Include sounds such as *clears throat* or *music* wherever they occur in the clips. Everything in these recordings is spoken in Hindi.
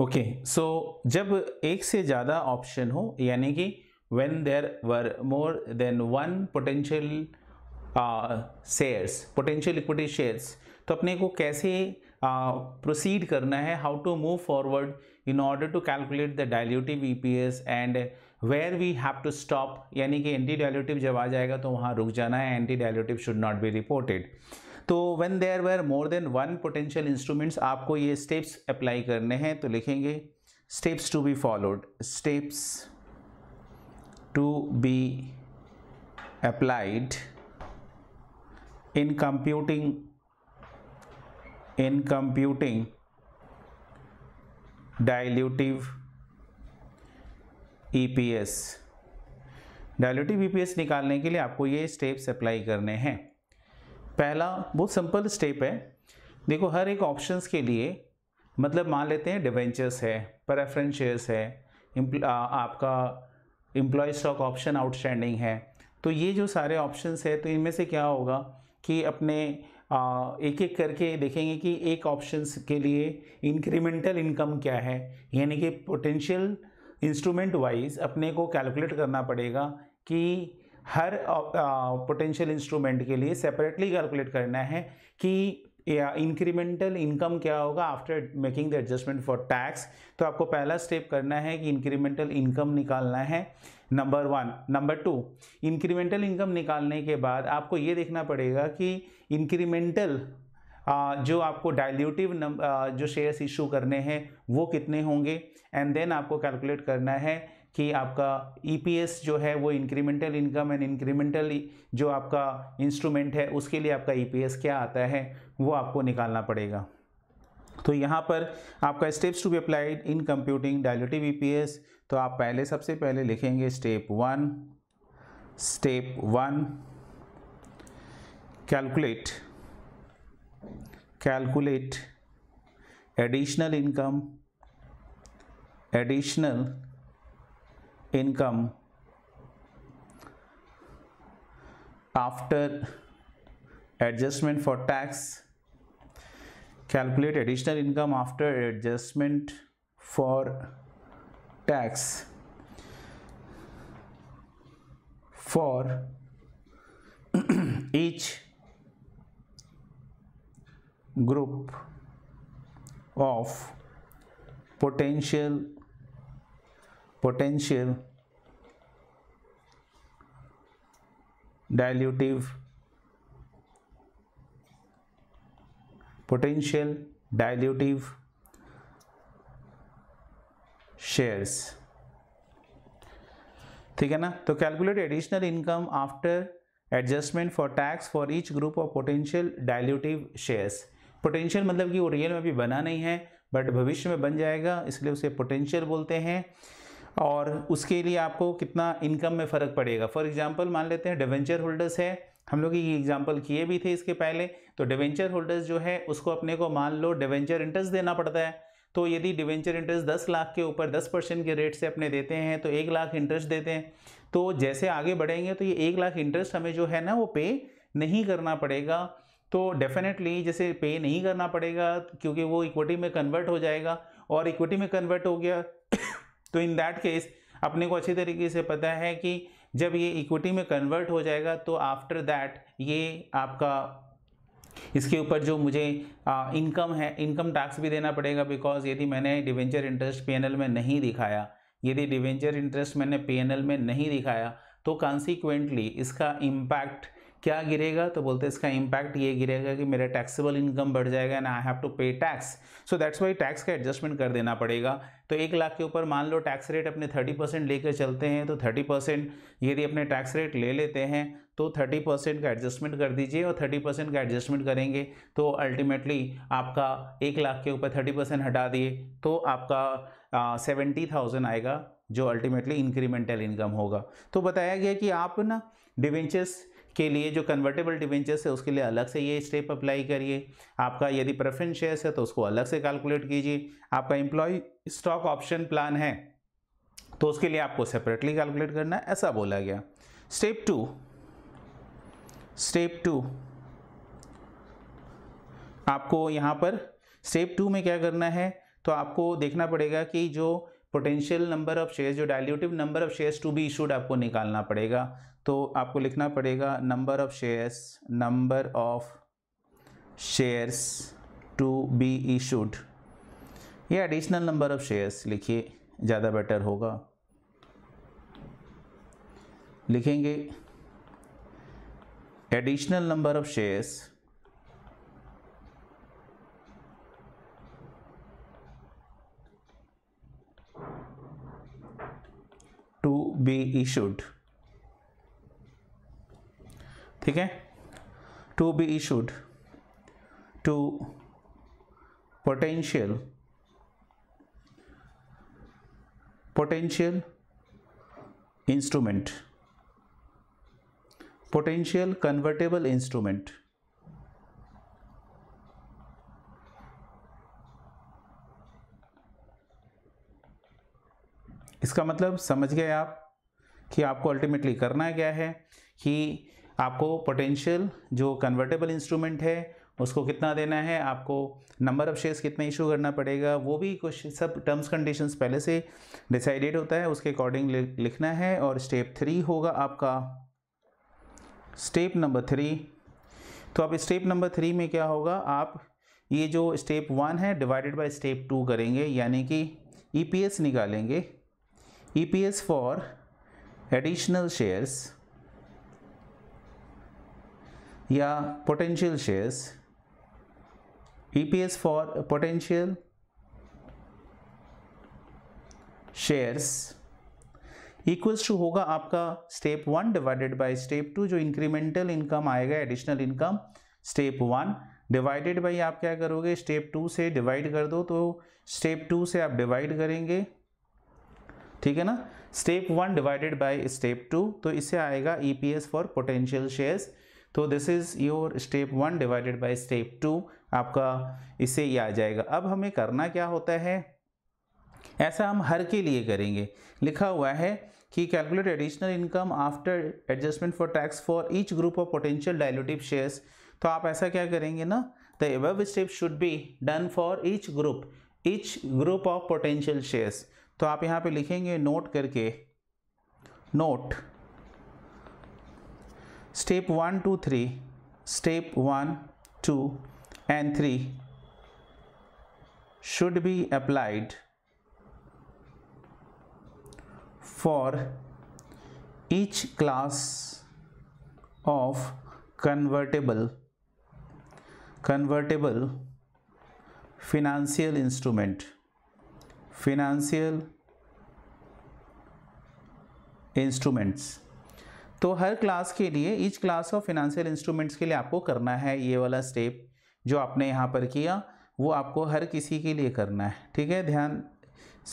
ओके सो जब एक से ज़्यादा ऑप्शन हो यानी कि when there are more than one potential shares potential equity shares तो अपने को कैसे प्रोसीड uh, करना है how to move forward in order to calculate the dilutive E P S and where we have to stop यानी कि एंटी डायल्यूटिव जब आ जाएगा तो वहाँ रुक जाना है anti dilutive should not be reported तो when there were more than one potential instruments आपको ये स्टेप्स अप्लाई करने हैं तो लिखेंगे steps to be followed steps to be applied in computing in computing dilutive EPS dilutive EPS निकालने के लिए आपको ये स्टेप्स अप्लाई करने हैं पहला बहुत सिंपल स्टेप है देखो हर एक ऑप्शंस के लिए मतलब मान लेते हैं डिवेंचर्स है प्रेफरेंस शेयर्स है आ, आपका एम्प्लॉय स्टॉक ऑप्शन आउटस्टैंडिंग है तो ये जो सारे ऑप्शंस है तो इनमें से क्या होगा कि अपने आ, एक एक करके देखेंगे कि एक ऑप्शंस के लिए इंक्रीमेंटल इनकम क्या है यानी कि पोटेंशियल इंस्ट्रूमेंट वाइज अपने को कैलकुलेट करना पड़ेगा कि हर पोटेंशियल इंस्ट्रूमेंट के लिए सेपरेटली कैलकुलेट करना है कि इंक्रीमेंटल इनकम क्या होगा after making the adjustment for tax तो आपको पहला स्टेप करना है कि इंक्रीमेंटल इनकम निकालना है number one number two incremental income निकालने के बाद आपको ये देखना पड़ेगा कि इंक्रीमेंटल जो आपको डाइल्यूटिव जो शेयर्स इशू करने हैं वो कितने होंगे एंड देन आपको कैलकुलेट करना है कि आपका ईपीएस e जो है वो इंक्रीमेंटल इनकम एंड इंक्रीमेंटल जो आपका इंस्ट्रूमेंट है उसके लिए आपका ईपीएस e क्या आता है वो आपको निकालना पड़ेगा तो यहाँ पर आपका steps to be applied in computing dilutive E तो आप पहले सबसे पहले लिखेंगे step one step one calculate calculate additional income additional income after adjustment for tax calculate additional income after adjustment for tax for *clears throat* each group of potential potential dilutive potential dilutive shares ठीक है ना तो calculate additional income after adjustment for tax for each group of potential dilutive shares potential मतलब कि वो रियल में अभी बना नहीं है बट भविष्य में बन जाएगा इसलिए उसे पोटेंशियल बोलते हैं और उसके लिए आपको कितना इनकम में फ़र्क पड़ेगा फॉर एग्जांपल मान लेते हैं डिवेंचर होल्डर्स है हम लोग ये एग्जांपल किए भी थे इसके पहले तो डिवेंचर होल्डर्स जो है उसको अपने को मान लो डिवेंचर इंटरेस्ट देना पड़ता है तो यदि डिवेंचर इंटरेस्ट दस लाख के ऊपर दस परसेंट के रेट से अपने देते हैं तो एक लाख इंटरेस्ट देते हैं तो जैसे आगे बढ़ेंगे तो ये एक लाख इंटरेस्ट हमें जो है ना वो पे नहीं करना पड़ेगा तो डेफिनेटली जैसे पे नहीं करना पड़ेगा क्योंकि वो इक्विटी में कन्वर्ट हो जाएगा और इक्विटी में कन्वर्ट हो गया तो इन दैट केस अपने को अच्छी तरीके से पता है कि जब ये इक्विटी में कन्वर्ट हो जाएगा तो आफ्टर दैट ये आपका इसके ऊपर जो मुझे इनकम है इनकम टैक्स भी देना पड़ेगा बिकॉज यदि मैंने डिवेंचर इंटरेस्ट पी में नहीं दिखाया यदि डिवेंचर इंटरेस्ट मैंने पी में नहीं दिखाया तो कॉन्सिक्वेंटली इसका इम्पैक्ट क्या गिरेगा तो बोलते हैं इसका इम्पैक्ट ये गिरेगा कि मेरा टैक्सेबल इनकम बढ़ जाएगा and I have to pay tax so that's why tax का एडजस्टमेंट कर देना पड़ेगा तो एक लाख के ऊपर मान लो टैक्स रेट अपने थर्टी परसेंट लेकर चलते हैं तो थर्टी परसेंट यदि अपने टैक्स रेट ले लेते हैं तो थर्टी परसेंट का एडजस्टमेंट कर दीजिए और थर्टी परसेंट का एडजस्टमेंट करेंगे तो अल्टीमेटली आपका एक लाख के ऊपर थर्टी परसेंट हटा दिए तो आपका सेवेंटी थाउजेंड आएगा जो अल्टीमेटली इंक्रीमेंटल इनकम होगा तो बताया गया कि आप ना डिवेंचर्स के लिए जो कन्वर्टेबल डिवेंचर्स है उसके लिए अलग से ये स्टेप अप्लाई करिए आपका यदि प्रेफरेंस शेयर्स है तो उसको अलग से कैलकुलेट कीजिए आपका एम्प्लॉय स्टॉक ऑप्शन प्लान है तो उसके लिए आपको सेपरेटली कैलकुलेट करना है ऐसा बोला गया स्टेप टू स्टेप टू आपको यहाँ पर स्टेप टू में क्या करना है तो आपको देखना पड़ेगा कि जो पोटेंशियल नंबर ऑफ शेयर्स जो dilutive number of shares to be issued आपको निकालना पड़ेगा तो आपको लिखना पड़ेगा number of shares number of shares to be issued या एडिशनल नंबर ऑफ शेयर्स लिखिए ज़्यादा बेटर होगा लिखेंगे additional number of shares to be issued ठीक है to be issued to potential potential instrument potential convertible instrument इसका मतलब समझ गए आप कि आपको अल्टीमेटली करना क्या है कि आपको पोटेंशियल जो कन्वर्टेबल इंस्ट्रूमेंट है उसको कितना देना है आपको नंबर ऑफ शेयर्स कितना इशू करना पड़ेगा वो भी कुछ सब टर्म्स कंडीशंस पहले से डिसाइडेड होता है उसके अकॉर्डिंग लिखना है और स्टेप थ्री होगा आपका स्टेप नंबर थ्री तो अब स्टेप नंबर थ्री में क्या होगा आप ये जो स्टेप वन है डिवाइडेड बाय स्टेप टू करेंगे यानी कि ई e निकालेंगे ई फॉर एडिशनल शेयर्स या potential shares EPS for potential shares equals to होगा आपका step one divided by step two जो इंक्रीमेंटल इनकम आएगा additional income step one divided by आप क्या करोगे स्टेप टू से डिवाइड कर दो तो स्टेप टू से आप डिवाइड करेंगे ठीक है ना step one divided by step two तो इससे आएगा E P S for potential shares तो this is your step one divided by step two आपका इससे ये आ जाएगा अब हमें करना क्या होता है ऐसा हम हर के लिए करेंगे लिखा हुआ है कि calculate additional income after adjustment for tax for each group of potential dilutive shares तो आप ऐसा क्या करेंगे ना the above step should be done for each group each group of potential shares तो आप यहाँ पे लिखेंगे नोट करके note step 1 2 3 step 1 2 and 3 should be applied for each class of convertible convertible financial instrument financial instruments तो हर क्लास के लिए each class of financial instruments के लिए आपको करना है ये वाला स्टेप जो आपने यहाँ पर किया वो आपको हर किसी के लिए करना है ठीक है ध्यान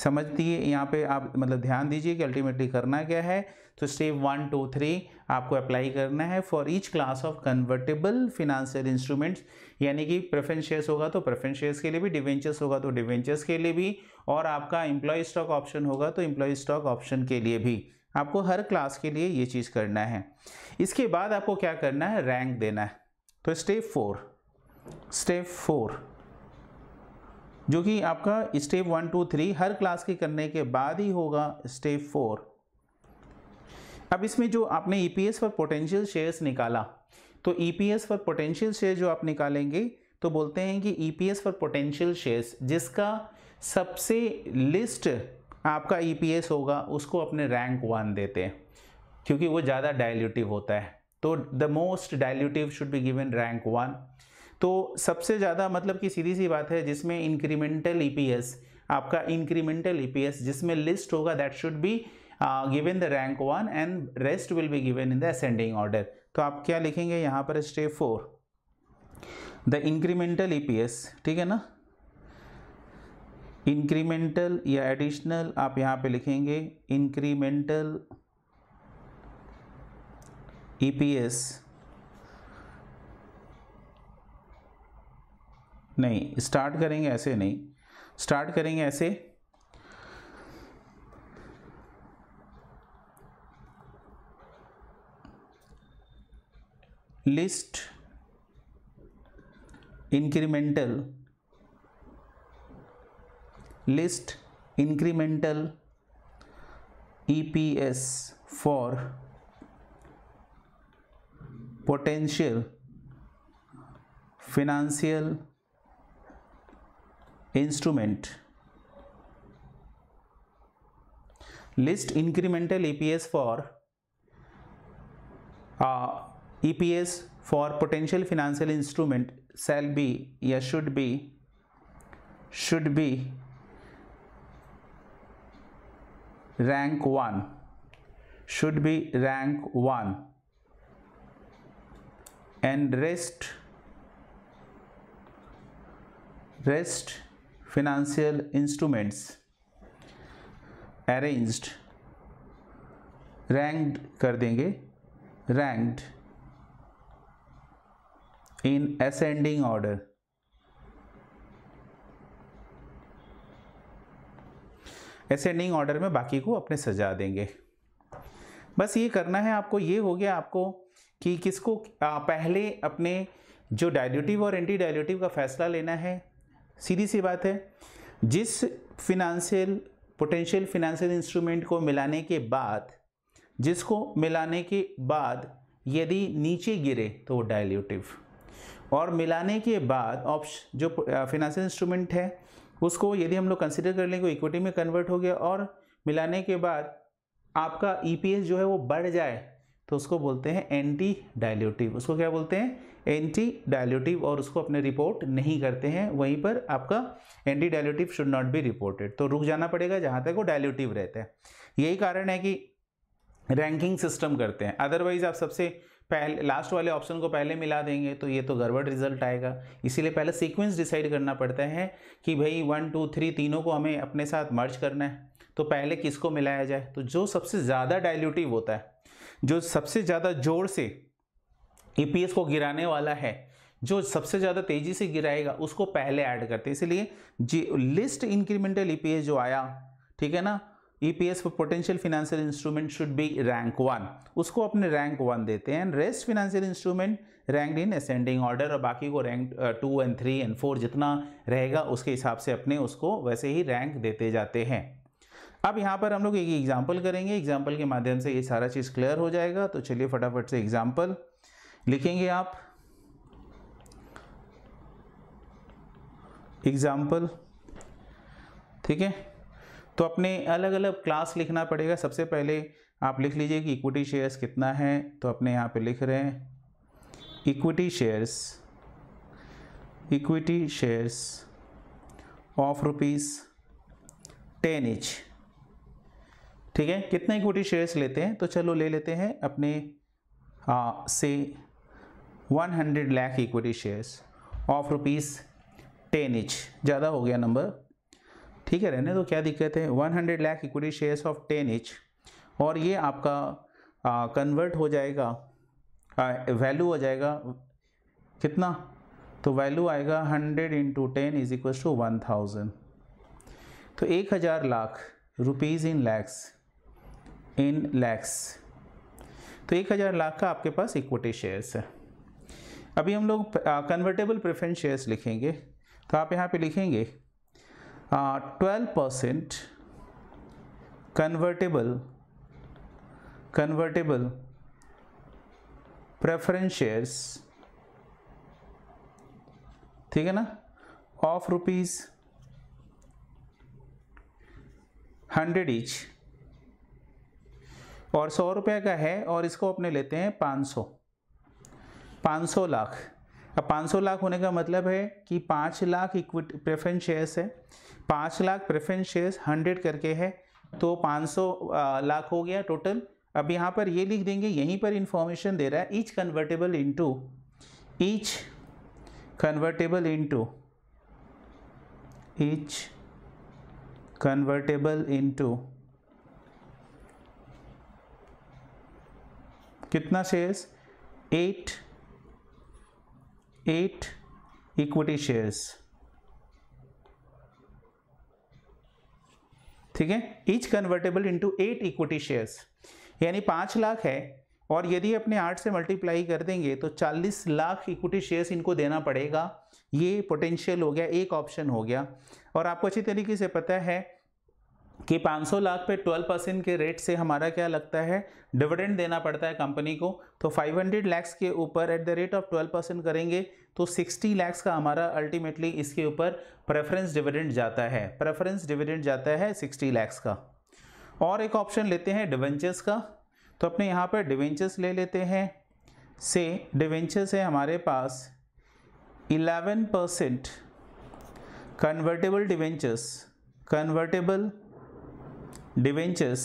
समझ दिए यहाँ पे आप मतलब ध्यान दीजिए कि अल्टीमेटली करना क्या है तो स्टेप वन टू थ्री आपको अप्लाई करना है for each class of convertible financial instruments यानी कि प्रेफरेंस शेयर्स होगा तो प्रेफरेंस शेयर्स के लिए भी डिवेंचर्स होगा तो डिवेंचर्स के लिए भी और आपका इम्प्लॉय स्टॉक ऑप्शन होगा तो एम्प्लॉय स्टॉक ऑप्शन के लिए भी आपको हर क्लास के लिए ये चीज़ करना है इसके बाद आपको क्या करना है रैंक देना है तो स्टेप फोर स्टेप फोर जो कि आपका स्टेप वन टू थ्री हर क्लास के करने के बाद ही होगा स्टेप फोर अब इसमें जो आपने ईपीएस e पर पोटेंशियल शेयर्स निकाला तो ईपीएस e पर पोटेंशियल शेयर जो आप निकालेंगे तो बोलते हैं कि ईपीएस e पर पोटेंशियल शेयर्स जिसका सबसे लिस्ट आपका ई e होगा उसको अपने रैंक वन देते हैं क्योंकि वो ज़्यादा डायल्यूटिव होता है तो the most dilutive should be given rank one तो सबसे ज़्यादा मतलब कि सीधी सी बात है जिसमें इंक्रीमेंटल ई e आपका इंक्रीमेंटल ई e जिसमें लिस्ट होगा that should be given the rank one and rest will be given in the ascending order तो आप क्या लिखेंगे यहाँ पर step four the incremental E ठीक है ना इंक्रीमेंटल या एडिशनल आप यहां पे लिखेंगे इंक्रीमेंटल ईपीएस e नहीं स्टार्ट करेंगे ऐसे नहीं स्टार्ट करेंगे ऐसे least incremental list incremental EPS for potential financial instrument list incremental EPS for uh, EPS for potential financial instrument shall be yeah should be should be rank 1 should be rank 1 and rest rest financial instruments arranged ranked कर देंगे ranked in ascending order ascending order में बाकी को अपने सजा देंगे बस ये करना है आपको ये हो गया आपको कि किसको पहले अपने जो डायल्यूटिव और एंटी डायल्यूटिव का फैसला लेना है सीधी सी बात है जिस फिनंशियल पोटेंशियल फिनंशियल इंस्ट्रूमेंट को मिलाने के बाद जिसको मिलाने के बाद यदि नीचे गिरे तो वो डायल्यूटिव और मिलाने के बाद ऑप्शन जो फिनंशियल इंस्ट्रूमेंट है उसको यदि हम लोग कंसिडर कर लेंगे इक्विटी में कन्वर्ट हो गया और मिलाने के बाद आपका ई e जो है वो बढ़ जाए तो उसको बोलते हैं एंटी डायल्यूटिव उसको क्या बोलते हैं एंटी डायल्यूटिव और उसको अपने रिपोर्ट नहीं करते हैं वहीं पर आपका anti dilutive should not be reported तो रुक जाना पड़ेगा जहाँ तक वो डायल्यूटिव रहते हैं यही कारण है कि रैंकिंग सिस्टम करते हैं अदरवाइज आप सबसे पहले लास्ट वाले ऑप्शन को पहले मिला देंगे तो ये तो गड़बड़ रिजल्ट आएगा इसीलिए पहले सीक्वेंस डिसाइड करना पड़ता है कि भाई वन टू थ्री तीनों को हमें अपने साथ मर्ज करना है तो पहले किसको मिलाया जाए तो जो सबसे ज़्यादा डायल्यूटिव होता है जो सबसे ज़्यादा जोर से ई e को गिराने वाला है जो सबसे ज़्यादा तेज़ी से गिराएगा उसको पहले ऐड करते हैं इसलिए लिस्ट इंक्रीमेंटल ई जो आया ठीक है ना EPS for potential financial instrument should be rank one उसको अपने रैंक वन देते हैं and rest financial instrument rank in ascending order और बाकी को rank two and three and four जितना रहेगा उसके हिसाब से अपने उसको वैसे ही रैंक देते जाते हैं अब यहाँ पर हम लोग एक एग्जाम्पल करेंगे एग्जाम्पल के माध्यम से ये सारा चीज़ क्लियर हो जाएगा तो चलिए फटाफट से एग्जाम्पल लिखेंगे आप एग्जाम्पल ठीक है तो अपने अलग अलग क्लास लिखना पड़ेगा सबसे पहले आप लिख लीजिए कि इक्विटी शेयर्स कितना है तो अपने यहाँ पे लिख रहे हैं equity shares equity shares of rupees ten each ठीक है कितने इक्विटी शेयर्स लेते हैं तो चलो ले लेते हैं अपने आ, से 100 lakh equity shares of rupees ten each ज़्यादा हो गया नंबर ठीक है रहने तो क्या दिक्कत है 100 lakh equity shares of 10 each और ये आपका कन्वर्ट हो जाएगा वैल्यू हो जाएगा कितना तो वैल्यू आएगा 100 into ten is equal to one thousand तो एक हज़ार lakh rupees in lakhs in lakhs तो एक हज़ार लाख का आपके पास इक्विटी शेयर्स है अभी हम लोग कन्वर्टेबल प्रेफरेंस शेयर्स लिखेंगे तो आप यहाँ पे लिखेंगे twelve percent convertible convertible preference shares ठीक है ना ऑफ रुपीज हंड्रेड इच और सौ रुपये का है और इसको अपने लेते हैं पाँच सौ पाँच सौ लाख अब 500 लाख होने का मतलब है कि 5 लाख इक्विट प्रेफरेंस शेयर्स है 5 लाख प्रेफरेंस शेयर्स 100 करके है तो 500 लाख हो गया टोटल अब यहाँ पर ये लिख देंगे यहीं पर इंफॉर्मेशन दे रहा है each convertible into each convertible into each convertible into कितना shares eight eight equity shares ठीक है each convertible into eight equity shares यानी पाँच लाख है और यदि अपने आठ से मल्टीप्लाई कर देंगे तो चालीस लाख इक्विटी शेयर्स इनको देना पड़ेगा ये पोटेंशियल हो गया एक ऑप्शन हो गया और आपको अच्छी तरीके से पता है कि 500 लाख पे 12 परसेंट के रेट से हमारा क्या लगता है डिविडेंड देना पड़ता है कंपनी को तो 500 लैक्स के ऊपर at the rate of 12 percent करेंगे तो 60 लैक्स का हमारा अल्टीमेटली इसके ऊपर प्रेफरेंस डिविडेंड जाता है प्रेफरेंस डिविडेंड जाता है 60 लैक्स का और एक ऑप्शन लेते हैं डिवेंचर्स का तो अपने यहाँ पर डिवेंचर्स ले लेते हैं से डिवेंचर्स है हमारे पास eleven percent convertible debentures convertible debentures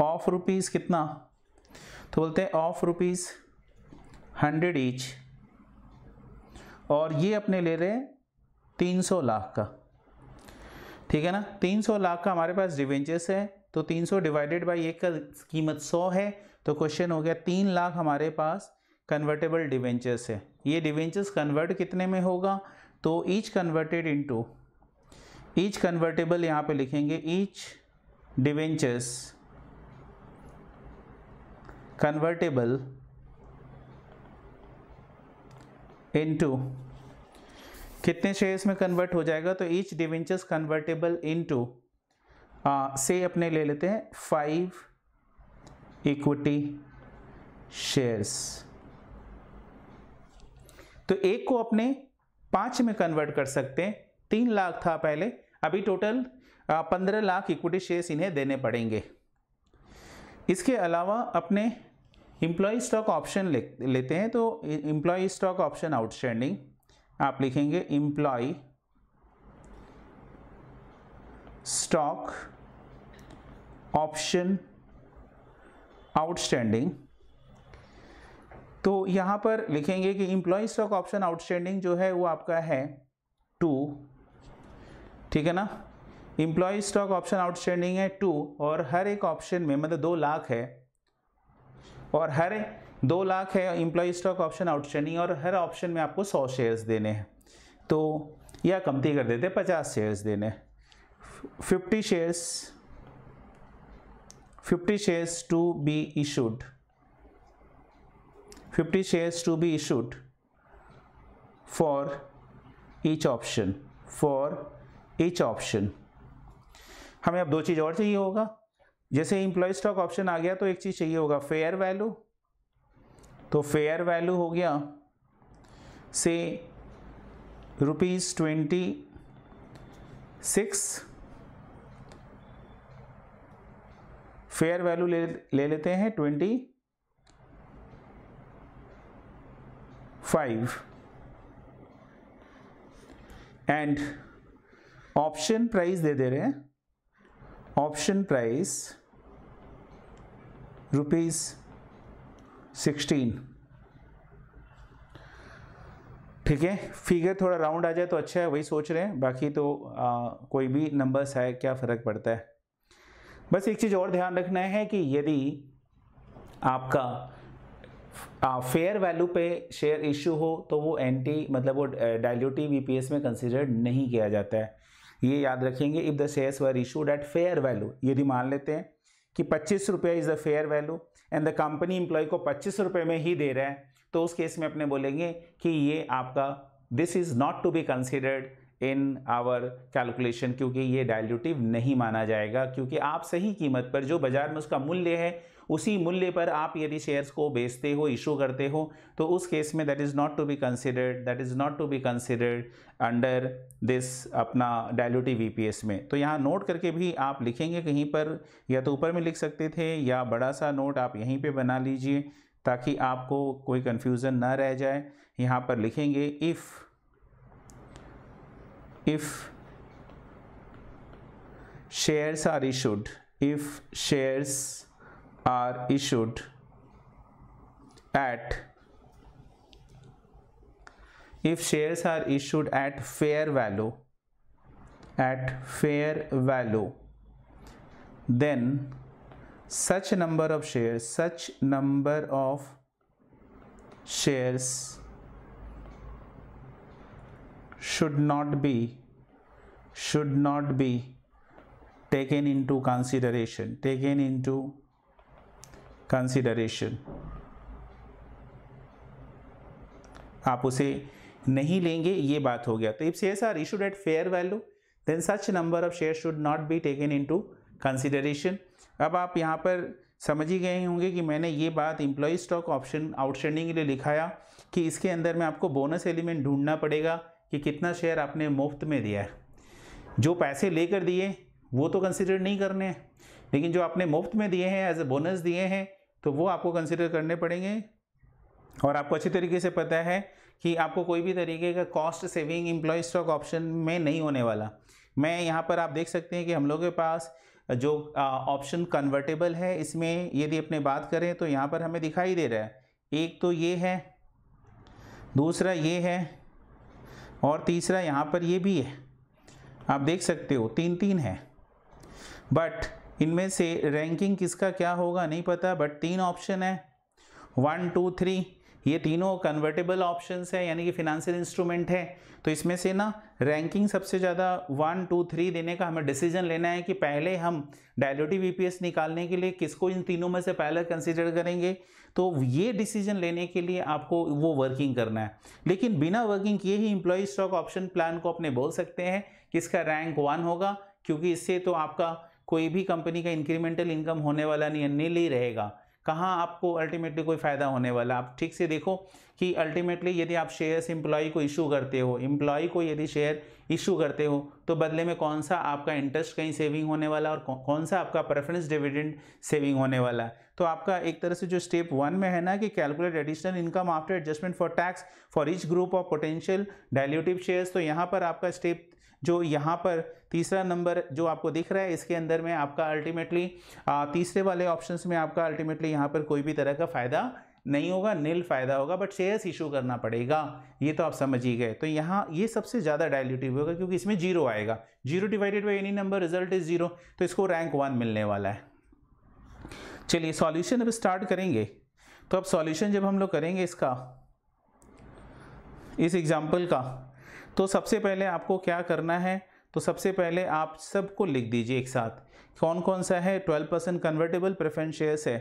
of rupees कितना तो बोलते हैं ऑफ रुपीज़ हंड्रेड ईच और ये अपने ले रहे हैं तीन सौ लाख का ठीक है ना तीन सौ लाख का हमारे पास डिवेंचर्स है तो तीन सौ डिवाइडेड बाई एक का कीमत सौ है तो क्वेश्चन हो गया तीन लाख हमारे पास कन्वर्टेबल डिवेंचर्स है ये डिवेंचर्स कन्वर्ट कितने में होगा तो each converted into each convertible यहाँ पे लिखेंगे ईच डिवेंचर्स कन्वर्टेबल इनटू कितने शेयर्स में कन्वर्ट हो जाएगा तो ईच डिवेंचर्स कन्वर्टेबल इनटू से अपने ले लेते हैं फाइव इक्विटी शेयर्स तो एक को अपने पाँच में कन्वर्ट कर सकते हैं तीन लाख था पहले अभी टोटल पंद्रह लाख इक्विटी शेयर्स इन्हें देने पड़ेंगे इसके अलावा अपने इम्प्लॉय स्टॉक ऑप्शन लेते हैं तो इम्प्लॉय स्टॉक ऑप्शन आउटस्टैंडिंग आप लिखेंगे इम्प्लॉय स्टॉक ऑप्शन आउटस्टैंडिंग तो यहाँ पर लिखेंगे कि एम्प्लॉय स्टॉक ऑप्शन आउटस्टैंडिंग जो है वो आपका है टू ठीक है ना इम्प्लॉय स्टॉक ऑप्शन आउटस्टैंडिंग है टू और हर एक ऑप्शन में मतलब दो लाख है और हर दो लाख है इम्प्लॉय स्टॉक ऑप्शन आउटस्टैंडिंग और हर ऑप्शन में आपको सौ शेयर्स देने हैं तो या कमती कर देते पचास शेयर्स देने fifty shares fifty shares to be issued fifty shares to be issued for each option for each option हमें अब दो चीज़ और चाहिए होगा जैसे इम्प्लॉय स्टॉक ऑप्शन आ गया तो एक चीज़ चाहिए होगा फेयर वैल्यू तो फेयर वैल्यू हो गया से rupees twenty six fair value ले ले लेते हैं twenty five and option price दे दे रहे हैं ऑप्शन प्राइस रुपीज सिक्सटीन ठीक है फिगर थोड़ा राउंड आ जाए तो अच्छा है वही सोच रहे हैं बाकी तो आ, कोई भी नंबर्स है क्या फ़र्क पड़ता है बस एक चीज़ और ध्यान रखना है कि यदि आपका फेयर वैल्यू पे शेयर इश्यू हो तो वो एंटी मतलब वो डायल्यूटिव वीपीएस में कंसिडर नहीं किया जाता है ये याद रखेंगे if the shares were issued at fair value यदि मान लेते हैं कि पच्चीस रुपये is the fair value and the company employee को पच्चीस रुपये में ही दे रहा है तो उस केस में अपने बोलेंगे कि ये आपका this is not to be considered in our calculation क्योंकि ये डायल्यूटिव नहीं माना जाएगा क्योंकि आप सही कीमत पर जो बाज़ार में उसका मूल्य है उसी मूल्य पर आप यदि शेयर्स को बेचते हो इशू करते हो तो उस केस में that is not to be considered that is not to be considered under this अपना डायलूटी वी में तो यहाँ नोट करके भी आप लिखेंगे कहीं पर या तो ऊपर में लिख सकते थे या बड़ा सा नोट आप यहीं पर बना लीजिए ताकि आपको कोई कन्फ्यूज़न ना रह जाए यहाँ पर लिखेंगे if if shares are issued if shares are issued at if shares are issued at fair value at fair value then such number of shares such number of shares should not be should not be taken into consideration taken into consideration आप उसे नहीं लेंगे ये बात हो गया तो if shares are issued at fair value then such number of share should not be taken into consideration अब आप यहाँ पर समझ ही गए होंगे कि मैंने ये बात इम्प्लॉय स्टॉक ऑप्शन आउटस्टैंडिंग के लिए लिखाया कि इसके अंदर में आपको बोनस एलिमेंट ढूंढना पड़ेगा कि कितना शेयर आपने मुफ्त में दिया है जो पैसे लेकर दिए वो तो कंसिडर नहीं करने हैं लेकिन जो आपने मुफ्त में दिए हैं एज ए बोनस दिए हैं तो वो आपको कंसिडर करने पड़ेंगे और आपको अच्छी तरीके से पता है कि आपको कोई भी तरीके का cost saving employee stock option में नहीं होने वाला मैं यहाँ पर आप देख सकते हैं कि हम लोग के पास जो ऑप्शन कन्वर्टेबल है इसमें यदि अपने बात करें तो यहाँ पर हमें दिखाई दे रहा है एक तो ये है दूसरा ये है और तीसरा यहाँ पर ये भी है आप देख सकते हो तीन तीन है बट इनमें से रैंकिंग किसका क्या होगा नहीं पता बट तीन ऑप्शन है वन टू थ्री ये तीनों कन्वर्टेबल ऑप्शंस है यानी कि फिनेंशियल इंस्ट्रूमेंट है तो इसमें से ना रैंकिंग सबसे ज़्यादा वन टू थ्री देने का हमें डिसीजन लेना है कि पहले हम डायलोटी वी e निकालने के लिए किसको इन तीनों में से पहले कंसिडर करेंगे तो ये डिसीजन लेने के लिए आपको वो वर्किंग करना है लेकिन बिना वर्किंग किए ही इम्प्लॉयी स्टॉक ऑप्शन प्लान को अपने बोल सकते हैं कि इसका रैंक वन होगा क्योंकि इससे तो आपका कोई भी कंपनी का इंक्रीमेंटल इनकम होने वाला नहीं है नील ही रहेगा कहाँ आपको अल्टीमेटली कोई फ़ायदा होने वाला आप ठीक से देखो कि अल्टीमेटली यदि आप शेयर्स एम्प्लॉय को इशू करते हो इम्प्लॉय को यदि शेयर इशू करते हो तो बदले में कौन सा आपका इंटरेस्ट कहीं सेविंग होने वाला और कौन सा आपका प्रेफरेंस डिविडेंड सेविंग होने वाला तो आपका एक तरह से जो स्टेप वन में है ना कि calculate additional income after adjustment for tax for each group of potential dilutive shares तो यहाँ पर आपका स्टेप जो यहाँ पर तीसरा नंबर जो आपको दिख रहा है इसके अंदर में आपका अल्टीमेटली तीसरे वाले ऑप्शंस में आपका अल्टीमेटली यहाँ पर कोई भी तरह का फ़ायदा नहीं होगा नील फ़ायदा होगा बट शेयर्स इशू करना पड़ेगा ये तो आप समझ ही गए तो यहाँ ये सबसे ज़्यादा डायल्यूटिव होगा क्योंकि इसमें जीरो आएगा zero divided by any number result is zero तो इसको रैंक वन मिलने वाला है चलिए सॉल्यूशन अब स्टार्ट करेंगे तो अब सॉल्यूशन जब हम लोग करेंगे इसका इस एग्जाम्पल का तो सबसे पहले आपको क्या करना है तो सबसे पहले आप सबको लिख दीजिए एक साथ कौन कौन सा है twelve percent convertible preference shares है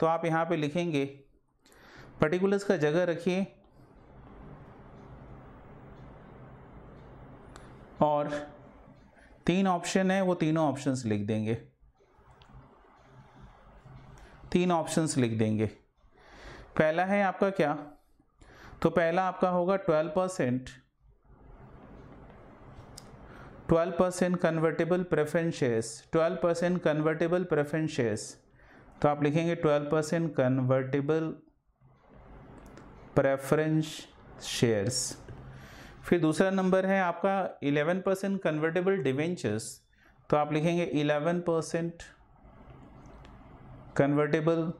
तो आप यहाँ पे लिखेंगे पर्टिकुलर्स का जगह रखिए और तीन ऑप्शन है वो तीनों ऑप्शंस लिख देंगे तीन ऑप्शंस लिख देंगे पहला है आपका क्या तो पहला आपका होगा twelve percent 12 percent convertible preference 12 percent convertible preference shares तो आप लिखेंगे 12 परसेंट कन्वर्टेबल प्रेफरेंस शेयर्स फिर दूसरा नंबर है आपका 11 परसेंट कन्वर्टेबल डिवेंचर्स तो आप लिखेंगे 11 percent convertible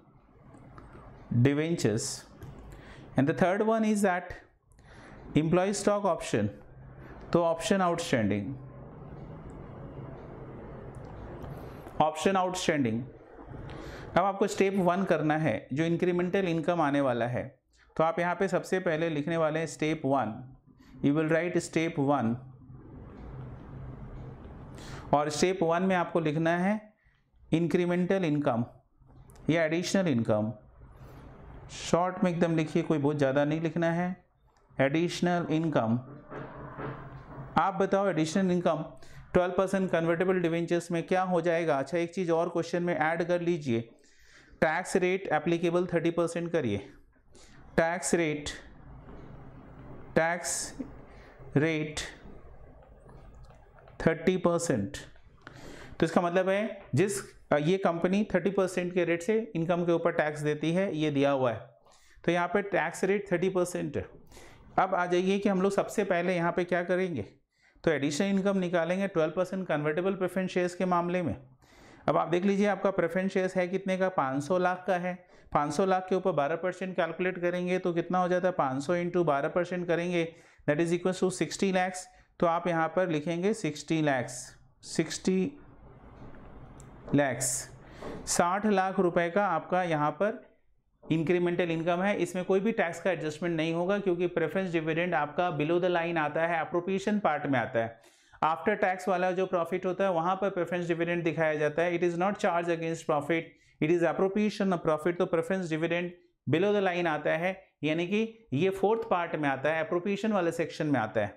debentures and the third one is that employee stock option तो ऑप्शन आउटस्टैंडिंग ऑप्शन आउटस्टैंडिंग अब आपको स्टेप वन करना है जो इंक्रीमेंटल इनकम आने वाला है तो आप यहाँ पे सबसे पहले लिखने वाले हैं step one you will write step one और स्टेप वन में आपको लिखना है इंक्रीमेंटल इनकम या एडिशनल इनकम शॉर्ट में एकदम लिखिए कोई बहुत ज़्यादा नहीं लिखना है एडिशनल इनकम आप बताओ additional income twelve percent convertible debentures में क्या हो जाएगा अच्छा एक चीज़ और क्वेश्चन में ऐड कर लीजिए tax rate applicable thirty percent करिए tax rate tax rate thirty percent तो इसका मतलब है जिस ये कंपनी थर्टी परसेंट के रेट से इनकम के ऊपर टैक्स देती है ये दिया हुआ है तो यहाँ पे टैक्स रेट थर्टी परसेंट है अब आ जाइए कि हम लोग सबसे पहले यहाँ पे क्या करेंगे तो एडिशनल इनकम निकालेंगे twelve percent convertible preference shares के मामले में अब आप देख लीजिए आपका प्रेफरेंस शेयर्स है कितने का 500 लाख का है 500 लाख के ऊपर 12 परसेंट कैलकुलेट करेंगे तो कितना हो जाता है 500 सौ इंटू बारह परसेंट करेंगे that is equal to sixty lakhs तो आप यहाँ पर लिखेंगे सिक्सटी लैक्स सिक्सटी लैक्स साठ लाख रुपये का आपका यहाँ पर इंक्रीमेंटल इनकम है इसमें कोई भी टैक्स का एडजस्टमेंट नहीं होगा क्योंकि प्रेफरेंस डिविडेंड आपका बिलो द लाइन आता है अप्रोप्रिएशन पार्ट में आता है आफ्टर टैक्स वाला जो प्रॉफिट होता है वहां पर प्रेफरेंस डिविडेंड दिखाया जाता है it is not charge against profit it is appropriation of profit तो preference dividend below the line आता है यानी कि ये फोर्थ पार्ट में आता है अप्रोप्रिएशन वाले सेक्शन में आता है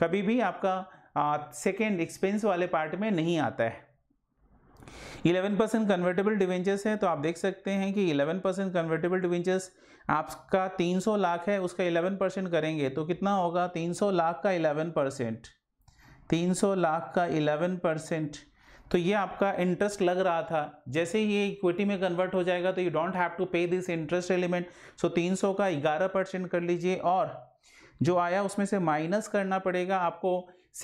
कभी भी आपका सेकेंड एक्सपेंस वाले पार्ट में नहीं आता है 11 परसेंट कन्वर्टेबल डिवेंचर्स हैं तो आप देख सकते हैं कि 11 परसेंट कन्वर्टेबल डिवेंचर्स आपका 300 लाख है उसका 11 परसेंट करेंगे तो कितना होगा 300 लाख का 11 परसेंट तीन लाख का 11 परसेंट तो ये आपका इंटरेस्ट लग रहा था जैसे ही ये इक्विटी में कन्वर्ट हो जाएगा तो you don't have to pay this interest element so 300 का 11 परसेंट कर लीजिए और जो आया उसमें से माइनस करना पड़ेगा आपको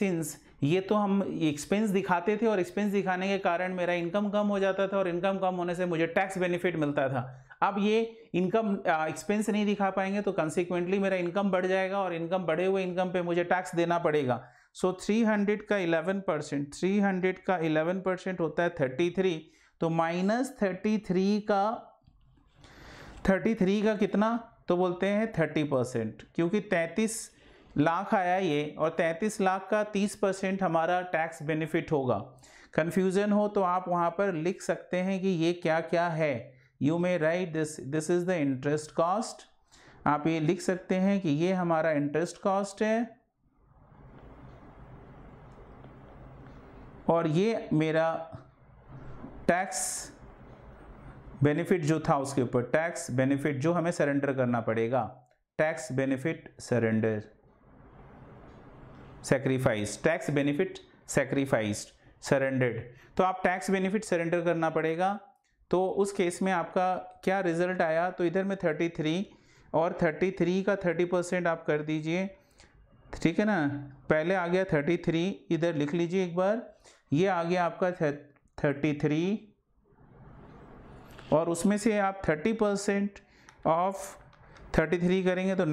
सिंस ये तो हम एक्सपेंस दिखाते थे और एक्सपेंस दिखाने के कारण मेरा इनकम कम हो जाता था और इनकम कम होने से मुझे टैक्स बेनिफिट मिलता था अब ये इनकम एक्सपेंस नहीं दिखा पाएंगे तो कंसिक्वेंटली मेरा इनकम बढ़ जाएगा और इनकम बढ़े हुए इनकम पे मुझे टैक्स देना पड़ेगा सो so, 300 का 11 परसेंट थ्री का 11 परसेंट होता है 33 तो माइनस 33 का 33 का कितना तो बोलते हैं 30 परसेंट क्योंकि 33 लाख आया ये और 33 लाख का 30 परसेंट हमारा टैक्स बेनिफिट होगा कन्फ्यूज़न हो तो आप वहाँ पर लिख सकते हैं कि ये क्या क्या है you may write this this is the interest cost आप ये लिख सकते हैं कि ये हमारा इंटरेस्ट कॉस्ट है और ये मेरा टैक्स बेनिफिट जो था उसके ऊपर टैक्स बेनिफिट जो हमें सरेंडर करना पड़ेगा tax benefit surrender sacrifice tax benefit sacrificed surrendered तो आप टैक्स बेनिफिट सरेंडर करना पड़ेगा तो उस केस में आपका क्या रिजल्ट आया तो इधर में 33 और 33 का 30 परसेंट आप कर दीजिए ठीक है ना पहले आ गया 33 इधर लिख लीजिए एक बार ये आ गया आपका 33 और उसमें से आप 30 परसेंट ऑफ 33 करेंगे तो 9.9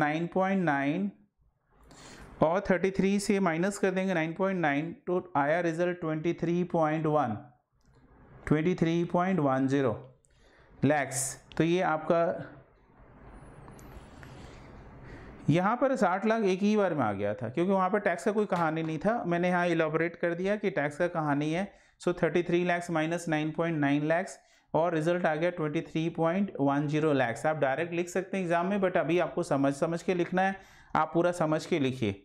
और 33 से माइनस कर देंगे 9.9 तो आया रिजल्ट 23.1 23.10 लैक्स तो ये आपका यहाँ पर साठ लाख एक ही बार में आ गया था क्योंकि वहाँ पर टैक्स का कोई कहानी नहीं था मैंने यहाँ इलाबोरेट कर दिया कि टैक्स का कहानी है so thirty three lakhs minus nine point nine lakhs और रिजल्ट आ गया twenty three point one zero lakhs आप डायरेक्ट लिख सकते हैं एग्जाम में बट अभी आपको समझ समझ के लिखना है आप पूरा समझ के लिखिए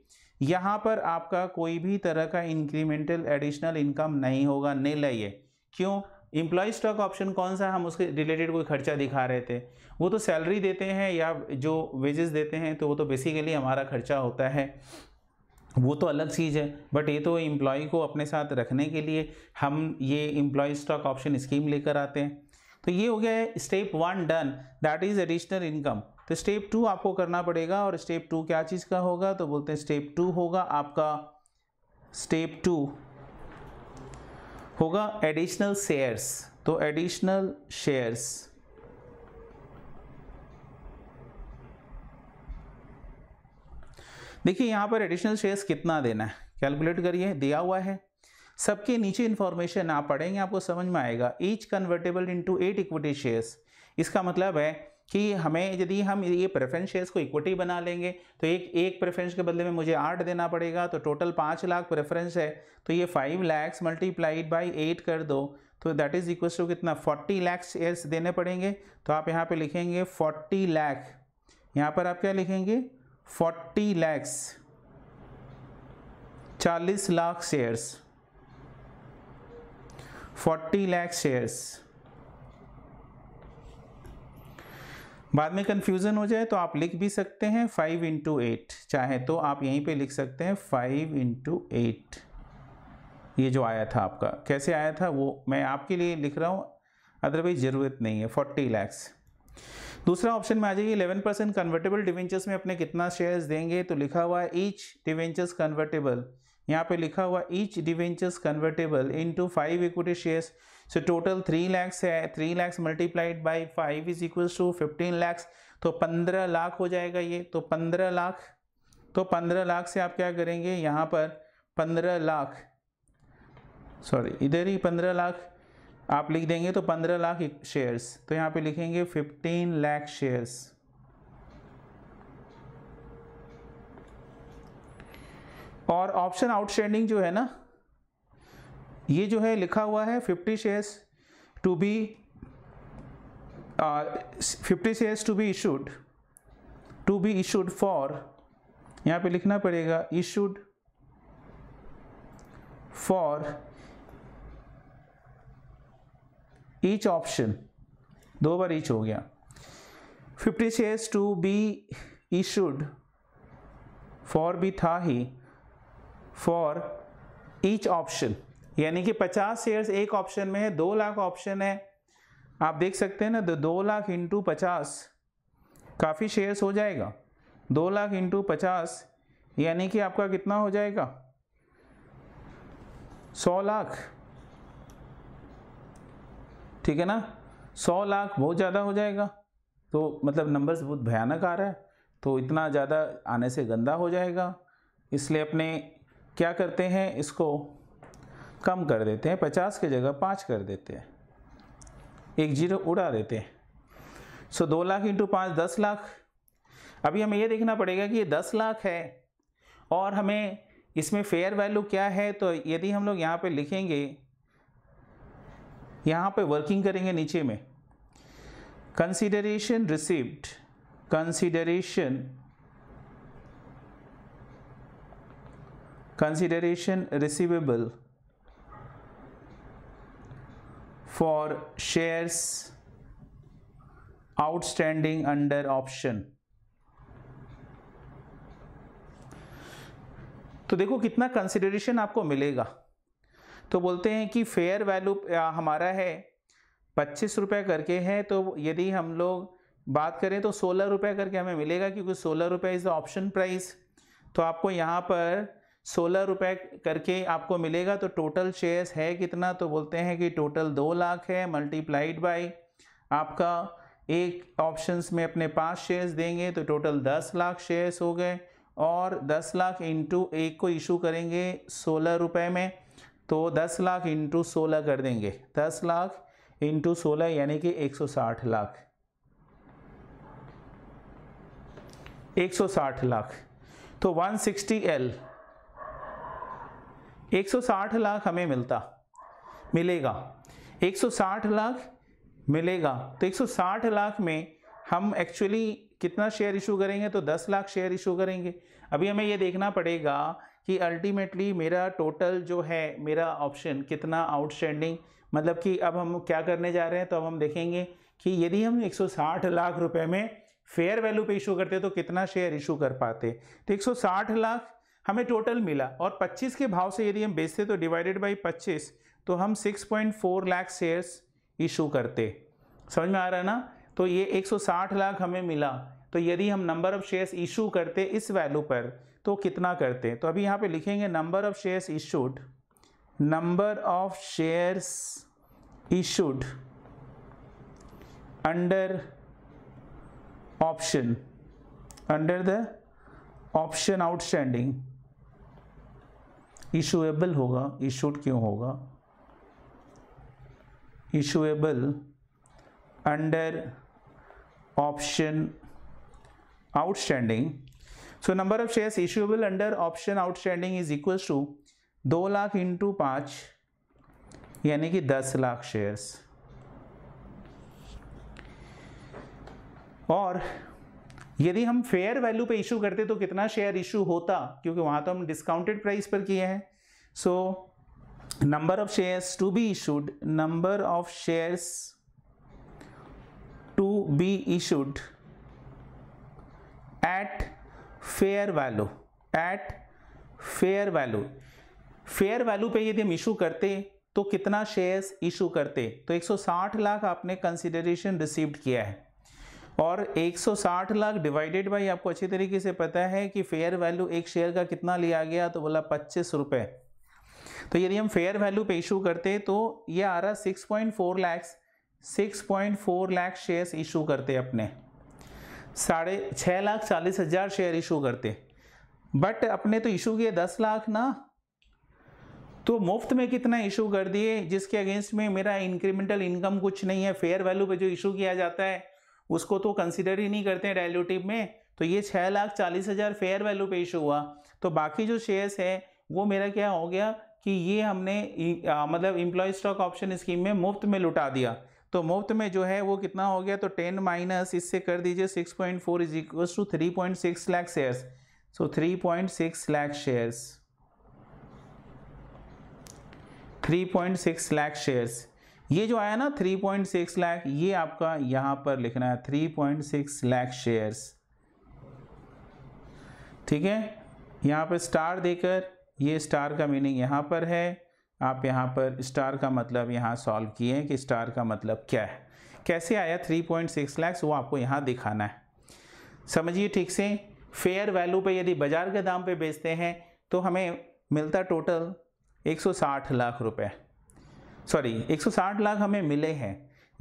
यहाँ पर आपका कोई भी तरह का इंक्रीमेंटल एडिशनल इनकम नहीं होगा नहीं लाइए क्यों इम्प्लॉय स्टॉक ऑप्शन कौन सा हम उसके रिलेटेड कोई खर्चा दिखा रहे थे वो तो सैलरी देते हैं या जो वेजेस देते हैं तो वो तो बेसिकली हमारा खर्चा होता है वो तो अलग चीज़ है बट ये तो एम्प्लॉय को अपने साथ रखने के लिए हम ये इम्प्लॉय स्टॉक ऑप्शन स्कीम लेकर आते हैं तो ये हो गया है step one done that is additional income तो स्टेप टू आपको करना पड़ेगा और स्टेप टू क्या चीज़ का होगा तो बोलते हैं स्टेप टू होगा आपका स्टेप टू होगा एडिशनल शेयर्स तो एडिशनल शेयर्स देखिए यहाँ पर एडिशनल शेयर्स कितना देना है कैलकुलेट करिए दिया हुआ है सबके नीचे इन्फॉर्मेशन आप पढ़ेंगे आपको समझ में आएगा each convertible into eight equity shares इसका मतलब है कि हमें यदि हम ये प्रेफरेंस शेयर्स को इक्विटी बना लेंगे तो एक एक प्रेफरेंस के बदले में मुझे आठ देना पड़ेगा तो टोटल पाँच लाख प्रेफरेंस है तो ये five lakhs multiplied by eight कर दो तो दैट इज़ इक्वल टू कितना फोर्टी लैक्स शेयर्स देने पड़ेंगे तो आप यहाँ पे लिखेंगे फोर्टी लैख यहाँ पर आप क्या लिखेंगे फोर्टी लैक्स चालीस lakh shares forty lakh shares बाद में कन्फ्यूज़न हो जाए तो आप लिख भी सकते हैं फाइव इंटू एट चाहे तो आप यहीं पे लिख सकते हैं फाइव इंटू एट ये जो आया था आपका कैसे आया था वो मैं आपके लिए लिख रहा हूँ अदरवाइज ज़रूरत नहीं है फोर्टी लैक्स दूसरा ऑप्शन में आ जाइए इलेवन परसेंट कन्वर्टेबल डिवेंचर्स में अपने कितना शेयर्स देंगे तो लिखा हुआ है ईच डिवेंचर्स कन्वर्टेबल यहाँ पे लिखा हुआ each debentures convertible into five equity shares so total three lakhs है three lakhs multiplied by five is equal to fifteen lakhs तो पंद्रह लाख हो जाएगा ये तो पंद्रह लाख तो पंद्रह लाख से आप क्या करेंगे यहाँ पर पंद्रह लाख सॉरी इधर ही पंद्रह लाख आप लिख देंगे तो पंद्रह लाख शेयर्स तो यहाँ पे लिखेंगे फिफ्टीन लाख शेयर्स और ऑप्शन आउटस्टैंडिंग जो है ना ये जो है लिखा हुआ है fifty shares to be fifty shares to be issued to be issued for यहाँ पे लिखना पड़ेगा इशूड फॉर ईच ऑप्शन दो बार ईच हो गया fifty shares to be issued for भी था ही फॉर ईच ऑप्शन यानी कि 50 शेयर्स एक ऑप्शन में है दो लाख ऑप्शन है आप देख सकते हैं ना तो दो लाख इंटू पचास काफ़ी शेयर्स हो जाएगा दो लाख इंटू पचास यानी कि आपका कितना हो जाएगा सौ लाख ठीक है ना सौ लाख बहुत ज़्यादा हो जाएगा तो मतलब नंबर्स बहुत भयानक आ रहा है तो इतना ज़्यादा आने से गंदा हो जाएगा इसलिए अपने क्या करते हैं इसको कम कर देते हैं पचास की जगह पाँच कर देते हैं एक जीरो उड़ा देते हैं सो दो लाख इंटू पाँच दस लाख अभी हमें यह देखना पड़ेगा कि ये दस लाख है और हमें इसमें फेयर वैल्यू क्या है तो यदि हम लोग यहाँ पे लिखेंगे यहाँ पे वर्किंग करेंगे नीचे में consideration receipt consideration consideration receivable for shares outstanding under option तो देखो कितना कंसिडरेशन आपको मिलेगा तो बोलते हैं कि फेयर वैल्यू हमारा है पच्चीस रुपये करके है तो यदि हम लोग बात करें तो सोलह रुपये करके हमें मिलेगा क्योंकि सोलह रुपये इज़ द ऑप्शन प्राइस तो आपको यहाँ पर सोलह रुपये करके आपको मिलेगा तो टोटल शेयर्स है कितना तो बोलते हैं कि टोटल दो लाख है मल्टीप्लाइड बाई आपका एक ऑप्शंस में अपने पाँच शेयर्स देंगे तो टोटल दस लाख शेयर्स हो गए और दस लाख इंटू एक को इशू करेंगे सोलह रुपये में तो दस लाख इंटू सोलह कर देंगे दस लाख इंटू सोलह यानी कि एक सौ साठ लाख एक सौ साठ लाख तो वन सिक्सटी एल 160 लाख हमें मिलता मिलेगा 160 लाख मिलेगा तो 160 लाख में हम एक्चुअली कितना शेयर इशू करेंगे तो 10 लाख शेयर इशू करेंगे अभी हमें ये देखना पड़ेगा कि अल्टीमेटली मेरा टोटल जो है मेरा ऑप्शन कितना आउटस्टैंडिंग मतलब कि अब हम क्या करने जा रहे हैं तो अब हम देखेंगे कि यदि हम 160 लाख रुपए में फेयर वैल्यू पे इशू करते तो कितना शेयर इशू कर पाते तो 160 लाख हमें टोटल मिला और 25 के भाव से यदि हम बेचते तो डिवाइडेड बाई 25 तो हम 6.4 लाख शेयर्स इशू करते समझ में आ रहा है ना तो ये 160 लाख हमें मिला तो यदि हम नंबर ऑफ शेयर्स इशू करते इस वैल्यू पर तो कितना करते तो अभी यहाँ पे लिखेंगे number of shares issued number of shares issued under option under the option outstanding issuable होगा इशूड क्यों होगा issuable under option outstanding so number of shares issuable under option outstanding is equal to दो लाख इंटू पाँच यानी कि दस लाख शेयर्स और यदि हम फेयर वैल्यू पे इशू करते तो कितना शेयर इशू होता क्योंकि वहां तो हम डिस्काउंटेड प्राइस पर किए हैं so number of shares to be issued number of shares to be issued at fair value at fair value fair value पे यदि हम इशू करते तो कितना शेयर्स इशू करते तो 160 लाख आपने कंसिडरेशन रिसीव्ड किया है और 160 लाख डिवाइडेड बाई आपको अच्छी तरीके से पता है कि फेयर वैल्यू एक शेयर का कितना लिया गया तो बोला पच्चीस रुपये तो यदि हम फेयर वैल्यू पे इशू करते तो ये आ रहा 6.4 point four lakh shares issue करते अपने साढ़े छः लाख चालीस हज़ार शेयर इशू करते बट अपने तो इशू किए दस लाख ना तो मुफ्त में कितना इशू कर दिए जिसके अगेंस्ट में मेरा इंक्रीमेंटल इनकम कुछ नहीं है फेयर वैल्यू पे जो इशू किया जाता है उसको तो कंसिडर ही नहीं करते हैं में तो ये छः लाख चालीस हज़ार फेयर वैल्यू पेश हुआ तो बाकी जो शेयर्स हैं वो मेरा क्या हो गया कि ये हमने आ, मतलब इम्प्लॉय स्टॉक ऑप्शन स्कीम में मुफ्त में लुटा दिया तो मुफ्त में जो है वो कितना हो गया तो टेन माइनस इससे कर दीजिए six point four is equal to three point six lakh shares so three point six lakh shares three point six lakh shares ये जो आया ना 3.6 लाख ये आपका यहाँ पर लिखना है 3.6 लाख शेयर्स ठीक है यहाँ पर स्टार देकर ये स्टार का मीनिंग यहाँ पर है आप यहाँ पर स्टार का मतलब यहाँ सॉल्व किए हैं कि स्टार का मतलब क्या है कैसे आया 3.6 लाख वो आपको यहाँ दिखाना है समझिए ठीक से फेयर वैल्यू पे यदि बाज़ार के दाम पे बेचते हैं तो हमें मिलता टोटल 160 लाख रुपए सॉरी 160 लाख हमें मिले हैं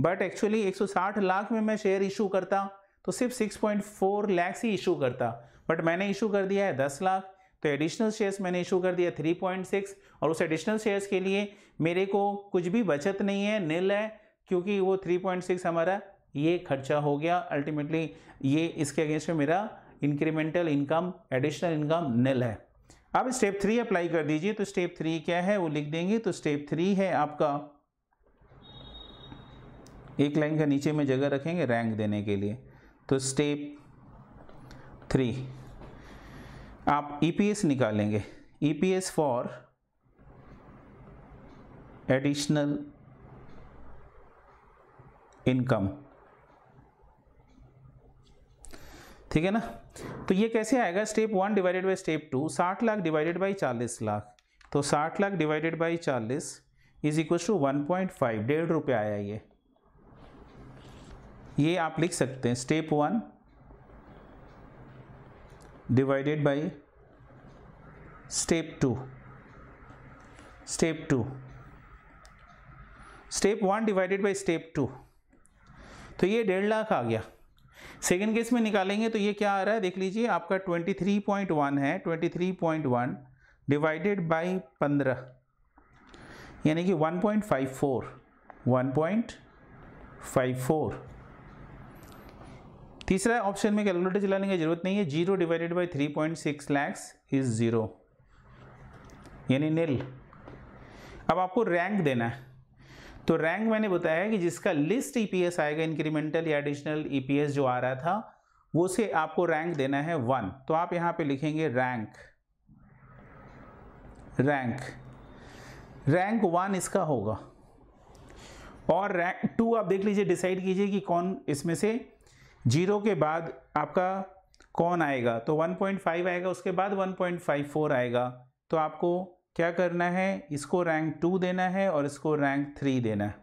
बट एक्चुअली 160 लाख में मैं शेयर इशू करता तो सिर्फ 6.4 लैक्स ही इशू करता बट मैंने इशू कर दिया है 10 लाख तो एडिशनल शेयर्स मैंने इशू कर दिया 3.6 और उस एडिशनल शेयर्स के लिए मेरे को कुछ भी बचत नहीं है नील है क्योंकि वो 3.6 हमारा ये खर्चा हो गया अल्टीमेटली ये इसके अगेंस्ट में मेरा incremental income additional income nil है अब स्टेप थ्री अप्लाई कर दीजिए तो स्टेप थ्री क्या है वो लिख देंगे तो स्टेप थ्री है आपका एक लाइन का नीचे में जगह रखेंगे रैंक देने के लिए तो स्टेप थ्री आप ईपीएस e निकालेंगे ईपीएस फॉर एडिशनल इनकम ठीक है ना तो ये कैसे आएगा step one divided by step two साठ लाख डिवाइडेड बाई चालीस लाख तो साठ लाख डिवाइडेड बाई चालीस is equal to one point five डेढ़ रुपये आया ये ये आप लिख सकते हैं step one divided by step two step two step one divided by step two तो ये डेढ़ लाख आ गया सेकेंड केस में निकालेंगे तो ये क्या आ रहा है देख लीजिए आपका 23.1 है 23.1 डिवाइडेड बाय 15 यानी कि 1.54 1.54 तीसरा ऑप्शन में कैलकुलेटर चलाने की जरूरत नहीं है zero divided by 3.6 lakhs is zero यानी नील अब आपको रैंक देना है तो रैंक मैंने बताया कि जिसका लिस्ट ईपीएस आएगा इंक्रीमेंटल या एडिशनल ईपीएस जो आ रहा था वो से आपको रैंक देना है वन तो आप यहाँ पे लिखेंगे रैंक रैंक रैंक वन इसका होगा और रैंक टू आप देख लीजिए डिसाइड कीजिए कि कौन इसमें से जीरो के बाद आपका कौन आएगा तो 1.5 आएगा उसके बाद 1.54 आएगा तो आपको क्या करना है इसको रैंक टू देना है और इसको रैंक थ्री देना है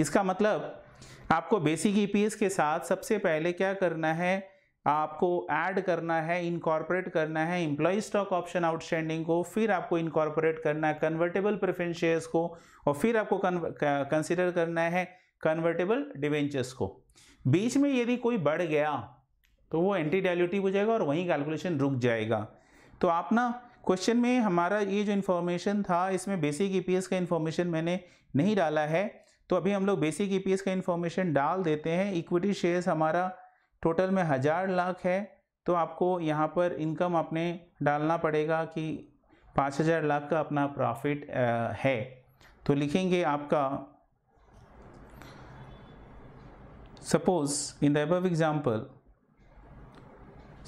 इसका मतलब आपको बेसिक ई के साथ सबसे पहले क्या करना है आपको ऐड करना है इनकॉर्पोरेट करना है इम्प्लॉय स्टॉक ऑप्शन आउटस्टैंडिंग को फिर आपको इनकॉर्पोरेट करना है कन्वर्टेबल प्रेफरेंस शेयर्स को और फिर आपको कंसिडर करना है कन्वर्टेबल डिवेंचर्स को बीच में यदि कोई बढ़ गया तो वो एंटी डायल्यूटिव हो जाएगा और वहीं कैलकुलेशन रुक जाएगा तो आप ना क्वेश्चन में हमारा ये जो इन्फॉर्मेशन था इसमें बेसिक ई का इन्फॉर्मेशन मैंने नहीं डाला है तो अभी हम लोग बेसिक ई का इन्फॉर्मेशन डाल देते हैं इक्विटी शेयर्स हमारा टोटल में हज़ार लाख है तो आपको यहाँ पर इनकम आपने डालना पड़ेगा कि पाँच हज़ार लाख का अपना प्रॉफिट है तो लिखेंगे आपका suppose in the above example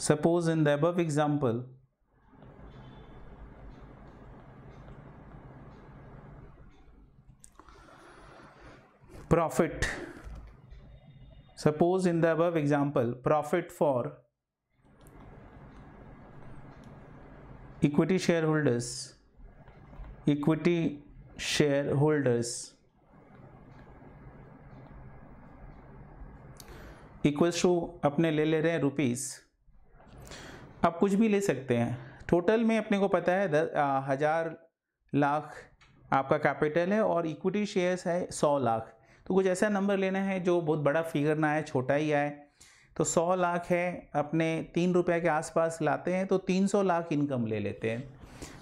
suppose in the above example profit suppose in the above example profit for equity shareholders equity shareholders equal to अपने ले ले रहे हैं रुपीस आप कुछ भी ले सकते हैं टोटल में अपने को पता है दस हज़ार लाख आपका कैपिटल है और इक्विटी शेयर्स है सौ लाख तो कुछ ऐसा नंबर लेना है जो बहुत बड़ा फिगर ना आए छोटा ही आए तो सौ लाख है अपने तीन रुपये के आसपास लाते हैं तो तीन सौ लाख इनकम ले लेते हैं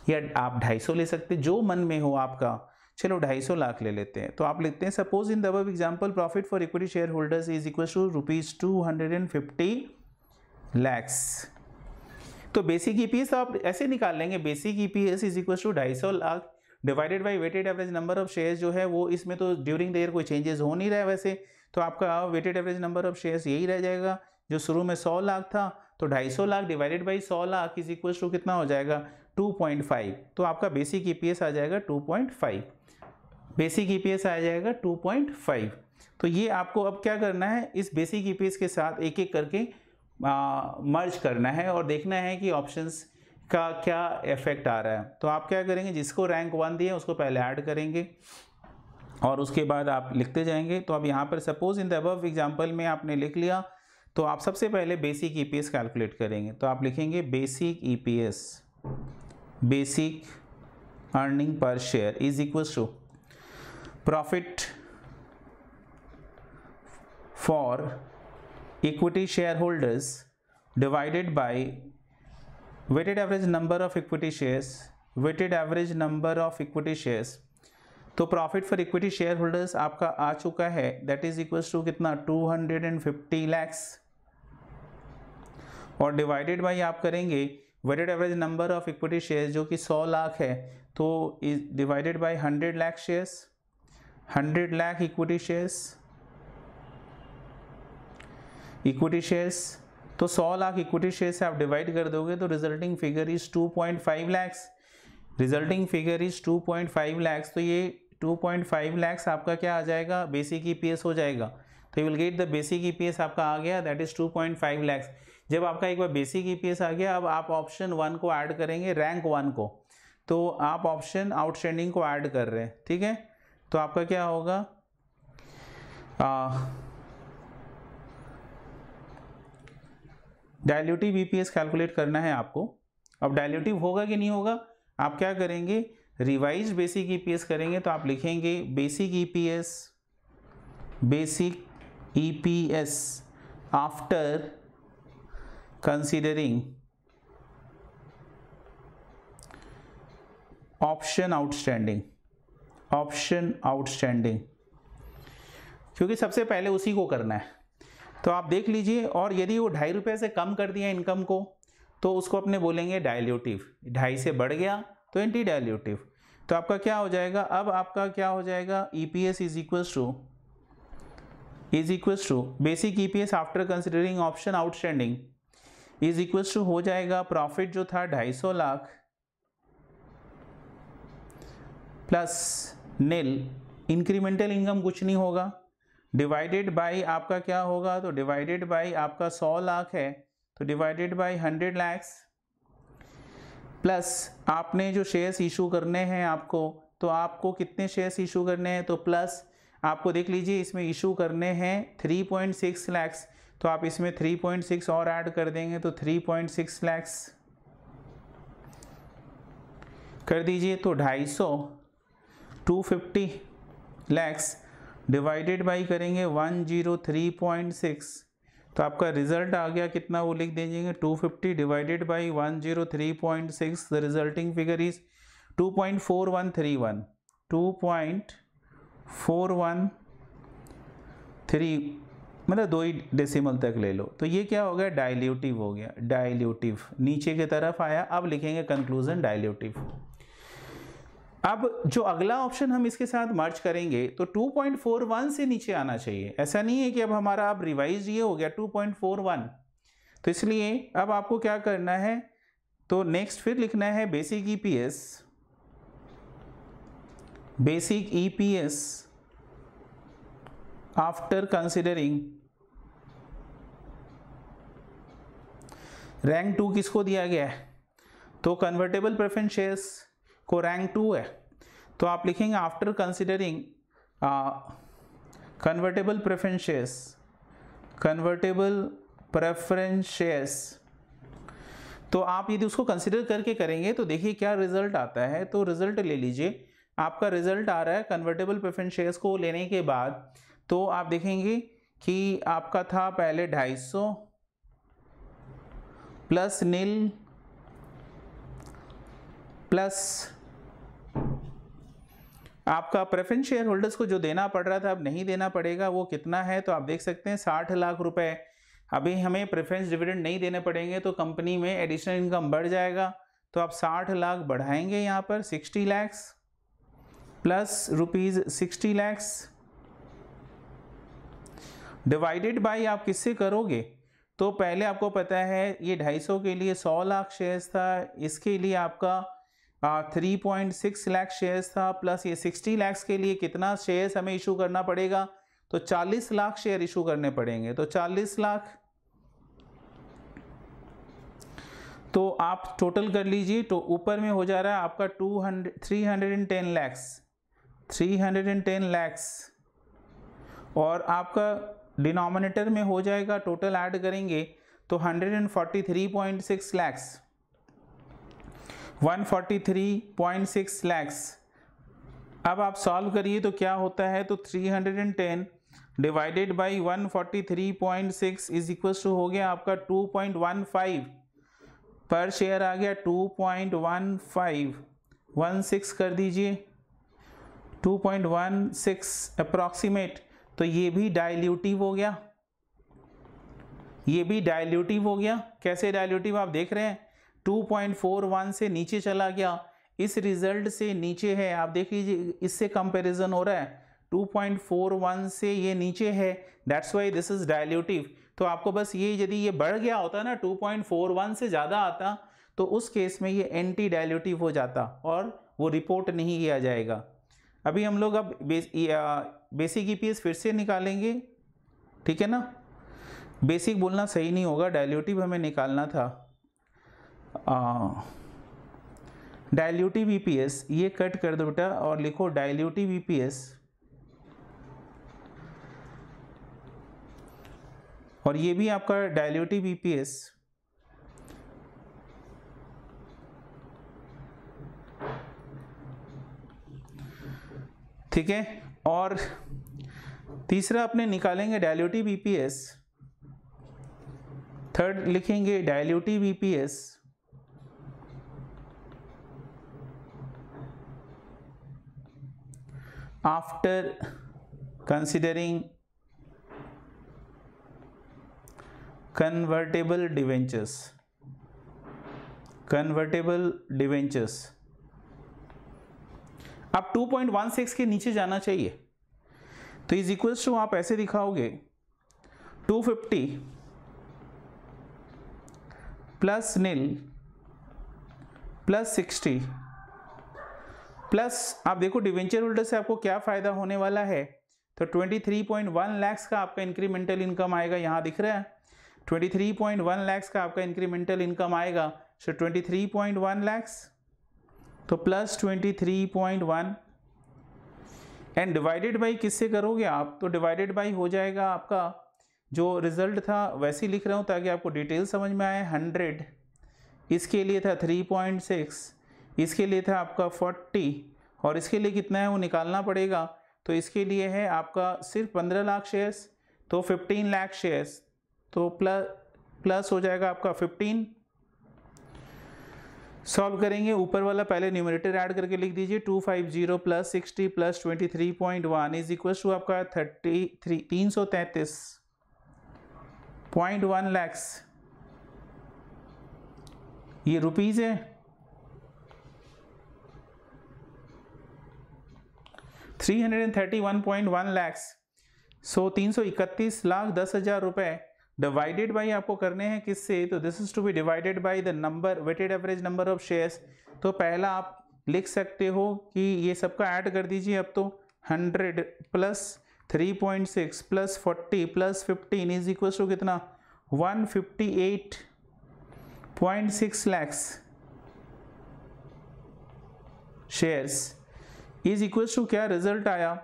या आप ढाई सौ ले सकते जो मन में हो आपका चलो ढाई सौ लाख ले लेते हैं तो आप लिखते हैं suppose in the example profit for equity share shareholders is equal to rupees two hundred and fifty lakhs तो बेसिक ई e आप ऐसे निकाल लेंगे basic E P S is equal to ढाई सौ lakh divided by weighted average number of share जो है वो इसमें तो ड्यूरिंग द ईयर कोई चेंजेस हो नहीं रहा है वैसे तो आपका weighted average number of shares यही रह जाएगा जो शुरू में सौ लाख था तो ढाई सौ लाख डिवाइडेड बाई सौ लाख इज इक्वल टू कितना हो जाएगा टू पॉइंट फाइव तो आपका बेसिक ई आ जाएगा two point five basic E आ जाएगा टू पॉइंट फाइव तो ये आपको अब क्या करना है इस बेसिक ई के साथ एक एक करके मर्ज करना है और देखना है कि ऑप्शंस का क्या इफेक्ट आ रहा है तो आप क्या करेंगे जिसको रैंक वन दिए उसको पहले ऐड करेंगे और उसके बाद आप लिखते जाएंगे तो अब यहाँ पर suppose in the above example में आपने लिख लिया तो आप सबसे पहले बेसिक ईपीएस कैलकुलेट करेंगे तो आप लिखेंगे basic EPS basic earning per share is equal to profit for equity share holders divided by weighted average number of equity shares weighted average number of equity shares तो profit for equity share shareholders आपका आ चुका है दैट इज इक्वल्स टू कितना 250 लैक्स और डिवाइडेड बाई आप करेंगे weighted average number of equity shares जो कि 100 लाख है तो is divided by 100 lakh shares 100 lakh equity shares equity shares तो 100 लाख इक्विटी शेयर से आप डिवाइड कर दोगे तो resulting figure is 2.5 lakhs resulting figure is 2.5 lakhs तो ये 2.5 लैक्स आपका क्या आ जाएगा बेसिक ई हो जाएगा तो you will get the basic E आपका आ गया दैट इज 2.5 लैक्स जब आपका एक बार बेसिक ई आ गया अब आप ऑप्शन वन को ऐड करेंगे रैंक वन को तो आप ऑप्शन आउटस्टैंडिंग को ऐड कर रहे हैं ठीक है तो आपका क्या होगा आ, डायल्यूटिव ईपीएस कैलकुलेट करना है आपको अब डायल्यूटिव होगा कि नहीं होगा आप क्या करेंगे रिवाइज बेसिक ईपीएस e करेंगे तो आप लिखेंगे basic EPS e basic EPS after considering option outstanding option outstanding क्योंकि सबसे पहले उसी को करना है तो आप देख लीजिए और यदि वो ढाई रुपये से कम कर दिया इनकम को तो उसको अपने बोलेंगे डायल्यूटिव ढाई से बढ़ गया तो एंटी डायल्यूटिव तो आपका क्या हो जाएगा अब आपका क्या हो जाएगा E P S is equals to is equals to basic E P S after considering option outstanding is equals to हो जाएगा प्रॉफिट जो था ढाई सौ lakh plus nil incremental income कुछ नहीं होगा डिवाइडेड बाई आपका क्या होगा तो डिवाइडेड बाई आपका सौ लाख है तो divided by hundred lakhs plus आपने जो शेयर्स इशू करने हैं आपको तो आपको कितने शेयर्स इशू करने हैं तो प्लस आपको देख लीजिए इसमें इशू करने हैं 3.6 लैक्स तो आप इसमें 3.6 और ऐड कर देंगे तो 3.6 लैक्स कर दीजिए तो 250 250 लैक्स डिवाइडेड बाई करेंगे one zero three point six तो आपका रिजल्ट आ गया कितना वो लिख देंगे two fifty divided by one zero three point six the resulting figure is two two point point four four one one three one three मतलब दो ही डेसिमल तक ले लो तो ये क्या हो गया डायल्यूटिव हो गया डायल्यूटिव नीचे की तरफ आया अब लिखेंगे कंक्लूजन डायल्यूटिव अब जो अगला ऑप्शन हम इसके साथ मर्ज करेंगे तो 2.41 से नीचे आना चाहिए ऐसा नहीं है कि अब हमारा अब रिवाइज ये हो गया 2.41 तो इसलिए अब आपको क्या करना है तो नेक्स्ट फिर लिखना है basic EPS basic EPS after considering rank two किसको दिया गया है तो कन्वर्टेबल प्रेफरेंस शेयर्स को रैंक टू है तो आप लिखेंगे after considering convertible preferential convertible preferential तो आप यदि उसको कंसिडर करके करेंगे तो देखिए क्या रिजल्ट आता है तो रिजल्ट ले लीजिए आपका रिजल्ट आ रहा है कन्वर्टेबल प्रेफरेंस शेयर्स को लेने के बाद तो आप देखेंगे कि आपका था पहले 250 प्लस नील प्लस आपका प्रेफरेंस शेयर होल्डर्स को जो देना पड़ रहा था अब नहीं देना पड़ेगा वो कितना है तो आप देख सकते हैं साठ लाख रुपए अभी हमें प्रेफरेंस डिविडेंड नहीं देने पड़ेंगे तो कंपनी में एडिशनल इनकम बढ़ जाएगा तो आप साठ लाख बढ़ाएंगे यहाँ पर sixty lakhs plus rupees sixty lakhs divided by आप किससे करोगे तो पहले आपको पता है ये ढाई के लिए सौ लाख शेयर्स था इसके लिए आपका three point six lakhs shares था प्लस ये सिक्सटी लैक्स के लिए कितना शेयर्स हमें इशू करना पड़ेगा तो चालीस लाख शेयर इशू करने पड़ेंगे तो चालीस लाख तो आप टोटल कर लीजिए तो ऊपर में हो जा रहा है आपका two hundred three hundred and ten lakhs three hundred and ten lakhs और आपका डिनोमिनेटर में हो जाएगा टोटल ऐड करेंगे तो hundred and forty three point six lakhs 143.6 lakhs अब आप सॉल्व करिए तो क्या होता है तो 310 divided by 143.6 is equal to हो गया आपका 2.15 पर शेयर आ गया 2.15 16 कर दीजिए 2.16 अप्रॉक्सीमेट तो ये भी डाइल्यूटिव हो गया ये भी डाइल्यूटिव हो गया कैसे डाइल्यूटिव आप देख रहे हैं 2.41 से नीचे चला गया इस रिजल्ट से नीचे है आप देख लीजिए इससे कंपैरिजन हो रहा है 2.41 से ये नीचे है that's why this is dilutive तो आपको बस ये यदि ये बढ़ गया होता ना 2.41 से ज़्यादा आता तो उस केस में ये एंटी डायल्यूटिव हो जाता और वो रिपोर्ट नहीं किया जाएगा अभी हम लोग अब बेसिक ई फिर से निकालेंगे ठीक है ना बेसिक बोलना सही नहीं होगा डायल्यूटिव हमें निकालना था डायल्यूटिव ईपीएस ये कट कर दो बेटा और लिखो डायल्यूटिव ईपीएस और ये भी आपका डायल्यूटिव ईपीएस ठीक है और तीसरा अपने निकालेंगे डायल्यूटिव ईपीएस थर्ड लिखेंगे dilutive EPS after considering convertible debentures convertible debentures आप 2.16 के नीचे जाना चाहिए तो इज इक्वल्स टू आप ऐसे दिखाओगे 250 प्लस नील प्लस 60 प्लस आप देखो डिवेंचर होल्डर से आपको क्या फ़ायदा होने वाला है तो 23.1 लाख का आपका इंक्रीमेंटल इनकम आएगा यहाँ दिख रहा है 23.1 लाख का आपका इंक्रीमेंटल इनकम आएगा सो 23.1 लाख तो प्लस 23.1 एंड डिवाइडेड बाई किससे करोगे आप तो डिवाइडेड बाई हो जाएगा आपका जो रिजल्ट था वैसे ही लिख रहा हूँ ताकि आपको डिटेल समझ में आए हंड्रेड इसके लिए था थ्री पॉइंट सिक्स इसके लिए था आपका फोर्टी और इसके लिए कितना है वो निकालना पड़ेगा तो इसके लिए है आपका सिर्फ पंद्रह लाख शेयर्स तो फिफ्टीन लाख शेयर्स तो प्लस प्लस हो जाएगा आपका फिफ्टीन सॉल्व करेंगे ऊपर वाला पहले न्यूमरेटर ऐड करके लिख दीजिए two five zero plus sixty plus twenty three point one is equal to आपका थर्टी थ्री तीन सौ तैंतीस पॉइंट वन लैक्स ये रुपीज़ है 331.1 लैक्स सो तीन सौ इकतीस लाख दस हज़ार रुपये डिवाइडेड बाई आपको करने हैं किससे तो this is to be divided by the number weighted average number of shares तो पहला आप लिख सकते हो कि ये सबका ऐड कर दीजिए अब तो 100 plus 3.6 plus 40 plus 15 is equal to कितना 158.6 lakhs shares is equals to क्या रिजल्ट आया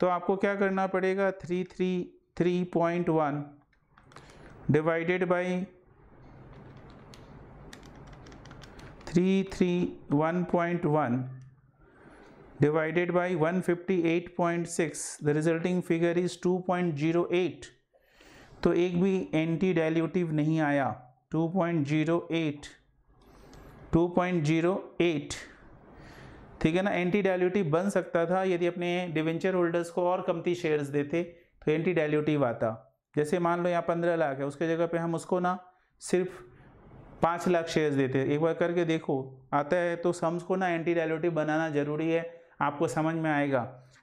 तो आपको क्या करना पड़ेगा three three three point one divided by three three one point one divided by one fifty eight point six the resulting figure is two point zero eight तो एक भी एंटी डायल्यूटिव नहीं आया two point zero eight two point zero eight ठीक है ना एंटी डायल्यूटिव बन सकता था यदि अपने डिवेंचर होल्डर्स को और कमती शेयर्स देते तो एंटी डायल्यूटिव आता जैसे मान लो यहाँ पंद्रह लाख है उसके जगह पे हम उसको ना सिर्फ पाँच लाख शेयर्स देते एक बार करके देखो आता है तो सम्स को ना एंटी डायल्यूटिव बनाना ज़रूरी है आपको समझ में आएगा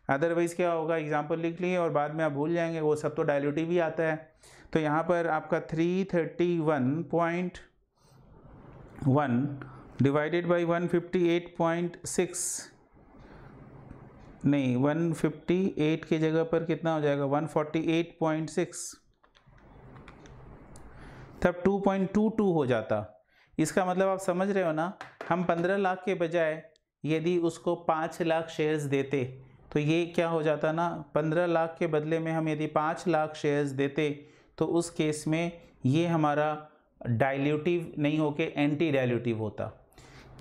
अदरवाइज़ क्या होगा एग्जाम्पल लिख लिए और बाद में आप भूल जाएंगे वो सब तो डायल्यूटिव ही आता है तो यहाँ पर आपका three thirty one point one divided by 158.6 नहीं 158 के जगह पर कितना हो जाएगा 148.6 तब 2.22 हो जाता इसका मतलब आप समझ रहे हो ना हम 15 लाख के बजाय यदि उसको 5 लाख शेयर्स देते तो ये क्या हो जाता ना 15 लाख के बदले में हम यदि 5 लाख शेयर्स देते तो उस केस में ये हमारा डाइल्यूटिव नहीं होके एंटी डाइल्यूटिव होता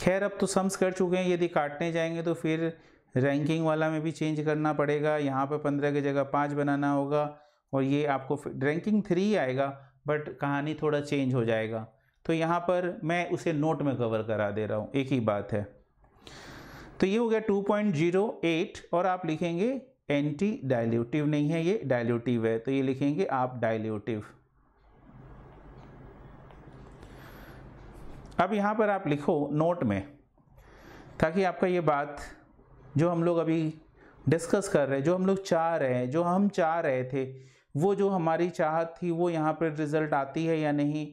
खैर अब तो सम्स कर चुके हैं यदि काटने जाएंगे तो फिर रैंकिंग वाला में भी चेंज करना पड़ेगा यहाँ पर पंद्रह की जगह पाँच बनाना होगा और ये आपको रैंकिंग थ्री आएगा बट कहानी थोड़ा चेंज हो जाएगा तो यहाँ पर मैं उसे नोट में कवर करा दे रहा हूँ एक ही बात है तो ये हो गया 2.08 और आप लिखेंगे एंटी डायल्यूटिव नहीं है ये डायल्यूटिव है तो ये लिखेंगे आप डायल्यूटिव अब यहाँ पर आप लिखो नोट में ताकि आपका ये बात जो हम लोग अभी डिस्कस कर रहे हैं जो हम लोग चाह रहे हैं जो हम चाह रहे थे वो जो हमारी चाहत थी वो यहाँ पर रिज़ल्ट आती है या नहीं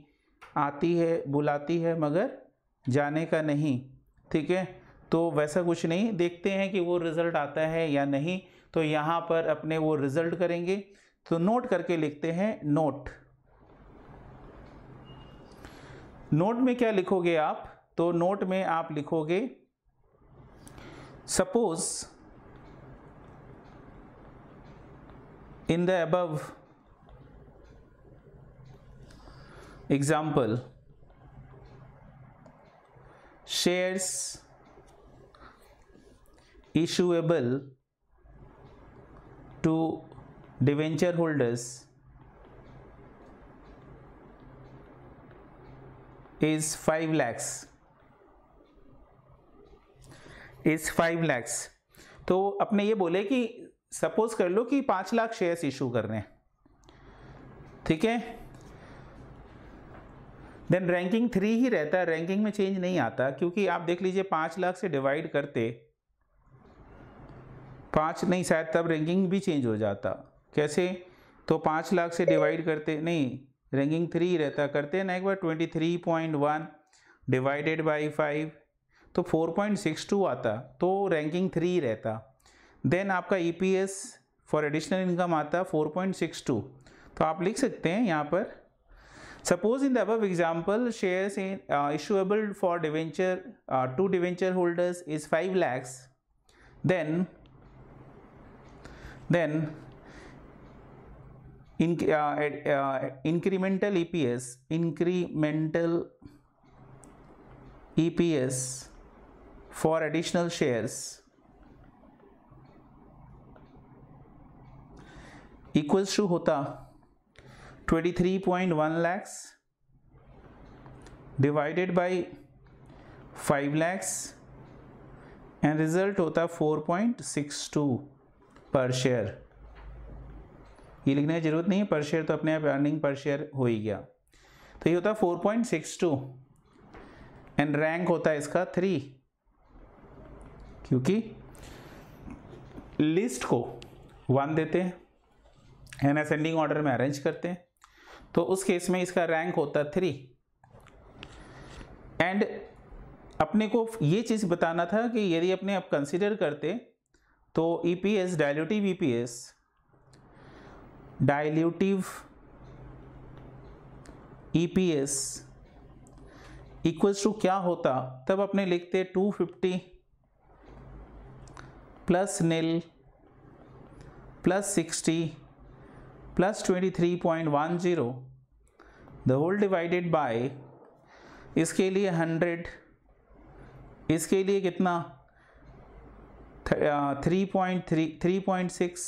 आती है बुलाती है मगर जाने का नहीं ठीक है तो वैसा कुछ नहीं देखते हैं कि वो रिज़ल्ट आता है या नहीं तो यहाँ पर अपने वो रिज़ल्ट करेंगे तो नोट करके लिखते हैं नोट नोट में क्या लिखोगे आप तो नोट में आप लिखोगे suppose in the above example shares issuable to debenture holders is 5 lakhs is 5 lakhs तो अपने ये बोले कि सपोज कर लो कि पांच लाख शेयर्स इशू कर रहे हैं ठीक है देन रैंकिंग थ्री ही रहता है रैंकिंग में चेंज नहीं आता क्योंकि आप देख लीजिए पाँच लाख से डिवाइड करते पाँच नहीं शायद तब रैंकिंग भी चेंज हो जाता कैसे तो पाँच लाख से डिवाइड करते नहीं रैंकिंग थ्री रहता करते हैं ना एक बार twenty three point one divided by five तो फोर पॉइंट सिक्स टू आता तो रैंकिंग थ्री रहता देन आपका E P S for additional income आता फोर पॉइंट सिक्स टू तो आप लिख सकते हैं यहाँ पर suppose in the above example shares in, uh, issuable debenture debenture uh, to debenture holders is 5 incremental EPS incremental EPS for additional shares equals to होता 23.1 lakhs divided by 5 lakhs and result होता 4.62 पर शेयर ये लिखने की जरूरत नहीं है पर शेयर तो अपने आप अर्निंग पर शेयर हो ही गया तो ये होता है four point six two and rank होता है इसका थ्री क्योंकि लिस्ट को वन देते हैं एंड असेंडिंग ऑर्डर में अरेंज करते हैं तो उस केस में इसका रैंक होता थ्री एंड अपने को ये चीज़ बताना था कि यदि अपने आप कंसिडर करते तो E P S dilutive E P S dilutive E P S equals to क्या होता तब अपने लिखते two fifty plus nil plus sixty plus twenty three point one zero the whole divided by इसके लिए हंड्रेड इसके लिए कितना three point three three point six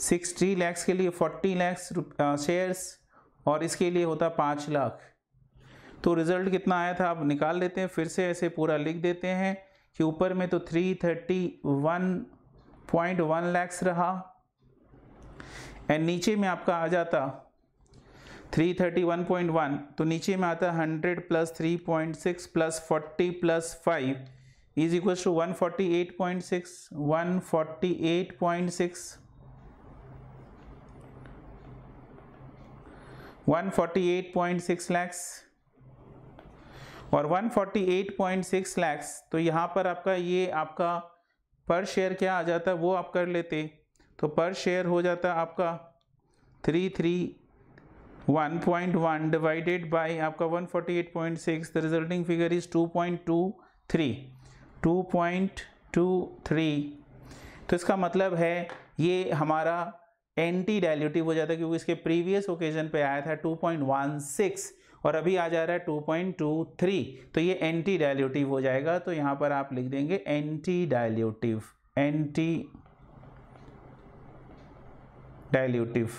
six three lakhs के लिए फोर्टी लैक्स शेयर्स और इसके लिए होता पाँच लाख तो रिज़ल्ट कितना आया था आप निकाल लेते हैं फिर से ऐसे पूरा लिख देते हैं कि ऊपर में तो three thirty one point one lakhs रहा एंड नीचे में आपका आ जाता three thirty one point one तो नीचे में आता hundred plus three point six plus forty plus five is equal to one forty eight point six one forty eight point six 148.6 lakhs और 148.6 लैक्स तो यहाँ पर आपका ये आपका पर शेयर क्या आ जाता वो आप कर लेते तो पर शेयर हो जाता आपका three three one point one divided by आपका one forty eight point six the resulting figure is two point two three two point two three तो इसका मतलब है ये हमारा एंटी डायल्यूटिव हो जाता है क्योंकि इसके प्रीवियस ओकेजन पे आया था 2.16 और अभी आ जा रहा है 2.23 तो ये एंटी डायल्यूटिव हो जाएगा तो यहाँ पर आप लिख देंगे anti dilutive anti dilutive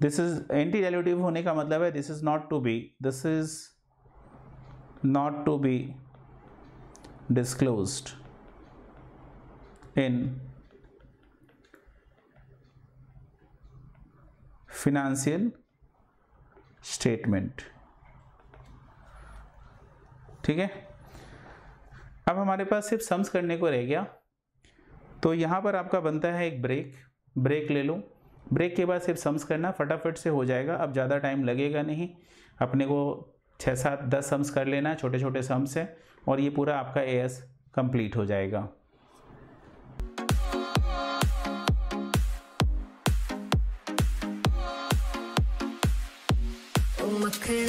this is anti dilutive होने का मतलब है this is not to be this is not to be disclosed in financial statement ठीक है अब हमारे पास सिर्फ सम्स करने को रह गया तो यहाँ पर आपका बनता है एक ब्रेक ब्रेक ले लो ब्रेक के बाद सिर्फ सम्स करना फटाफट से हो जाएगा अब ज़्यादा टाइम लगेगा नहीं अपने को छः सात दस सम्स कर लेना छोटे छोटे सम्स हैं और ये पूरा आपका एएस कंप्लीट हो जाएगा एजी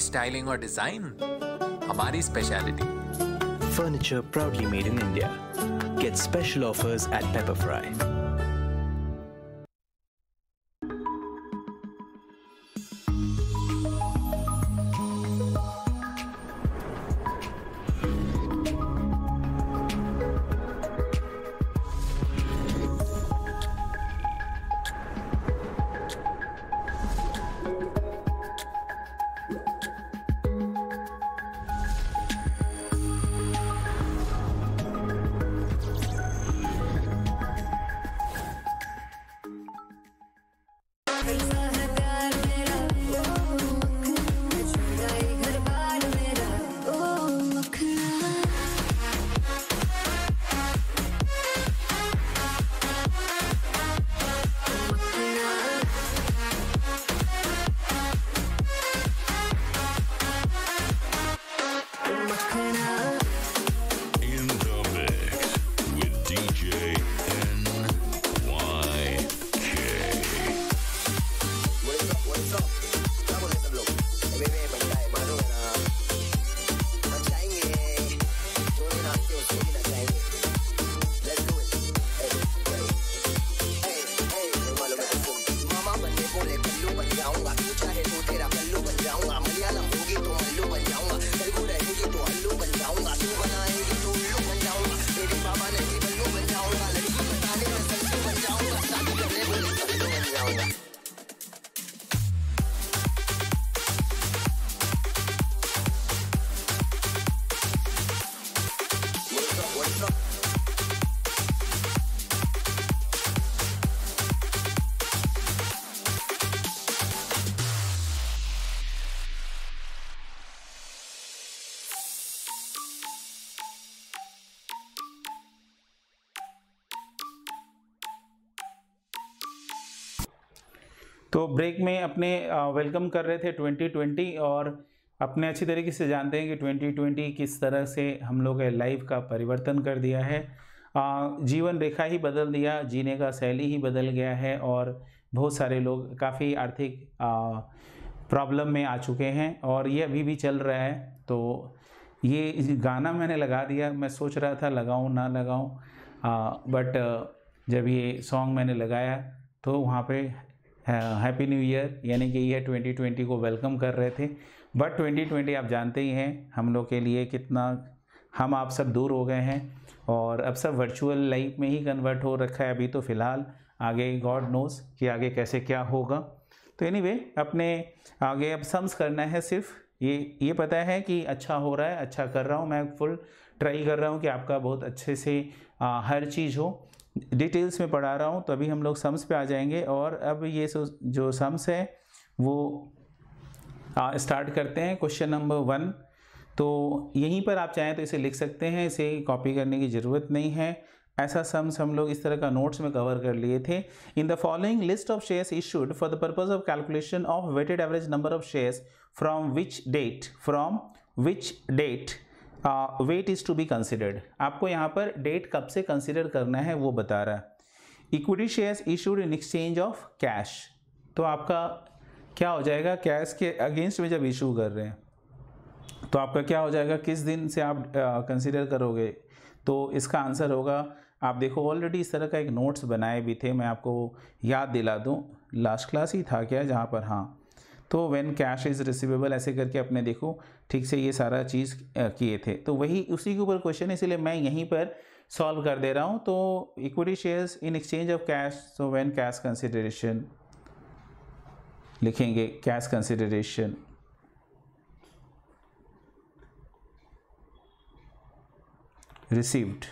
स्टाइलिंग और डिजाइन हमारी speciality furniture proudly made in India. Get special offers at Pepperfry. Break में अपने वेलकम कर रहे थे 2020 और अपने अच्छी तरीके से जानते हैं कि 2020 किस तरह से हम लोग लाइफ का परिवर्तन कर दिया है जीवन रेखा ही बदल दिया जीने का शैली ही बदल गया है और बहुत सारे लोग काफ़ी आर्थिक प्रॉब्लम में आ चुके हैं और ये अभी भी चल रहा है तो ये गाना मैंने लगा दिया मैं सोच रहा था लगाऊं ना लगाऊं बट जब ये सॉन्ग मैंने लगाया तो वहाँ पे हैप्पी न्यू ईयर यानी कि यह 2020 को वेलकम कर रहे थे बट 2020 आप जानते ही हैं हम लोग के लिए कितना हम आप सब दूर हो गए हैं और अब सब वर्चुअल लाइफ में ही कन्वर्ट हो रखा है अभी तो फ़िलहाल आगे गॉड नोस कि आगे कैसे क्या होगा तो एनी anyway, अपने आगे अब सम्स करना है सिर्फ ये ये पता है कि अच्छा हो रहा है अच्छा कर रहा हूँ मैं फुल ट्राई कर रहा हूँ कि आपका बहुत अच्छे से आ, हर चीज़ हो डिटेल्स में पढ़ा रहा हूँ तो अभी हम लोग सम्स पे आ जाएंगे और अब ये जो सम्स है वो आ, स्टार्ट करते हैं क्वेश्चन नंबर वन तो यहीं पर आप चाहें तो इसे लिख सकते हैं इसे कॉपी करने की ज़रूरत नहीं है ऐसा सम्स हम लोग इस तरह का नोट्स में कवर कर लिए थे in the following list of shares issued for the purpose of calculation of weighted average number of shares from which date from which date weight is to be considered आपको यहाँ पर डेट कब से कंसिडर करना है वो बता रहा है equity shares issued in exchange of cash तो आपका क्या हो जाएगा कैश के अगेंस्ट में जब इशू कर रहे हैं तो आपका क्या हो जाएगा किस दिन से आप कंसिडर करोगे तो इसका आंसर होगा आप देखो ऑलरेडी इस तरह का एक नोट्स बनाए भी थे मैं आपको याद दिला दूँ लास्ट क्लास ही था क्या जहाँ पर हाँ तो वेन कैश इज़ रिसिवेबल ऐसे करके अपने देखो ठीक से ये सारा चीज़ किए थे तो वही उसी के ऊपर क्वेश्चन है इसीलिए मैं यहीं पर सॉल्व कर दे रहा हूँ तो equity shares in exchange of cash so when cash consideration लिखेंगे cash consideration received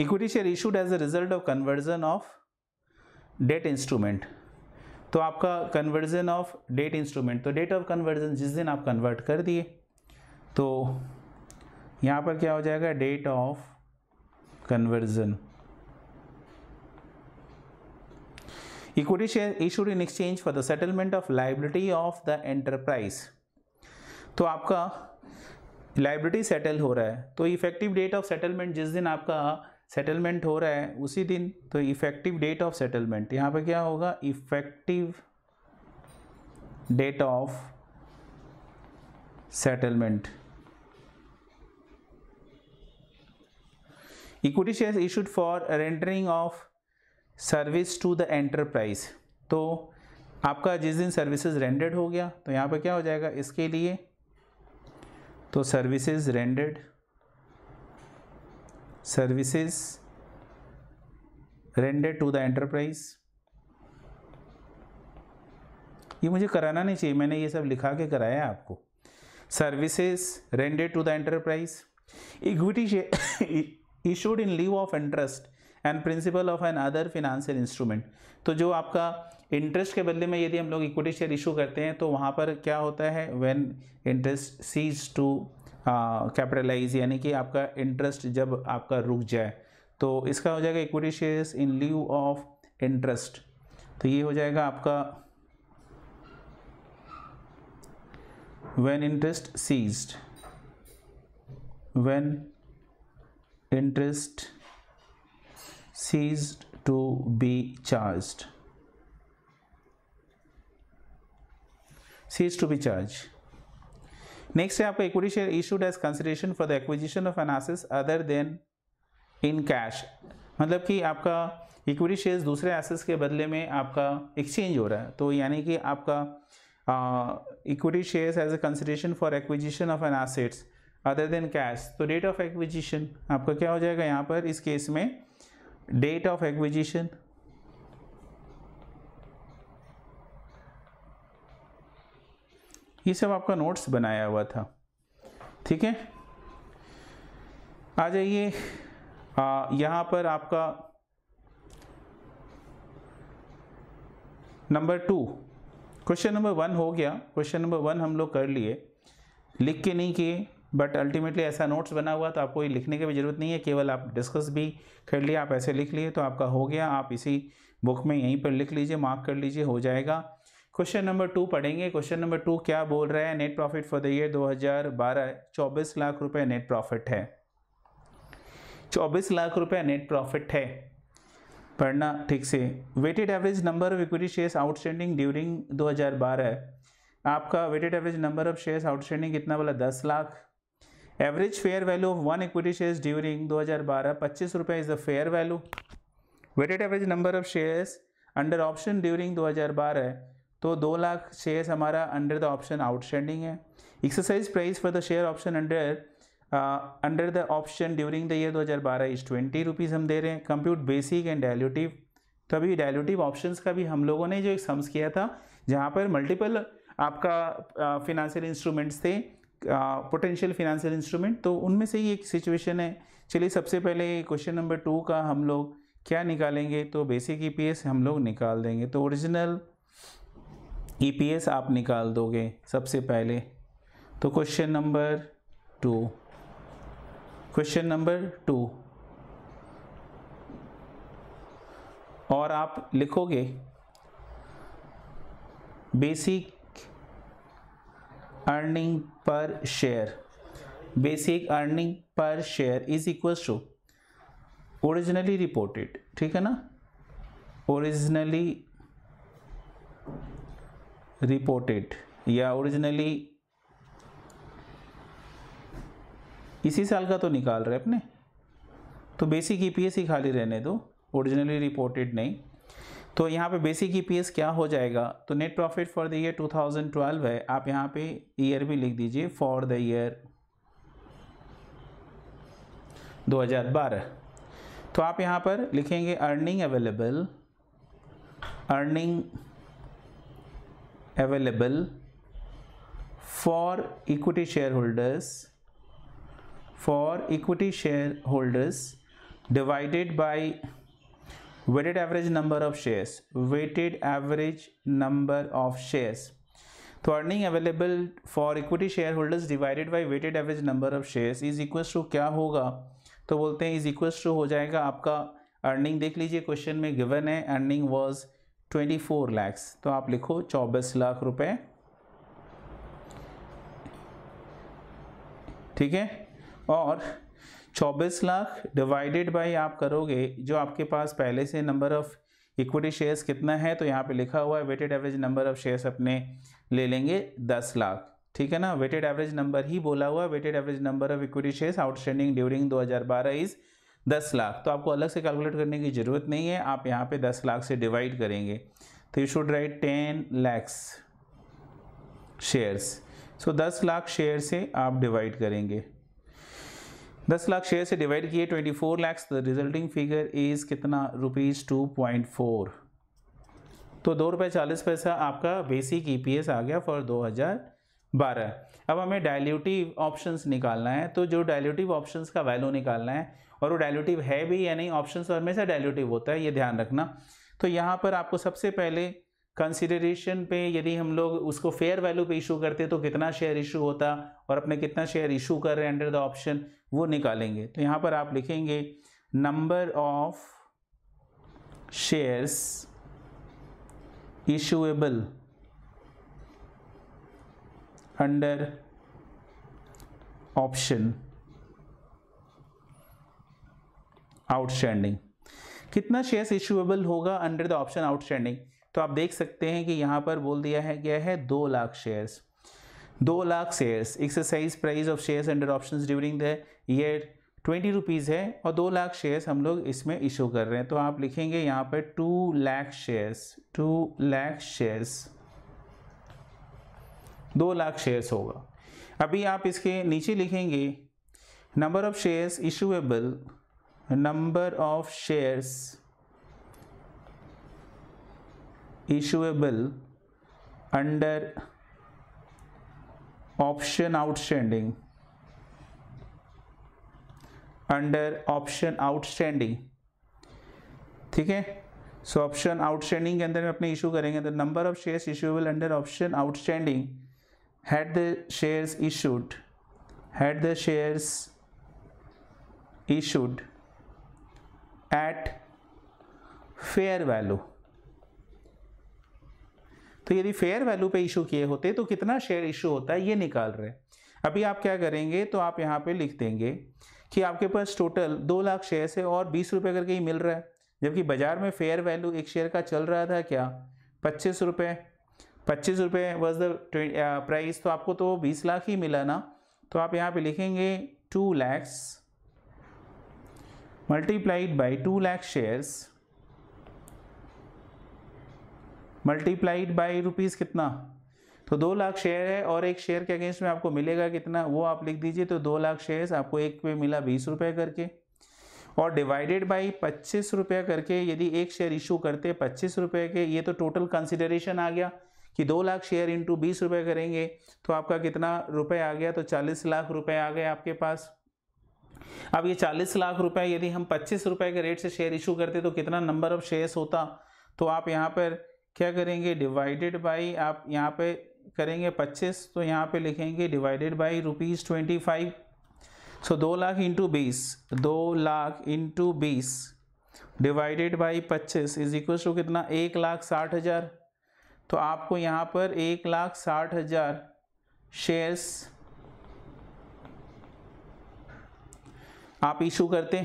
equity share issued as a result of conversion of debt instrument तो आपका कन्वर्जन ऑफ डेट इंस्ट्रूमेंट तो डेट ऑफ कन्वर्जन जिस दिन आप कन्वर्ट कर दिए तो यहाँ पर क्या हो जाएगा date of conversion equity share issued in exchange for the settlement of liability of the enterprise तो आपका लाइबिलिटी सेटल हो रहा है तो इफेक्टिव डेट ऑफ सेटलमेंट जिस दिन आपका सेटलमेंट हो रहा है उसी दिन तो इफेक्टिव डेट ऑफ सेटलमेंट यहाँ पे क्या होगा effective date of settlement equity share issued for rendering of service to the enterprise तो आपका जिस दिन सर्विसेज रेंडेड हो गया तो यहाँ पे क्या हो जाएगा इसके लिए तो services rendered services rendered to the enterprise ये मुझे कराना नहीं चाहिए मैंने ये सब लिखा के कराया आपको services rendered to the enterprise equity issued in lieu of interest and principal of another financial instrument तो जो आपका इंटरेस्ट के बदले में यदि हम लोग इक्विटी शेयर इशू करते हैं तो वहाँ पर क्या होता है when interest cease to capitalise हाँ, यानी कि आपका इंटरेस्ट जब आपका रुक जाए तो इसका हो जाएगा equity shares in lieu of interest तो ये हो जाएगा आपका when interest ceased when interest ceased to be charged cease to be charged next है आपका equity share issued as consideration for the acquisition of an एसेस अदर देन इन कैश मतलब कि आपका इक्विटी शेयर्स दूसरे एसेस के बदले में आपका एक्सचेंज हो रहा है तो यानी कि आपका equity shares as a consideration for acquisition of an assets other than cash तो डेट ऑफ एक्विजिशन आपका क्या हो जाएगा यहाँ पर इस केस में डेट ऑफ एक्विजिशन ये सब आपका नोट्स बनाया हुआ था ठीक है आ जाइए यहाँ पर आपका number two question number one हो गया क्वेश्चन नंबर वन हम लोग कर लिए लिख के नहीं किए बट अल्टीमेटली ऐसा नोट्स बना हुआ तो आपको ये लिखने की भी ज़रूरत नहीं है केवल आप डिस्कस भी कर लिए आप ऐसे लिख लिए तो आपका हो गया आप इसी बुक में यहीं पर लिख लीजिए मार्क कर लीजिए हो जाएगा क्वेश्चन नंबर टू पढ़ेंगे क्वेश्चन नंबर टू क्या बोल रहा है net profit for the year 2012 24 lakh रुपए नेट प्रॉफिट है 24 लाख रुपए नेट प्रॉफिट है पढ़ना ठीक से weighted average number of equity shares outstanding during 2012 आपका weighted average number of shares outstanding कितना बोला दस lakh average fair value of one equity shares during 2012 पच्चीस रुपये is the fair value weighted average number of shares under option during 2012 तो दो लाख शेयर्स हमारा अंडर द ऑप्शन आउटस्टैंडिंग है exercise price for the share option under under the option during the year 2012 हज़ार बारह इस ट्वेंटी रुपीज़ हम दे रहे हैं कंप्यूट बेसिक एंड डायल्यूटिव तो अभी डायल्यूटिव ऑप्शन का भी हम लोगों ने जो एक सम्स किया था जहाँ पर मल्टीपल आपका फिनेंशियल uh, इंस्ट्रूमेंट्स थे पोटेंशियल फिनेंशियल इंस्ट्रूमेंट तो उनमें से ही एक सिचुएशन है चलिए सबसे पहले क्वेश्चन नंबर टू का हम लोग क्या निकालेंगे तो बेसिक ई e हम लोग निकाल देंगे तो ओरिजिनल ई e आप निकाल दोगे सबसे पहले तो question number two question number two और आप लिखोगे basic earning per share basic earning per share is equal to originally reported ठीक है ना ओरिजिनली रिपोर्टेड या ओरिजिनली इसी साल का तो निकाल रहे अपने तो बेसिक ईपीएस ही खाली रहने दो ओरिजिनली रिपोर्टेड नहीं तो यहाँ पे बेसिक ईपीएस क्या हो जाएगा तो net profit for the year 2012 है आप यहाँ पे ईयर भी लिख दीजिए फॉर द ईयर 2012 तो आप यहाँ पर लिखेंगे earning available earning available for equity shareholders for equity shareholders divided by weighted average number of shares weighted average number of shares तो earning available for equity share holders divided by weighted average number of shares is equals to क्या होगा तो बोलते हैं इज इक्वल्स टू हो जाएगा आपका अर्निंग देख लीजिए क्वेश्चन में गिवन है earning was twenty four lakhs तो आप लिखो चौबीस लाख रुपए ठीक है और 24 लाख डिवाइडेड बाय आप करोगे जो आपके पास पहले से नंबर ऑफ़ इक्विटी शेयर्स कितना है तो यहाँ पे लिखा हुआ है weighted average number of shares अपने ले लेंगे दस लाख ठीक है ना वेटेड एवरेज नंबर ही बोला हुआ weighted average number of equity shares outstanding during 2012 is दस लाख तो आपको अलग से कैलकुलेट करने की ज़रूरत नहीं है आप यहाँ पे दस लाख से डिवाइड करेंगे तो you should write ten lakhs shares so दस लाख शेयर से आप डिवाइड करेंगे दस लाख शेयर से डिवाइड किए twenty four lakhs the resulting figure is कितना रुपीज़ टू पॉइंट फोर तो दो रुपये चालीस पैसा आपका बेसिक ई e आ गया फॉर दो हज़ार बारह अब हमें डायल्यूटिव ऑप्शंस निकालना है तो जो डायल्यूटिव ऑप्शंस का वैल्यू निकालना है और वो डायल्यूटिव है भी या नहीं ऑप्शन तो हमेशा डायल्यूटिव होता है ये ध्यान रखना तो यहाँ पर आपको सबसे पहले कंसिडरेशन पे यदि हम लोग उसको फेयर वैल्यू पे इशू करते तो कितना शेयर इशू होता और अपने कितना शेयर इशू कर रहे हैं अंडर द ऑप्शन वो निकालेंगे तो यहाँ पर आप लिखेंगे number of shares issuable under option outstanding कितना शेयर्स इशूएबल होगा अंडर द ऑप्शन आउटस्टैंडिंग तो आप देख सकते हैं कि यहाँ पर बोल दिया है गया है दो लाख शेयर्स दो lakh shares exercise price of shares under option during the year twenty rupees है और दो लाख शेयर्स हम लोग इसमें इशू कर रहे हैं तो आप लिखेंगे यहाँ पर two lakh shares two lakh shares दो लाख शेयर्स होगा अभी आप इसके नीचे लिखेंगे number of shares issuable number of shares issuable under option outstanding under option outstanding ठीक है सो ऑप्शन आउटस्टैंडिंग के अंदर में अपने इशू करेंगे the number of shares issuable under option outstanding had the shares issued had the shares issued at fair value तो यदि फेयर वैल्यू पे इशू किए होते तो कितना शेयर इशू होता है ये निकाल रहे अभी आप क्या करेंगे तो आप यहाँ पे लिख देंगे कि आपके पास टोटल दो लाख शेयर्स है और बीस रुपये करके ही मिल रहा है जबकि बाजार में फेयर वैल्यू एक शेयर का चल रहा था क्या पच्चीस रुपये पच्चीस रुपये वॉज द प्राइस तो आपको तो बीस लाख ही मिला ना तो आप यहाँ पे लिखेंगे two lakhs multiplied by two lakh shares multiplied by rupees कितना तो दो लाख शेयर है और एक शेयर के अगेंस्ट में आपको मिलेगा कितना वो आप लिख दीजिए तो दो लाख शेयर्स आपको एक पे मिला बीस रुपये करके और डिवाइडेड बाई पच्चीस रुपये करके यदि एक शेयर इशू करते पच्चीस रुपये के ये तो टोटल कंसिडरेशन आ गया कि दो लाख शेयर इंटू बीस रुपये करेंगे तो आपका कितना रुपए आ गया तो चालीस लाख रुपए आ गए आपके पास अब ये चालीस लाख रुपए यदि हम पच्चीस रुपए के रेट से शेयर इशू करते तो कितना नंबर ऑफ शेयर्स होता तो आप यहाँ पर क्या करेंगे डिवाइडेड बाई आप यहाँ पे करेंगे पच्चीस तो यहाँ पे लिखेंगे divided by rupees twenty five so दो लाख इंटू बीस दो लाख इंटू बीस डिवाइडेड बाई पच्चीस इज इक्वल टू कितना एक लाख साठ हज़ार तो आपको यहाँ पर एक लाख साठ हज़ार शेयर्स आप इशू करते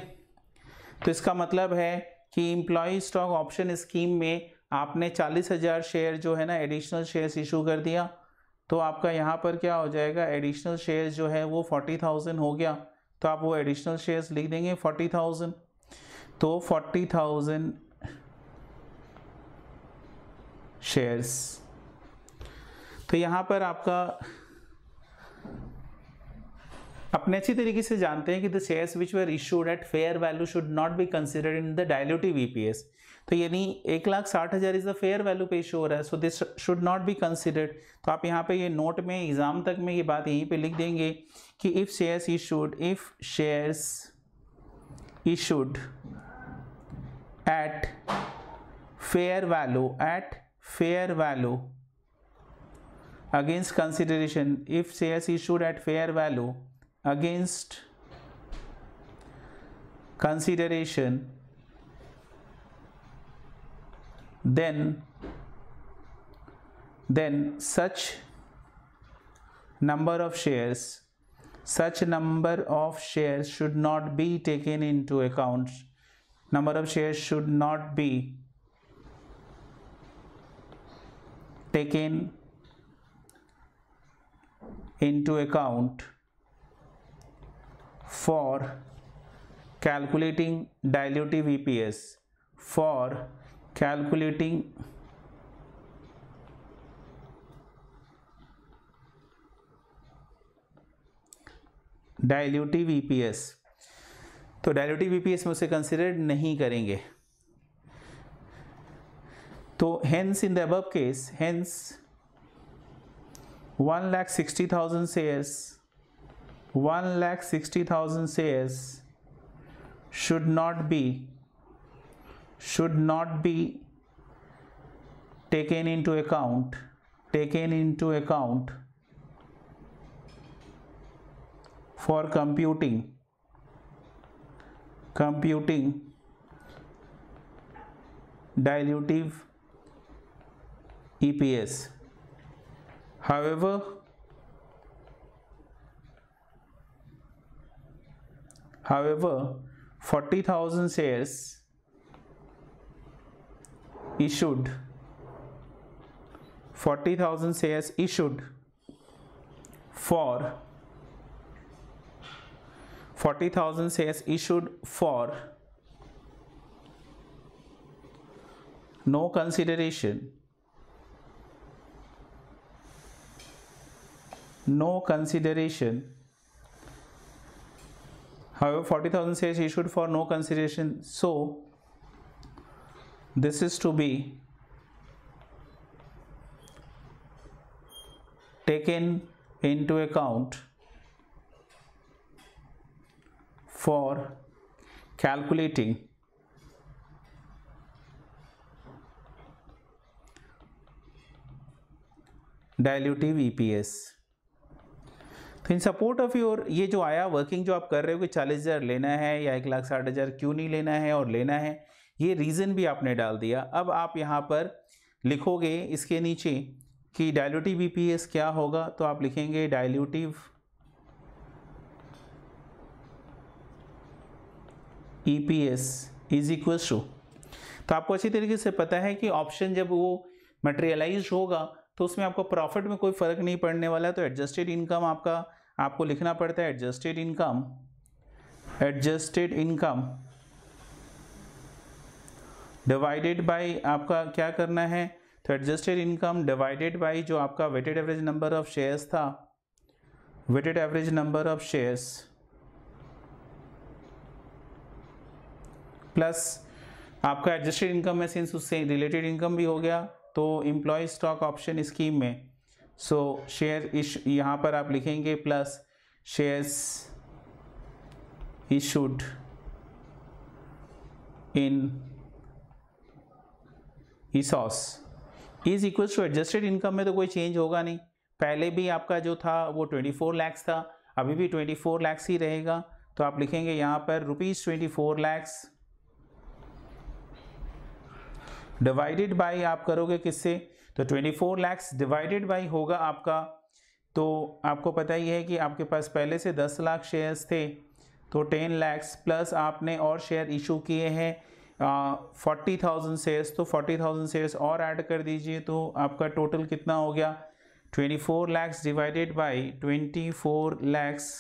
तो इसका मतलब है कि इम्प्लॉय स्टॉक ऑप्शन स्कीम में आपने चालीस हज़ार शेयर जो है ना एडिशनल शेयर्स इशू कर दिया तो आपका यहाँ पर क्या हो जाएगा एडिशनल शेयर्स जो है वो फोर्टी थाउजेंड हो गया तो आप वो एडिशनल शेयर्स लिख देंगे फोर्टी थाउजेंड तो फोर्टी थाउजेंड शेयर्स तो यहाँ पर आपका अपने अच्छी तरीके से जानते हैं कि the shares which were issued at fair value should not be considered in the dilutive EPS तो यानी एक लाख साठ हज़ार इज़ द फेयर वैल्यू पे इशू हो रहा है so this should not be considered तो आप यहाँ पे ये नोट में एग्ज़ाम तक में ये बात यहीं पे लिख देंगे कि if shares issued if shares issued at fair value at fair value against consideration if shares issued at fair value against consideration then then such number of shares such number of shares should not be taken into account number of shares should not be taken into account for calculating dilutive EPS for calculating dilutive EPS तो डायल्यूटिव ईपीएस में उसे कंसिडर नहीं करेंगे तो hence in the above case hence one lakh sixty thousand shares 1 lakh 60,000 shares should not be should not be taken into account taken into account for computing computing dilutive EPS however However, 40,000 shares issued 40,000 shares issued for 40,000 shares issued for no consideration no consideration However, 40,000 shares issued for no consideration. So, this is to be taken into account for calculating dilutive EPS. तो इन सपोर्ट ऑफ योर ये जो आया वर्किंग जो आप कर रहे हो कि चालीस हज़ार लेना है या एक लाख साठ हज़ार क्यों नहीं लेना है और लेना है ये रीज़न भी आपने डाल दिया अब आप यहाँ पर लिखोगे इसके नीचे कि डायलूटिव बीपीएस e क्या होगा तो आप लिखेंगे dilutive S is equal to तो आपको अच्छी तरीके से पता है कि ऑप्शन जब वो मटेरियलाइज होगा तो उसमें आपको प्रॉफिट में कोई फ़र्क नहीं पड़ने वाला है तो एडजस्टेड इनकम आपका आपको लिखना पड़ता है adjusted income adjusted income divided by आपका क्या करना है तो एडजस्टेड इनकम डिवाइडेड बाय जो आपका weighted average number of shares था weighted average number of shares plus आपका एडजस्टेड इनकम में सिंस उससे रिलेटेड इनकम भी हो गया तो इम्प्लॉय स्टॉक ऑप्शन स्कीम में सो शेयर इश यहाँ पर आप लिखेंगे plus shares issued in ESOS is equal to adjusted income में तो कोई चेंज होगा नहीं पहले भी आपका जो था वो 24 लैक्स था अभी भी 24 लैक्स ही रहेगा तो आप लिखेंगे यहाँ पर rupees twenty four lakhs divided by आप करोगे किससे तो 24 लैक्स डिवाइडेड बाई होगा आपका तो आपको पता ही है कि आपके पास पहले से 10 लाख शेयर्स थे तो 10 लैक्स प्लस आपने और शेयर इशू किए हैं फोर्टी थाउजेंड शेयर्स तो फोर्टी थाउजेंड शेयर्स और ऐड कर दीजिए तो आपका टोटल कितना हो गया twenty four lakhs divided by twenty four lakhs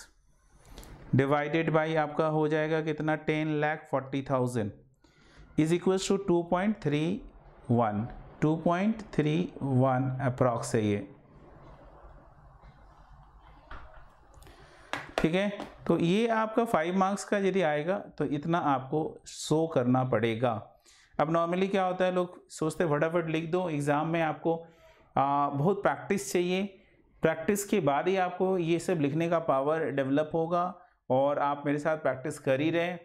divided by आपका हो जाएगा कितना ten lakh forty thousand is equals to two point three one two point three one approx है ये ठीक है तो ये आपका फाइव मार्क्स का यदि आएगा तो इतना आपको शो करना पड़ेगा अब नॉर्मली क्या होता है लोग सोचते फटाफट लिख दो एग्ज़ाम में आपको आ, बहुत प्रैक्टिस चाहिए प्रैक्टिस के बाद ही आपको ये सब लिखने का पावर डेवलप होगा और आप मेरे साथ प्रैक्टिस कर ही रहे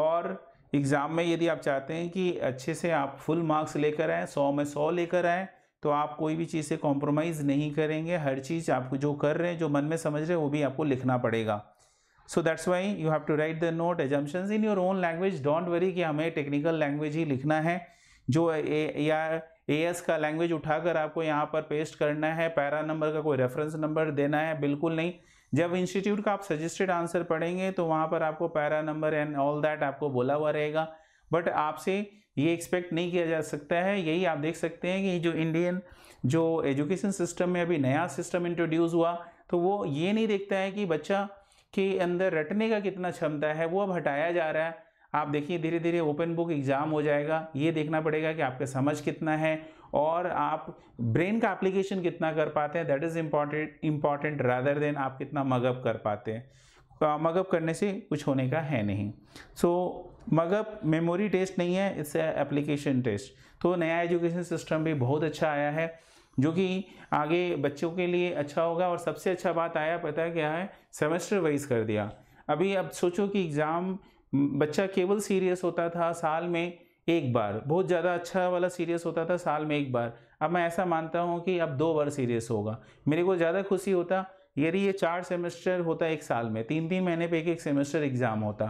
और एग्ज़ाम में यदि आप चाहते हैं कि अच्छे से आप फुल मार्क्स लेकर आएँ सौ में सौ लेकर आएँ तो आप कोई भी चीज़ से कॉम्प्रोमाइज़ नहीं करेंगे हर चीज़ आप जो कर रहे हैं जो मन में समझ रहे हैं वो भी आपको लिखना पड़ेगा so that's why you have to write the note assumption in your own language don't worry कि हमें टेक्निकल लैंग्वेज ही लिखना है जो ए, या एस का लैंग्वेज उठाकर आपको यहाँ पर पेस्ट करना है पैरा नंबर का कोई रेफरेंस नंबर देना है बिल्कुल नहीं जब इंस्टीट्यूट का आप सजेस्टेड आंसर पढ़ेंगे तो वहाँ पर आपको para number and all that आपको बोला हुआ रहेगा बट आपसे ये एक्सपेक्ट नहीं किया जा सकता है यही आप देख सकते हैं कि जो इंडियन जो एजुकेशन सिस्टम में अभी नया सिस्टम इंट्रोड्यूस हुआ तो वो ये नहीं देखता है कि बच्चा के अंदर रटने का कितना क्षमता है वो अब हटाया जा रहा है आप देखिए धीरे धीरे ओपन बुक एग्ज़ाम हो जाएगा ये देखना पड़ेगा कि आपका समझ कितना है और आप ब्रेन का एप्लीकेशन कितना कर पाते हैं that is important important rather than आप कितना मगअप कर पाते हैं मगअप तो करने से कुछ होने का है नहीं सो मगअप मेमोरी टेस्ट नहीं है इट्स एप्लीकेशन टेस्ट तो नया एजुकेशन सिस्टम भी बहुत अच्छा आया है जो कि आगे बच्चों के लिए अच्छा होगा और सबसे अच्छा बात आया पता है क्या है सेमेस्टर वाइज कर दिया अभी अब सोचो कि एग्ज़ाम बच्चा केवल सीरियस होता था साल में एक बार बहुत ज़्यादा अच्छा वाला सीरियस होता था साल में एक बार अब मैं ऐसा मानता हूँ कि अब दो बार सीरियस होगा मेरे को ज़्यादा खुशी होता यदि ये चार सेमेस्टर होता एक साल में तीन तीन महीने पे एक एक सेमेस्टर एग्ज़ाम होता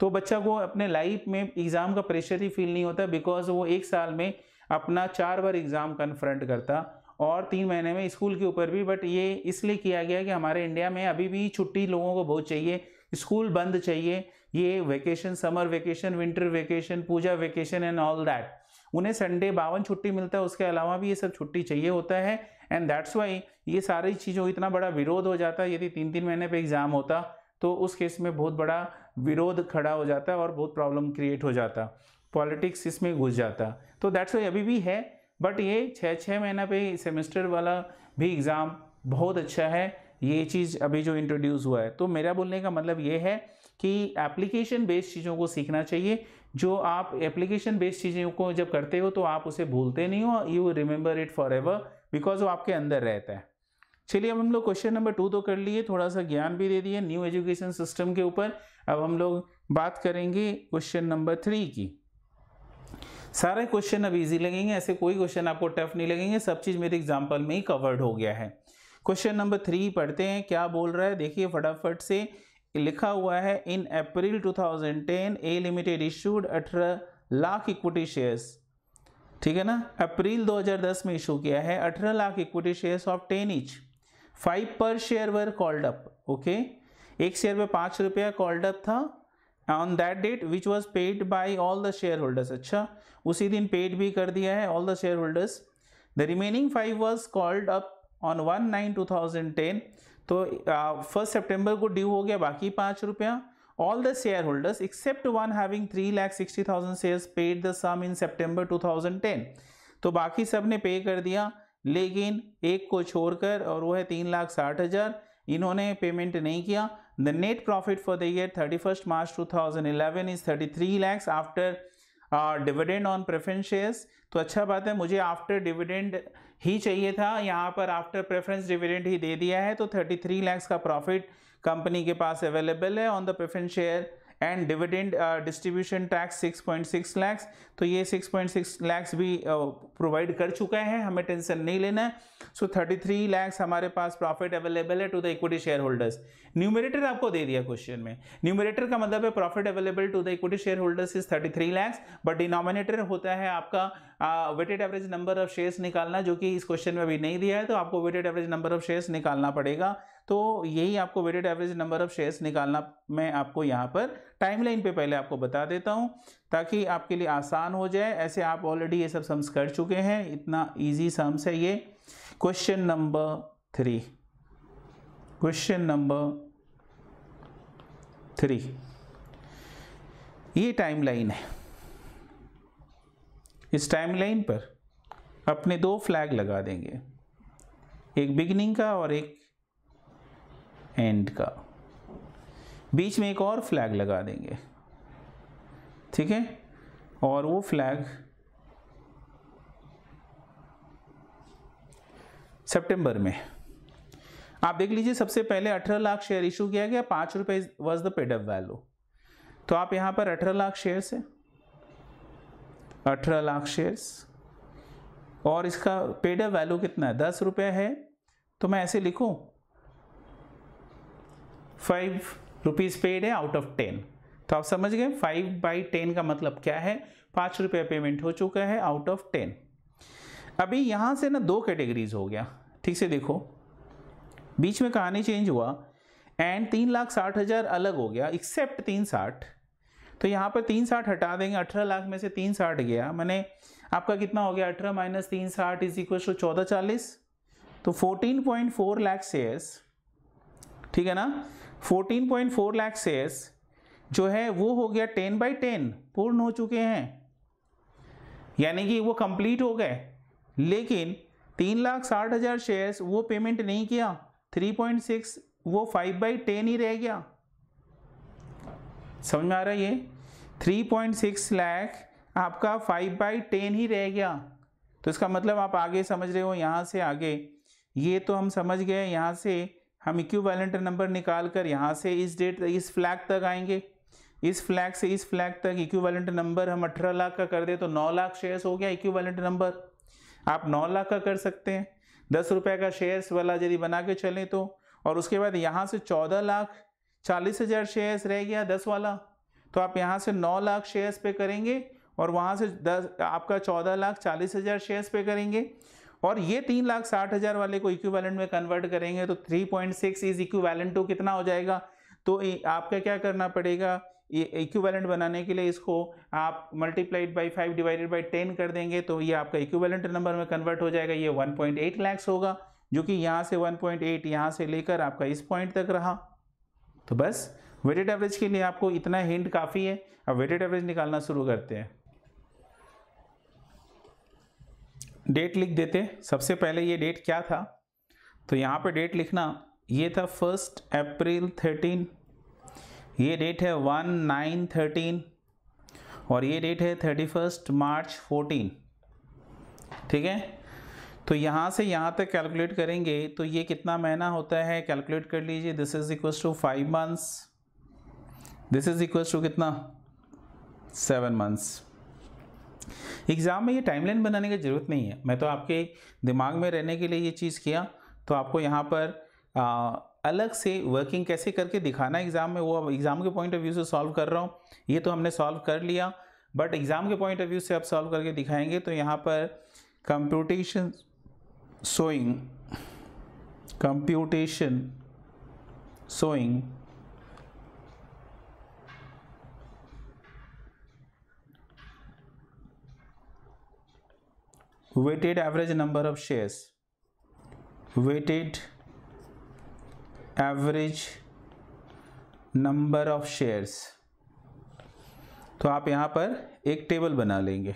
तो बच्चा को अपने लाइफ में एग्ज़ाम का प्रेशर ही फील नहीं होता बिकॉज वो एक साल में अपना चार बार एग्ज़ाम कन्फ्रंट करता और तीन महीने में स्कूल के ऊपर भी बट ये इसलिए किया गया कि हमारे इंडिया में अभी भी छुट्टी लोगों को बहुत चाहिए स्कूल बंद चाहिए ये vacation summer vacation winter vacation Puja vacation and all that उन्हें संडे बावन छुट्टी मिलता है उसके अलावा भी ये सब छुट्टी चाहिए होता है एंड दैट्स वाई ये सारी चीज़ों इतना बड़ा विरोध हो जाता है यदि तीन तीन महीने पर एग्ज़ाम होता तो उस केस में बहुत बड़ा विरोध खड़ा हो जाता और बहुत प्रॉब्लम क्रिएट हो जाता पॉलिटिक्स इसमें घुस जाता तो दैट्स वाई अभी भी है बट ये छः छः महीना पे सेमेस्टर वाला भी एग्ज़ाम बहुत अच्छा है ये चीज़ अभी जो इंट्रोड्यूस हुआ है तो मेरा बोलने का मतलब ये है कि एप्लीकेशन बेस्ड चीज़ों को सीखना चाहिए जो आप एप्लीकेशन बेस्ड चीज़ों को जब करते हो तो आप उसे भूलते नहीं हो you remember it forever because वो आपके अंदर रहता है चलिए अब हम लोग क्वेश्चन नंबर टू तो कर लिए थोड़ा सा ज्ञान भी दे दिए न्यू एजुकेशन सिस्टम के ऊपर अब हम लोग बात करेंगे क्वेश्चन नंबर थ्री की सारे क्वेश्चन अब इजी लगेंगे ऐसे कोई क्वेश्चन आपको टफ नहीं लगेंगे सब चीज़ मेरे एग्जाम्पल में ही कवर्ड हो गया है क्वेश्चन नंबर थ्री पढ़ते हैं क्या बोल रहा है देखिए फटाफट से लिखा हुआ है इन अप्रैल 2010 ए लिमिटेड इशूड अठारह लाख इक्विटी शेयर्स ठीक है ना अप्रैल 2010 में इशू किया है अठारह lakh equity shares of ten each five per share were called up okay एक शेयर पे पाँच रुपया कॉल्ड अप था on that date which was paid by all the share holders अच्छा उसी दिन पेड भी कर दिया है all the share holders the remaining five was called up on one nine two thousand ten तो फर्स्ट सितंबर को ड्यू हो गया बाकी पाँच रुपया all the share holders except one having three lakh sixty thousand shares paid the sum in September two thousand ten तो बाकी सब ने पे कर दिया लेकिन एक को छोड़कर और वो है तीन लाख साठ हज़ार इन्होंने पेमेंट नहीं किया the net profit for the year thirty first March two thousand eleven is thirty three lakhs after dividend on preference shares तो अच्छा बात है मुझे आफ्टर डिविडेंड ही चाहिए था यहाँ पर आफ्टर प्रेफरेंस डिविडेंड ही दे दिया है तो थर्टी थ्री लैक्स का प्रॉफिट कंपनी के पास अवेलेबल है on the preference share and dividend distribution tax 6.6 lakh तो ये 6.6 लाख भी प्रोवाइड uh, कर चुका है हमें टेंशन नहीं लेना है सो थर्टी थ्री लैक्स हमारे पास प्रॉफिट अवेलेबल है to the equity share shareholders numerator आपको दे दिया क्वेश्चन में न्यूमिनेटर का मतलब है profit available to the equity share shareholders is thirty three lakhs but denominator होता है आपका weighted average number of shares निकालना जो कि इस क्वेश्चन में अभी नहीं दिया है तो आपको weighted average number of shares निकालना पड़ेगा तो यही आपको weighted average number of shares निकालना मैं आपको यहाँ पर टाइमलाइन पे पहले आपको बता देता हूँ ताकि आपके लिए आसान हो जाए ऐसे आप ऑलरेडी ये सब सम्स कर चुके हैं इतना ईजी सम्स है ये question number three question number three ये टाइमलाइन है इस टाइमलाइन पर अपने दो फ्लैग लगा देंगे एक बिगनिंग का और एक एंड का बीच में एक और फ्लैग लगा देंगे ठीक है और वो फ्लैग सितंबर में आप देख लीजिए सबसे पहले अठारह लाख शेयर इशू किया गया पाँच रुपये वॉज द पेडअप वैल्यू तो आप यहाँ पर अठारह लाख शेयर्स है अठारह लाख शेयर्स और इसका पेडअप वैल्यू कितना है दस रुपये है तो मैं ऐसे लिखूँ फाइव रुपीज़ पेड है आउट ऑफ टेन तो आप समझ गए फाइव बाई टेन का मतलब क्या है पाँच रुपया पेमेंट हो चुका है आउट ऑफ टेन अभी यहाँ से ना दो कैटेगरीज हो गया ठीक से देखो बीच में कहानी चेंज हुआ एंड तीन लाख साठ हज़ार अलग हो गया एक्सेप्ट तीन साठ तो यहाँ पर तीन साठ हटा देंगे अठारह लाख में से तीन साठ गया मैंने आपका कितना हो गया अठारह माइनस तीन साठ इज इक्वल टू चौदह चालीस तो fourteen point four lakh shares ठीक है ना 14.4 लाख शेयर्स जो है वो हो गया 10 बाई टेन पूर्ण हो चुके हैं यानी कि वो कंप्लीट हो गए लेकिन तीन लाख साठ हज़ार शेयर्स वो पेमेंट नहीं किया 3.6 वो 5 बाई टेन ही रह गया समझ में आ रहा है ये 3.6 लाख आपका 5 बाई टेन ही रह गया तो इसका मतलब आप आगे समझ रहे हो यहाँ से आगे ये तो हम समझ गए यहाँ से हम इक्विवेलेंट नंबर निकाल कर यहाँ से इस डेट इस फ्लैग तक आएंगे इस फ्लैग से इस फ्लैग तक इक्विवेलेंट नंबर हम अठारह लाख का कर दे तो नौ लाख शेयर्स हो गया इक्विवेलेंट नंबर आप नौ लाख का कर सकते हैं दस रुपये का शेयर्स वाला यदि बना के चलें तो और उसके बाद यहाँ से चौदह लाख चालीस हज़ार शेयर्स रह गया दस वाला तो आप यहाँ से नौ लाख शेयर्स पे करेंगे और वहाँ से दस आपका चौदह लाख चालीस हज़ार शेयर्स पे करेंगे और ये तीन लाख साठ हज़ार वाले को इक्विवेलेंट में कन्वर्ट करेंगे तो three point six is equivalent to कितना हो जाएगा तो आपका क्या करना पड़ेगा इक्विवेलेंट बनाने के लिए इसको आप multiplied by five divided by ten कर देंगे तो ये आपका इक्विवेलेंट नंबर में कन्वर्ट हो जाएगा ये वन पॉइंट एट लैक्स होगा जो कि यहाँ से वन पॉइंट एट यहाँ से लेकर आपका इस पॉइंट तक रहा तो बस वेटेड एवरेज के लिए आपको इतना हिंट काफ़ी है अब वेटेड एवरेज निकालना शुरू करते हैं डेट लिख देते सबसे पहले ये डेट क्या था तो यहाँ पे डेट लिखना ये था फर्स्ट अप्रैल थर्टीन ये डेट है वन नाइन थर्टीन और ये डेट है थर्टी फर्स्ट मार्च फोर्टीन ठीक है तो यहाँ से यहाँ तक कैलकुलेट करेंगे तो ये कितना महीना होता है कैलकुलेट कर लीजिए this is equal to five months this is equal to कितना सेवन मंथ्स एग्ज़ाम में ये टाइमलाइन बनाने की ज़रूरत नहीं है मैं तो आपके दिमाग में रहने के लिए ये चीज़ किया तो आपको यहाँ पर आ, अलग से वर्किंग कैसे करके दिखाना एग्ज़ाम में वो अब एग्ज़ाम के पॉइंट ऑफ व्यू से सॉल्व कर रहा हूँ ये तो हमने सॉल्व कर लिया बट एग्ज़ाम के पॉइंट ऑफ व्यू से आप सॉल्व करके दिखाएंगे तो यहाँ पर computation showing computation showing weighted average number of shares weighted average number of shares तो आप यहाँ पर एक टेबल बना लेंगे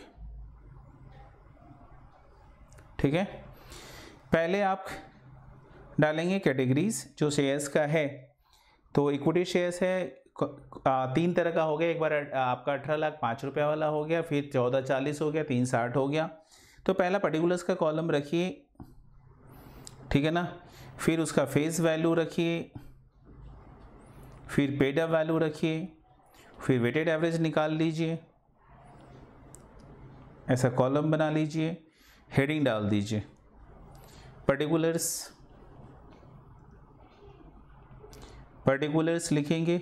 ठीक है पहले आप डालेंगे कैटेगरीज जो शेयर्स का है तो इक्विटी शेयर्स है तीन तरह का हो गया एक बार आपका अठारह लाख पाँच रुपये वाला हो गया फिर चौदह चालीस हो गया तीन साठ हो गया तो पहला पर्टिकुलर्स का कॉलम रखिए ठीक है ना फिर उसका फेस वैल्यू रखिए फिर पेड वैल्यू रखिए फिर वेटेड एवरेज निकाल लीजिए ऐसा कॉलम बना लीजिए हेडिंग डाल दीजिए पर्टिकुलर्स पर्टिकुलर्स लिखेंगे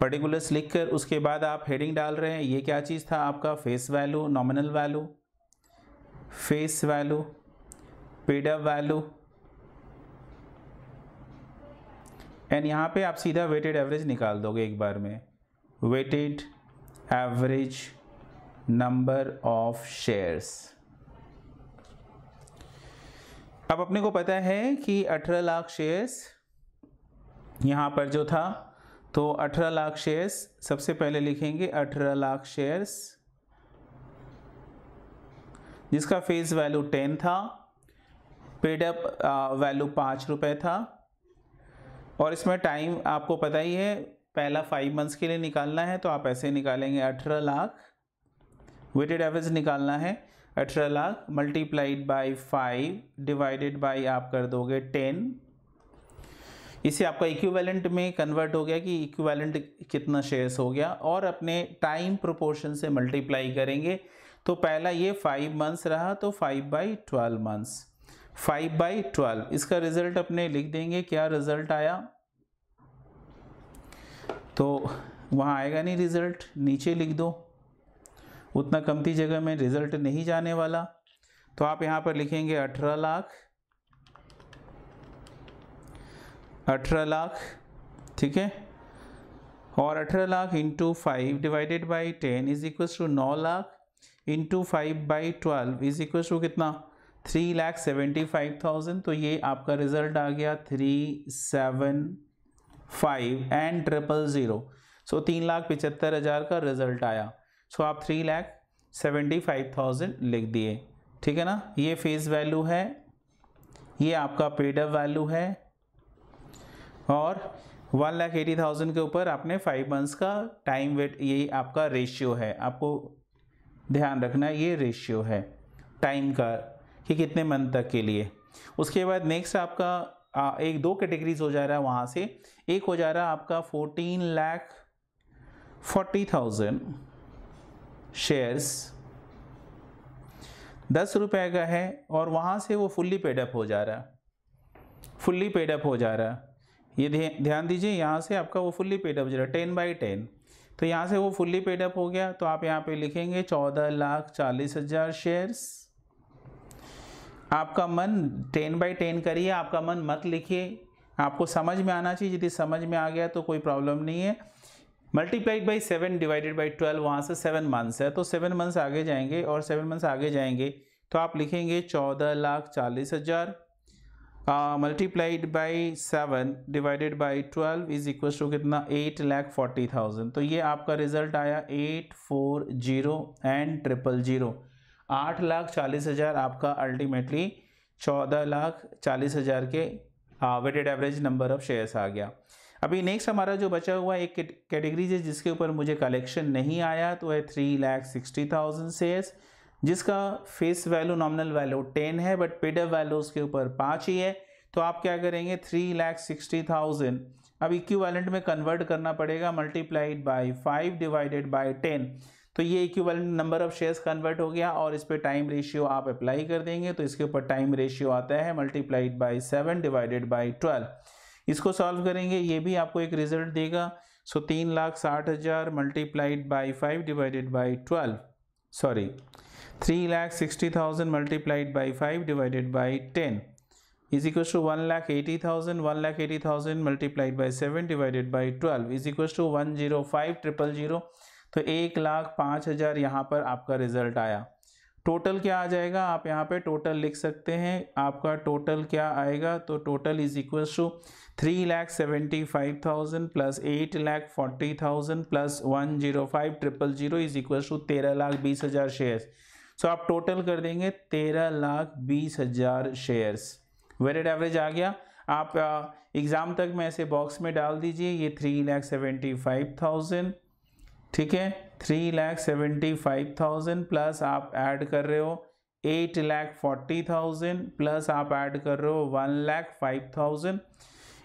पर्टिकुलर्स लिखकर उसके बाद आप हेडिंग डाल रहे हैं ये क्या चीज़ था आपका face value nominal value face value paid up value and यहाँ पे आप सीधा वेटेड एवरेज निकाल दोगे एक बार में weighted average number of shares अब अपने को पता है कि 18 लाख शेयर्स यहाँ पर जो था तो 18 लाख शेयर्स सबसे पहले लिखेंगे 18 लाख शेयर्स जिसका फेस वैल्यू टेन था पेडअप वैल्यू पाँच रुपये था और इसमें टाइम आपको पता ही है पहला फाइव मंथ्स के लिए निकालना है तो आप ऐसे निकालेंगे अठारह लाख वेटेड एवरेज निकालना है अठारह lakh multiplied by five divided by आप कर दोगे टेन इसे आपका इक्विवेलेंट में कन्वर्ट हो गया कि इक्विवेलेंट कितना शेयर्स हो गया और अपने टाइम प्रोपोर्शन से मल्टीप्लाई करेंगे तो पहला ये फाइव मंथ्स रहा तो five by twelve months five by twelve इसका रिजल्ट अपने लिख देंगे क्या रिजल्ट आया तो वहाँ आएगा नहीं रिजल्ट नीचे लिख दो उतना कमती जगह में रिजल्ट नहीं जाने वाला तो आप यहाँ पर लिखेंगे अठारह लाख अठारह लाख ठीक है और अठारह lakh into five divided by ten is equals to नौ lakh into five by twelve is equal to कितना three lakh seventy five thousand तो ये आपका रिजल्ट आ गया three seven five and triple zero so तीन लाख पिचहत्तर हज़ार का रिजल्ट आया सो so, आप three lakh seventy five thousand लिख दिए ठीक है ना ये फेस वैल्यू है ये आपका पेडअप वैल्यू है और वन लाख एटी थाउजेंड के ऊपर आपने फाइव मंथ्स का टाइम वेट यही आपका रेशियो है आपको ध्यान रखना ये रेशियो है टाइम का कि कितने मंथ तक के लिए उसके बाद नेक्स्ट आपका आ, एक दो कैटेगरीज हो जा रहा है वहाँ से एक हो जा रहा है आपका fourteen lakh forty thousand shares दस रुपए का है और वहाँ से वो फुल्ली पेडअप हो जा रहा है फुल्ली पेडअप हो जा रहा है ये ध्यान दीजिए यहाँ से आपका वो फुल्ली पेडअप हो जा रहा है टेन बाई टेन तो यहाँ से वो फुल्ली पेडअप हो गया तो आप यहाँ पे लिखेंगे चौदह लाख चालीस हज़ार शेयर्स आपका मन टेन बाई टेन करिए आपका मन मत लिखिए आपको समझ में आना चाहिए यदि समझ में आ गया तो कोई प्रॉब्लम नहीं है multiplied by seven divided by twelve वहाँ से सेवन मंथ्स है तो सेवन मंथ्स आगे जाएंगे और सेवन मंथ्स आगे जाएंगे तो आप लिखेंगे चौदह लाख चालीस हज़ार uh, multiplied by seven divided by twelve is equal to कितना एट लैख फोर्टी थाउजेंड तो ये आपका रिजल्ट आया eight four zero and triple zero आठ लाख चालीस हज़ार आपका अल्टीमेटली चौदह लाख चालीस हज़ार के weighted average number of shares आ गया अभी नेक्स्ट हमारा जो बचा हुआ एक कैटेगरी है जिसके ऊपर मुझे कलेक्शन नहीं आया तो है three lakh sixty thousand shares जिसका face value nominal value ten है बट पेडअप वैल्यू उसके ऊपर पाँच ही है तो आप क्या करेंगे थ्री लैख सिक्सटी थाउजेंड अब इक्विवेलेंट में कन्वर्ट करना पड़ेगा multiplied by five divided by ten तो ये equivalent number of shares convert हो गया और इस पर टाइम रेशियो आप अप्लाई कर देंगे तो इसके ऊपर टाइम रेशियो आता है multiplied by seven divided by twelve इसको सॉल्व करेंगे ये भी आपको एक रिजल्ट देगा सो तीन लाख साठ हज़ार multiplied by five divided by twelve sorry three lakh sixty thousand multiplied by five divided by ten is equal to one lakh eighty thousand one lakh eighty thousand multiplied by seven divided by twelve is equal to one zero five triple zero तो एक लाख पाँच हज़ार यहाँ पर आपका रिजल्ट आया टोटल क्या आ जाएगा आप यहाँ पे टोटल लिख सकते हैं आपका टोटल क्या आएगा तो total is equal to three lakh seventy five thousand plus eight lakh forty thousand plus one zero five triple zero is equal to तेरह लाख बीस हज़ार शेयर्स सो so, आप टोटल कर देंगे तेरह लाख बीस हजार शेयर्स वेरेड एवरेज आ गया आप एग्ज़ाम तक में ऐसे बॉक्स में डाल दीजिए ये three lakh seventy five thousand ठीक है three lakh seventy five thousand plus आप ऐड कर रहे हो eight lakh forty thousand plus आप ऐड कर रहे हो वन लैख फाइव थाउजेंड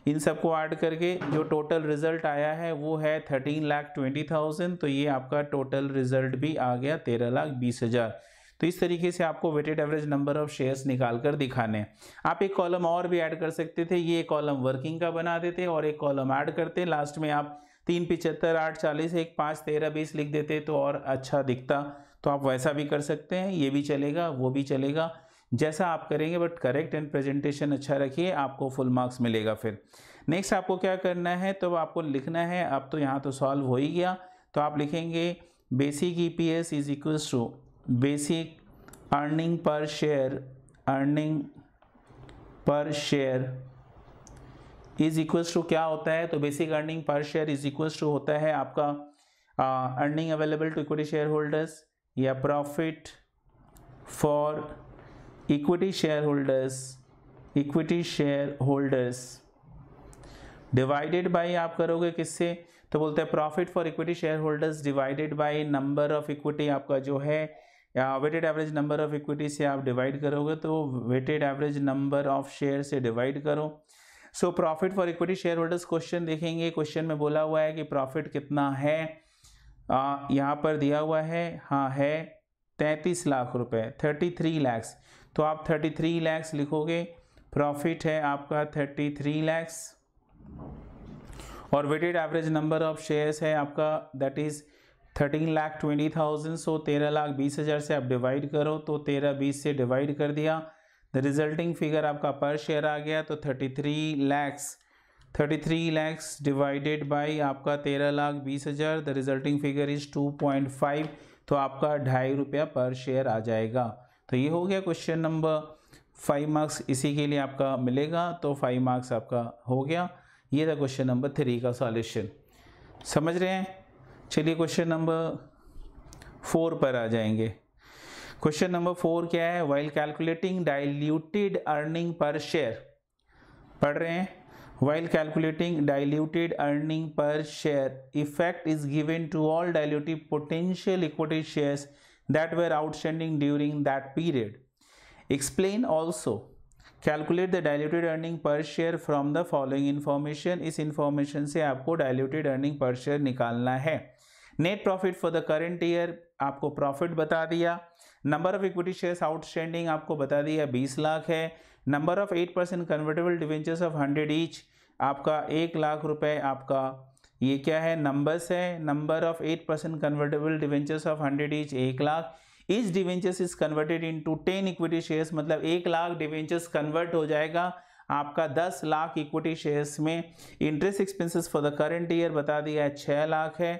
इन सबको ऐड करके जो टोटल रिजल्ट आया है वो है थर्टीन लाख ट्वेंटी थाउजेंड तो ये आपका टोटल रिजल्ट भी आ गया तेरह लाख बीस हज़ार तो इस तरीके से आपको weighted average number of shares निकाल कर दिखाने आप एक कॉलम और भी ऐड कर सकते थे ये कॉलम वर्किंग का बना देते और एक कॉलम ऐड करते लास्ट में आप तीन पिचहत्तर आठ चालीस एक पाँच तेरह बीस लिख देते तो और अच्छा दिखता तो आप वैसा भी कर सकते हैं ये भी चलेगा वो भी चलेगा जैसा आप करेंगे बट करेक्ट एंड प्रेजेंटेशन अच्छा रखिए आपको फुल मार्क्स मिलेगा फिर नेक्स्ट आपको क्या करना है तो आपको लिखना है अब तो यहाँ तो सॉल्व हो ही गया तो आप लिखेंगे basic E P S is equals to basic earning per share earning per share is equals to क्या होता है तो basic earning per share is equals to होता है आपका earning available to equity share shareholders या profit for equity share shareholders equity share holders divided by आप करोगे किससे तो बोलते हैं profit for equity share holders divided by number of equity आपका जो है या weighted average number of equity से आप डिवाइड करोगे तो weighted average number of share से डिवाइड करो so profit for equity share shareholders question देखेंगे क्वेश्चन में बोला हुआ है कि प्रॉफिट कितना है यहाँ पर दिया हुआ है हाँ है तैंतीस लाख रुपए थर्टी थ्री लैक्स तो आप थर्टी थ्री लैक्स लिखोगे प्रॉफिट है आपका थर्टी थ्री लैक्स और weighted average number of shares है आपका that is thirteen lakh twenty thousand so तेरह लाख बीस हज़ार से आप डिवाइड करो तो तेरह बीस से डिवाइड कर दिया द रिजल्टिंग फिगर आपका पर शेयर आ गया तो thirty three lakhs thirty three lakhs divided by आपका तेरह लाख बीस हज़ार the resulting figure is two point five तो आपका ढाई रुपया पर शेयर आ जाएगा तो ये हो गया क्वेश्चन नंबर फाइव मार्क्स इसी के लिए आपका मिलेगा तो फाइव मार्क्स आपका हो गया ये था क्वेश्चन नंबर थ्री का सॉल्यूशन समझ रहे हैं चलिए क्वेश्चन नंबर फोर पर आ जाएंगे क्वेश्चन नंबर फोर क्या है while calculating diluted earning per share पढ़ रहे हैं while calculating diluted earning per share effect is given to all dilutive potential equity share that were outstanding during that period explain also calculate the diluted earning per share from the following information इस इन्फॉर्मेशन से आपको डायल्यूटेड अर्निंग पर शेयर निकालना है net profit for the current year आपको प्रॉफिट बता दिया number of equity shares outstanding आपको बता दिया बीस लाख है number of eight percent convertible debentures of hundred each आपका एक लाख रुपए आपका ये क्या है नंबर्स है number of eight percent convertible debentures of hundred each एक lakh each debentures is converted into ten equity shares मतलब एक लाख डिवेंचर्स कन्वर्ट हो जाएगा आपका 10 लाख इक्विटी शेयर्स में interest expenses for the current year बता दिया है छः लाख है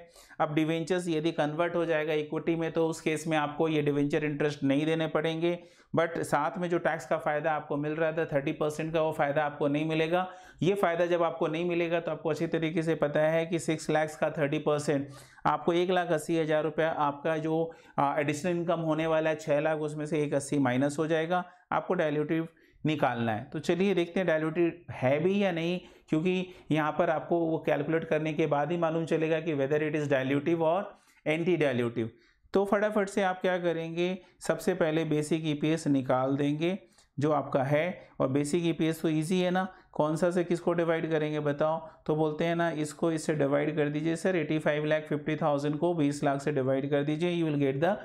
अब डिवेंचर्स यदि कन्वर्ट हो जाएगा इक्विटी में तो उस केस में आपको ये डिवेंचर इंटरेस्ट नहीं देने पड़ेंगे बट साथ में जो टैक्स का फ़ायदा आपको मिल रहा था थर्टी परसेंट का वो फ़ायदा आपको नहीं मिलेगा ये फ़ायदा जब आपको नहीं मिलेगा तो आपको अच्छी तरीके से पता है कि सिक्स लैक्स का थर्टी परसेंट आपको एक लाख अस्सी हज़ार रुपया आपका जो एडिशनल इनकम होने वाला है छः लाख उसमें से एक अस्सी माइनस हो जाएगा आपको डायल्यूटिव निकालना है तो चलिए देखते हैं डायलूटेड है भी या नहीं क्योंकि यहाँ पर आपको वो कैलकुलेट करने के बाद ही मालूम चलेगा कि वेदर इट इज़ डायल्यूटिव और एंटी डायल्यूटिव तो फटाफट से आप क्या करेंगे सबसे पहले बेसिक ई निकाल देंगे जो आपका है और बेसिक ई तो ईजी है ना कौन सा से किसको डिवाइड करेंगे बताओ तो बोलते हैं ना इसको इससे डिवाइड कर दीजिए sir eighty five lakh fifty thousand को बीस लाख से डिवाइड कर दीजिए you will get the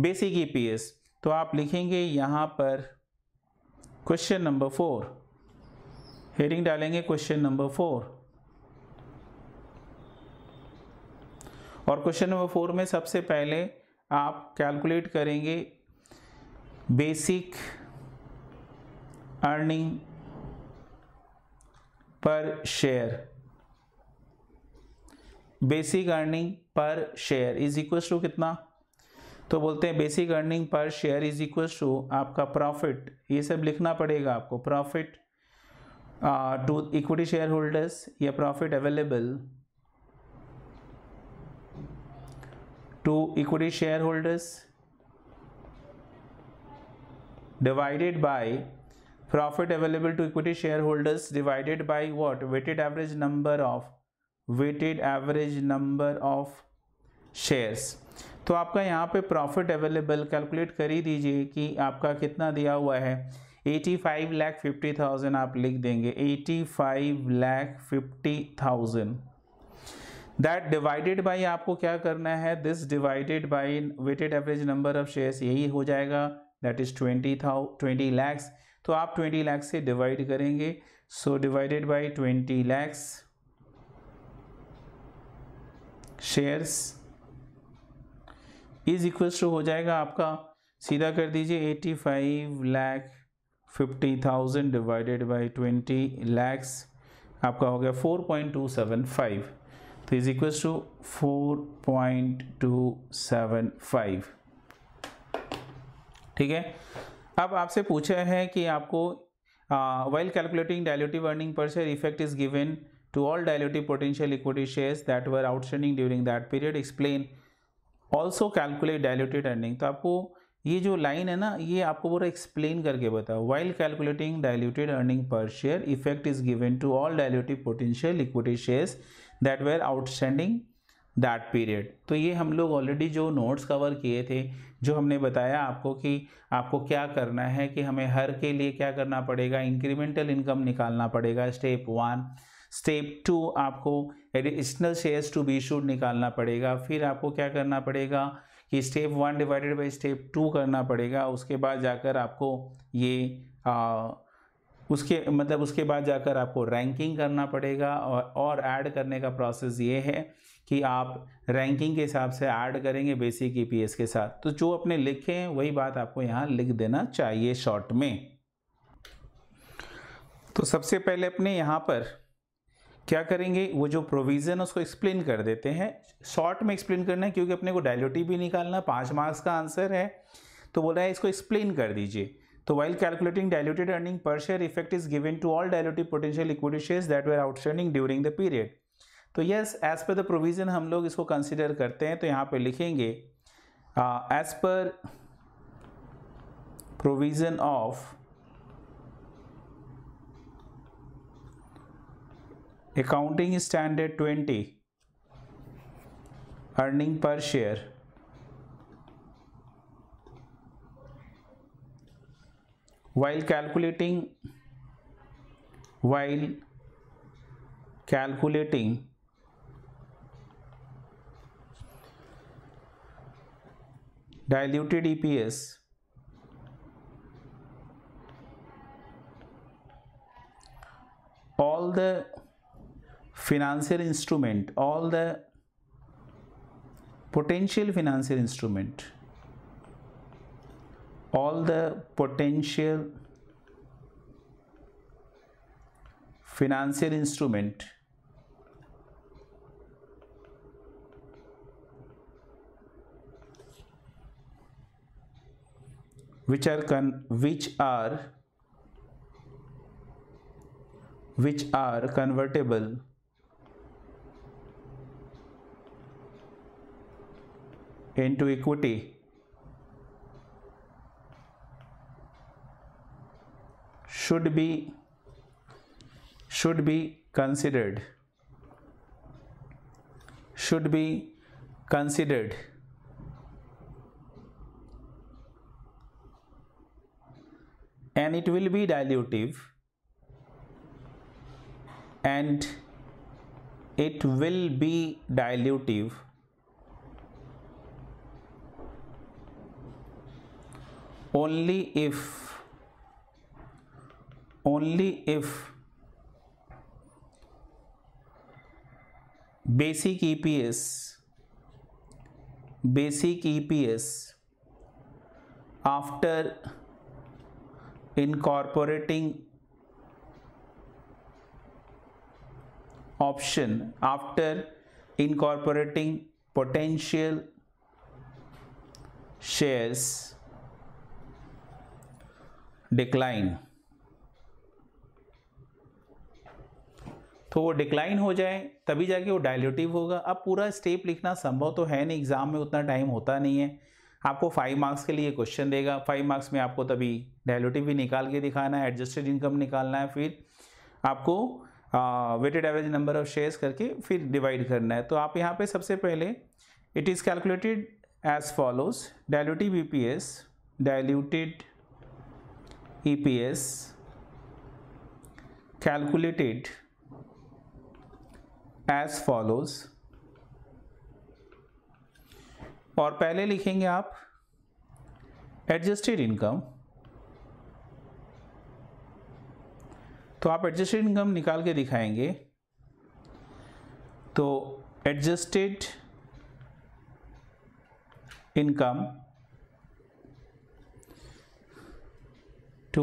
basic E तो आप लिखेंगे यहाँ पर क्वेश्चन नंबर फोर हेडिंग डालेंगे क्वेश्चन नंबर फोर और क्वेश्चन नंबर फोर में सबसे पहले आप कैलकुलेट करेंगे basic earning per share basic earning per share is equal to कितना तो बोलते हैं basic earning per share is equal to आपका प्रॉफिट ये सब लिखना पड़ेगा आपको profit to equity share shareholders या profit available to equity share holders divided by profit available to equity share holders divided by what weighted average number of weighted average number of shares तो आपका यहाँ पे प्रॉफिट अवेलेबल कैलकुलेट कर ही दीजिए कि आपका कितना दिया हुआ है eighty five lakh fifty thousand आप लिख देंगे eighty five lakh fifty thousand that divided by आपको क्या करना है this divided by weighted average number of shares यही हो जाएगा that is twenty thou twenty lakhs तो आप ट्वेंटी लैक्स से डिवाइड करेंगे so divided by twenty lakhs shares is equals to हो जाएगा आपका सीधा कर दीजिए eighty five lakh fifty thousand divided by twenty lakhs आपका हो गया four point two seven five तो is equals to four point two seven five ठीक है अब आपसे पूछा है कि आपको while calculating dilutive earning per share effect is given to all dilutive potential equity shares that were outstanding during that period explain also calculate diluted earning तो आपको ये जो लाइन है ना ये आपको पूरा एक्सप्लेन करके बताओ while calculating diluted earning per share effect is given to all dilutive potential equity shares that were outstanding that period तो ये हम लोग ऑलरेडी जो नोट्स कवर किए थे जो हमने बताया आपको कि आपको क्या करना है कि हमें हर के लिए क्या करना पड़ेगा इंक्रीमेंटल इनकम निकालना पड़ेगा स्टेप वन स्टेप टू आपको additional shares to be issued निकालना पड़ेगा फिर आपको क्या करना पड़ेगा कि step one divided by step two करना पड़ेगा उसके बाद जाकर आपको ये आ, उसके मतलब उसके बाद जाकर आपको रैंकिंग करना पड़ेगा और और ऐड करने का प्रोसेस ये है कि आप रैंकिंग के हिसाब से ऐड करेंगे बेसिक ई के साथ तो जो अपने लिखे हैं वही बात आपको यहाँ लिख देना चाहिए शॉर्ट में तो सबसे पहले अपने यहाँ पर क्या करेंगे वो जो प्रोविज़न है उसको एक्सप्लेन कर देते हैं शॉर्ट में एक्सप्लेन करना है क्योंकि अपने को डायलोटिव भी निकालना पाँच मार्क्स का आंसर है तो बोला है इसको एक्सप्लेन कर दीजिए तो while calculating diluted earning per share effect is given to all dilutive potential equity share that were outstanding during the period तो yes as per the provision हम लोग इसको कंसिडर करते हैं तो यहाँ पर लिखेंगे as per provision of accounting standard 20 earning per share while calculating while calculating diluted EPS all the financial instrument all the potential financial instrument all the potential financial instrument which are con which are which are convertible into equity should be should be considered should be considered and it will be dilutive and it will be dilutive only if only if basic EPS basic EPS after incorporating option after incorporating potential shares decline तो वो डिक्लाइन हो जाए तभी जाके वो डायल्यूटिव होगा अब पूरा स्टेप लिखना संभव तो है नहीं एग्ज़ाम में उतना टाइम होता नहीं है आपको फाइव मार्क्स के लिए क्वेश्चन देगा फाइव मार्क्स में आपको तभी डायल्यूटिव भी निकाल के दिखाना है एडजस्टेड इनकम निकालना है फिर आपको weighted average number of shares करके फिर डिवाइड करना है तो आप यहाँ पर सबसे पहले it is calculated as follows dilutive E P S diluted EPS calculated as follows और पहले लिखेंगे आप एडजस्टेड इनकम तो आप एडजस्टेड इनकम निकाल के दिखाएंगे तो adjusted income to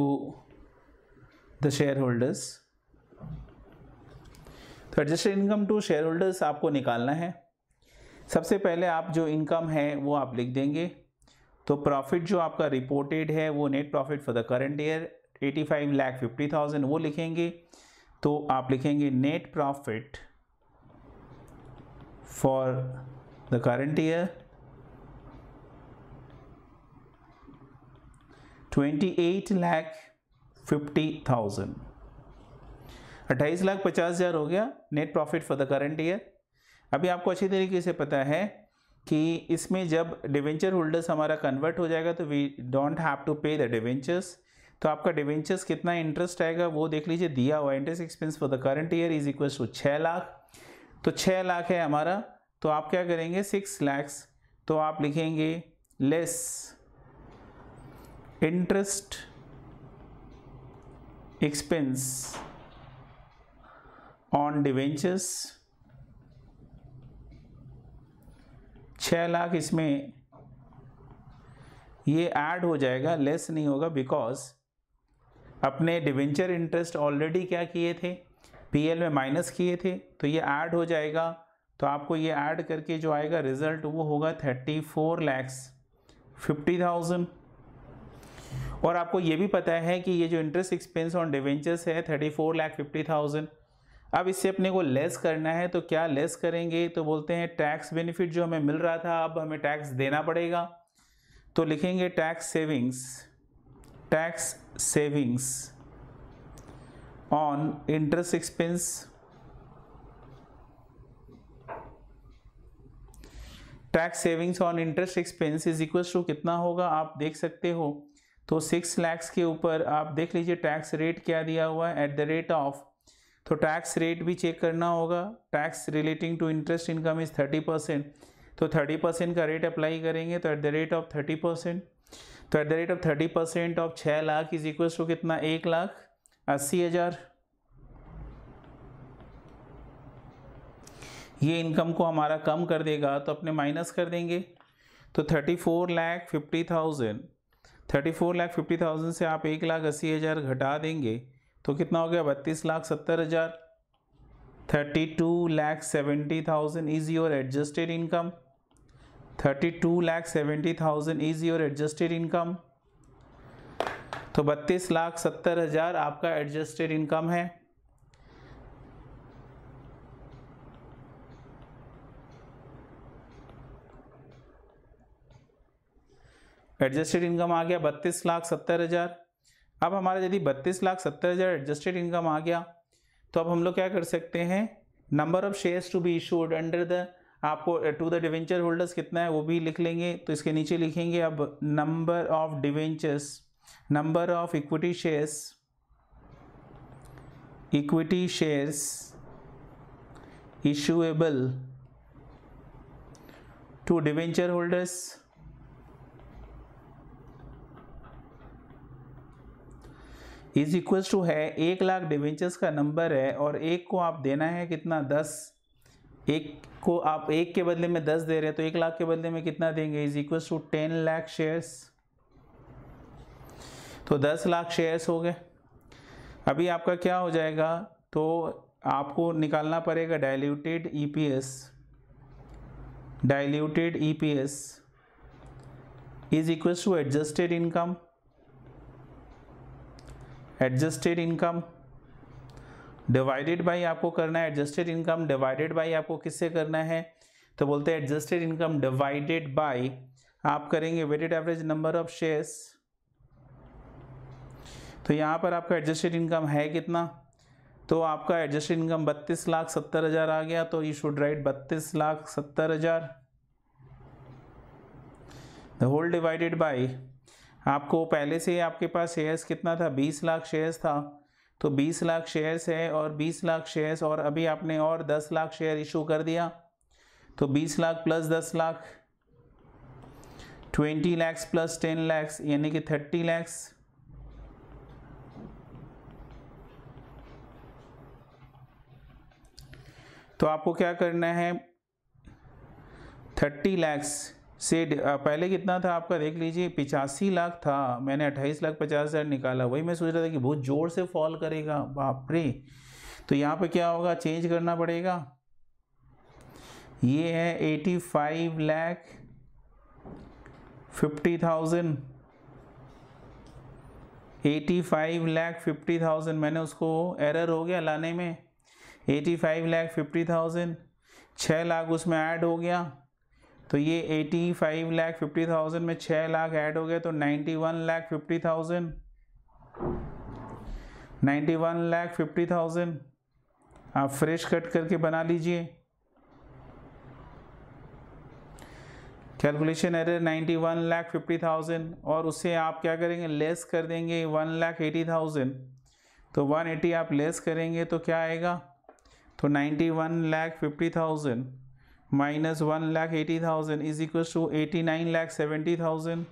the shareholders. तो adjusted income to shareholders आपको निकालना है सबसे पहले आप जो इनकम है वो आप लिख देंगे तो प्रॉफिट जो आपका रिपोर्टेड है वो net profit for the current year 85 lakh fifty thousand वो लिखेंगे तो आप लिखेंगे net profit for the current year twenty eight lakh fifty thousand अट्ठाईस लाख पचास हज़ार हो गया net profit for the current year अभी आपको अच्छी तरीके से पता है कि इसमें जब डिवेंचर होल्डर्स हमारा कन्वर्ट हो जाएगा तो we don't have to pay the debentures तो आपका डिवेंचर्स कितना इंटरेस्ट आएगा वो देख लीजिए दिया हुआ interest expense for the current year is equal to छः लाख तो छः लाख है हमारा तो आप क्या करेंगे सिक्स लैक्स तो आप लिखेंगे less interest expense on debentures छः लाख इसमें ये ऐड हो जाएगा लेस नहीं होगा बिकॉज अपने डिवेंचर इंटरेस्ट ऑलरेडी क्या किए थे पीएल में माइनस किए थे तो ये ऐड हो जाएगा तो आपको ये ऐड करके जो आएगा रिजल्ट वो होगा thirty four lakhs fifty thousand और आपको ये भी पता है कि ये जो इंटरेस्ट एक्सपेंस ऑन डिवेंचर्स है thirty four lakh fifty thousand अब इससे अपने को लेस करना है तो क्या लेस करेंगे तो बोलते हैं टैक्स बेनिफिट जो हमें मिल रहा था अब हमें टैक्स देना पड़ेगा तो लिखेंगे tax savings tax savings on interest expense tax savings on interest expense is equal to कितना होगा आप देख सकते हो तो सिक्स लैक्स के ऊपर आप देख लीजिए टैक्स रेट क्या दिया हुआ है एट द रेट ऑफ तो टैक्स रेट भी चेक करना होगा tax relating to interest income is thirty percent तो थर्टी परसेंट का रेट अप्लाई करेंगे तो at the rate of thirty percent तो at the rate of thirty percent of छः लाख इज इक्वल टू कितना एक लाख अस्सी हज़ार ये इनकम को हमारा कम कर देगा तो अपने माइनस कर देंगे तो thirty four lakh fifty thousand thirty four lakh fifty thousand से आप एक लाख अस्सी हज़ार घटा देंगे तो कितना हो गया बत्तीस लाख सत्तर हज़ार thirty two lakh seventy thousand is your adjusted income thirty two lakh seventy thousand is your adjusted income तो बत्तीस लाख सत्तर हज़ार आपका एडजस्टेड इनकम है एडजस्टेड इनकम आ गया बत्तीस लाख सत्तर हज़ार अब हमारा यदि बत्तीस लाख सत्तर हज़ार एडजस्टेड इनकम आ गया तो अब हम लोग क्या कर सकते हैं number of shares to be issued under the आपको टू द डिवेंचर होल्डर्स कितना है वो भी लिख लेंगे तो इसके नीचे लिखेंगे अब number of debentures number of equity shares equity shares issuable to debenture holders is equals to है एक लाख डिवेंचर्स का नंबर है और एक को आप देना है कितना दस एक को आप एक के बदले में दस दे रहे हैं तो एक लाख के बदले में कितना देंगे is equals to ten lakh shares तो दस लाख शेयर्स हो गए अभी आपका क्या हो जाएगा तो आपको निकालना पड़ेगा diluted E diluted S is equal to adjusted income adjusted income divided by आपको करना है एडजस्टेड इनकम डिवाइडेड बाई आपको किससे करना है तो बोलते हैं एडजस्टेड इनकम डिवाइडेड बाई आप करेंगे weighted average number of shares तो यहाँ पर आपका एडजस्टेड इनकम है कितना तो आपका एडजस्टेड इनकम बत्तीस लाख सत्तर हज़ार आ गया तो यू शुड राइट बत्तीस लाख सत्तर हज़ार द होल डिवाइडेड बाई आपको पहले से आपके पास शेयर्स कितना था 20 लाख शेयर्स था तो 20 लाख शेयर्स है और 20 लाख शेयर्स और अभी आपने और 10 लाख शेयर इशू कर दिया तो 20 लाख प्लस 10 लाख 20 लैक्स प्लस 10 लैक्स यानी कि 30 लैक्स तो आपको क्या करना है 30 लैक्स से पहले कितना था आपका देख लीजिए पिचासी लाख था मैंने अट्ठाईस लाख पचास हज़ार निकाला वही मैं सोच रहा था कि बहुत ज़ोर से फॉल करेगा बाप रे तो यहाँ पे क्या होगा चेंज करना पड़ेगा ये है eighty five lakh fifty thousand eighty five lakh fifty thousand मैंने उसको एरर हो गया लाने में eighty five lakh fifty thousand छः लाख उसमें ऐड हो गया तो ये eighty five lakh fifty thousand में छः लाख ऐड हो गया तो ninety one lakh fifty thousand ninety one lakh fifty thousand आप फ्रेश कट करके बना लीजिए calculation error ninety one lakh fifty thousand और उससे आप क्या करेंगे लेस कर देंगे वन लाख एटी थाउजेंड तो वन एटी आप लेस करेंगे तो क्या आएगा तो ninety one lakh fifty thousand minus one lakh eighty thousand is 80,000 to eighty nine lakh seventy thousand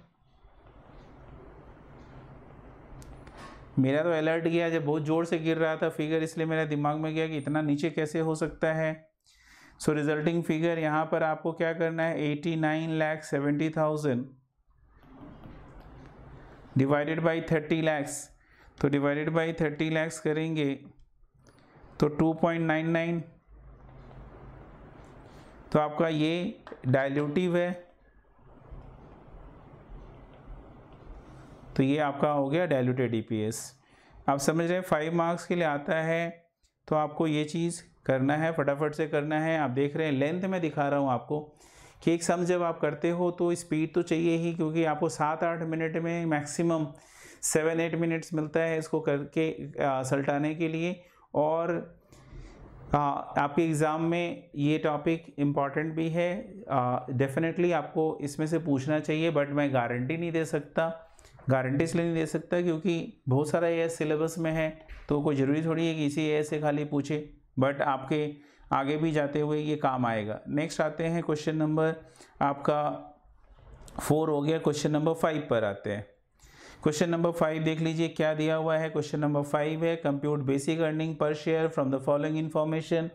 मेरा तो अलर्ट गया जब बहुत ज़ोर से गिर रहा था फिगर इसलिए मेरा दिमाग में गया कि इतना नीचे कैसे हो सकता है सो रिजल्टिंग फिगर यहाँ पर आपको क्या करना है eighty nine lakh seventy thousand divided by thirty lakhs तो डिवाइडेड बाई थर्टी लैक्स करेंगे तो टू पॉइंट नाइन नाइन तो आपका ये डायल्यूटिव है तो ये आपका हो गया पी एस आप समझ रहे हैं फाइव मार्क्स के लिए आता है तो आपको ये चीज़ करना है फटाफट से करना है आप देख रहे हैं लेंथ में दिखा रहा हूँ आपको कि एक सम जब आप करते हो तो स्पीड तो चाहिए ही क्योंकि आपको सात आठ मिनट में मैक्सिमम सेवन एट मिनट्स मिलता है इसको करके सल्टाने के लिए और आ, हाँ, आपके एग्ज़ाम में ये टॉपिक इम्पॉर्टेंट भी है डेफिनेटली आपको इसमें से पूछना चाहिए बट मैं गारंटी नहीं दे सकता गारंटी इसलिए नहीं दे सकता क्योंकि बहुत सारा ए सिलेबस में है तो कोई ज़रूरी थोड़ी है कि इसी ए से खाली पूछे बट आपके आगे भी जाते हुए ये काम आएगा नेक्स्ट आते हैं क्वेश्चन नंबर आपका फोर हो गया क्वेश्चन नंबर फाइव पर आते हैं क्वेश्चन नंबर फाइव देख लीजिए क्या दिया हुआ है क्वेश्चन नंबर फाइव है compute basic earning per share from the following information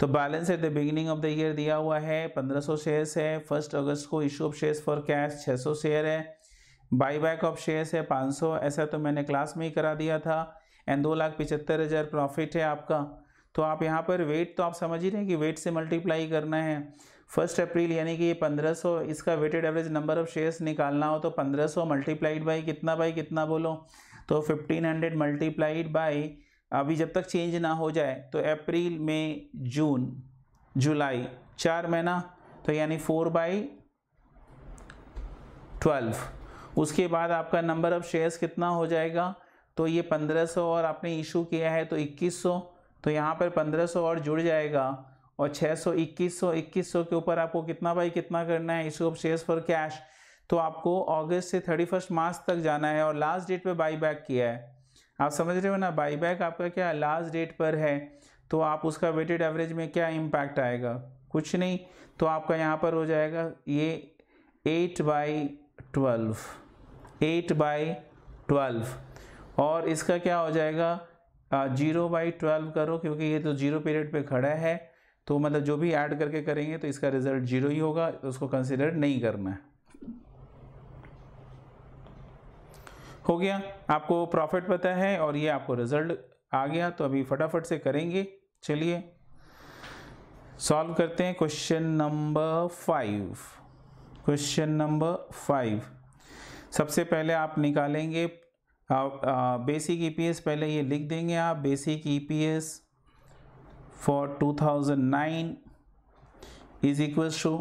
तो balance at the beginning of the year दिया हुआ है 1500 शेयर्स है फर्स्ट अगस्त को issue of shares for cash 600 share है बैक ऑफ शेयर्स है 500 ऐसा तो मैंने क्लास में ही करा दिया था एंड दो लाख पिचहत्तर हज़ार प्रॉफिट है आपका तो आप यहाँ पर वेट तो आप समझ ही रहे हैं कि वेट से मल्टीप्लाई करना है फर्स्ट अप्रैल यानी कि ये 1500 इसका weighted average number of shares निकालना हो तो 1500 सौ मल्टीप्लाइड बाई कितना बाई कितना बोलो तो 1500 हंड्रेड मल्टीप्लाइड बाई अभी जब तक चेंज ना हो जाए तो अप्रैल में जून जुलाई चार महीना तो यानी फोर बाई ट्वेल्व उसके बाद आपका नंबर ऑफ शेयर्स कितना हो जाएगा तो ये 1500 और आपने इशू किया है तो 2100 तो यहाँ पर 1500 और जुड़ जाएगा और 600 2100 सौ के ऊपर आपको कितना बाई कितना करना है issue of shares for cash तो आपको अगस्त से थर्टी फर्स्ट मार्च तक जाना है और लास्ट डेट पे बाई बैक किया है आप समझ रहे हो ना बाई बैक आपका क्या लास्ट डेट पर है तो आप उसका वेटेड एवरेज में क्या इम्पैक्ट आएगा कुछ नहीं तो आपका यहाँ पर हो जाएगा ये eight by twelve eight by twelve और इसका क्या हो जाएगा जीरो बाई ट्वेल्व करो क्योंकि ये तो जीरो पीरियड पे खड़ा है तो मतलब जो भी ऐड करके करेंगे तो इसका रिज़ल्ट जीरो ही होगा उसको कंसिडर नहीं करना है हो गया आपको प्रॉफिट पता है और ये आपको रिज़ल्ट आ गया तो अभी फटाफट से करेंगे चलिए सॉल्व करते हैं question number five question number five सबसे पहले आप निकालेंगे आ, आ, बेसिक ईपीएस e पहले ये लिख देंगे आप basic EPS e for 2009 is equals to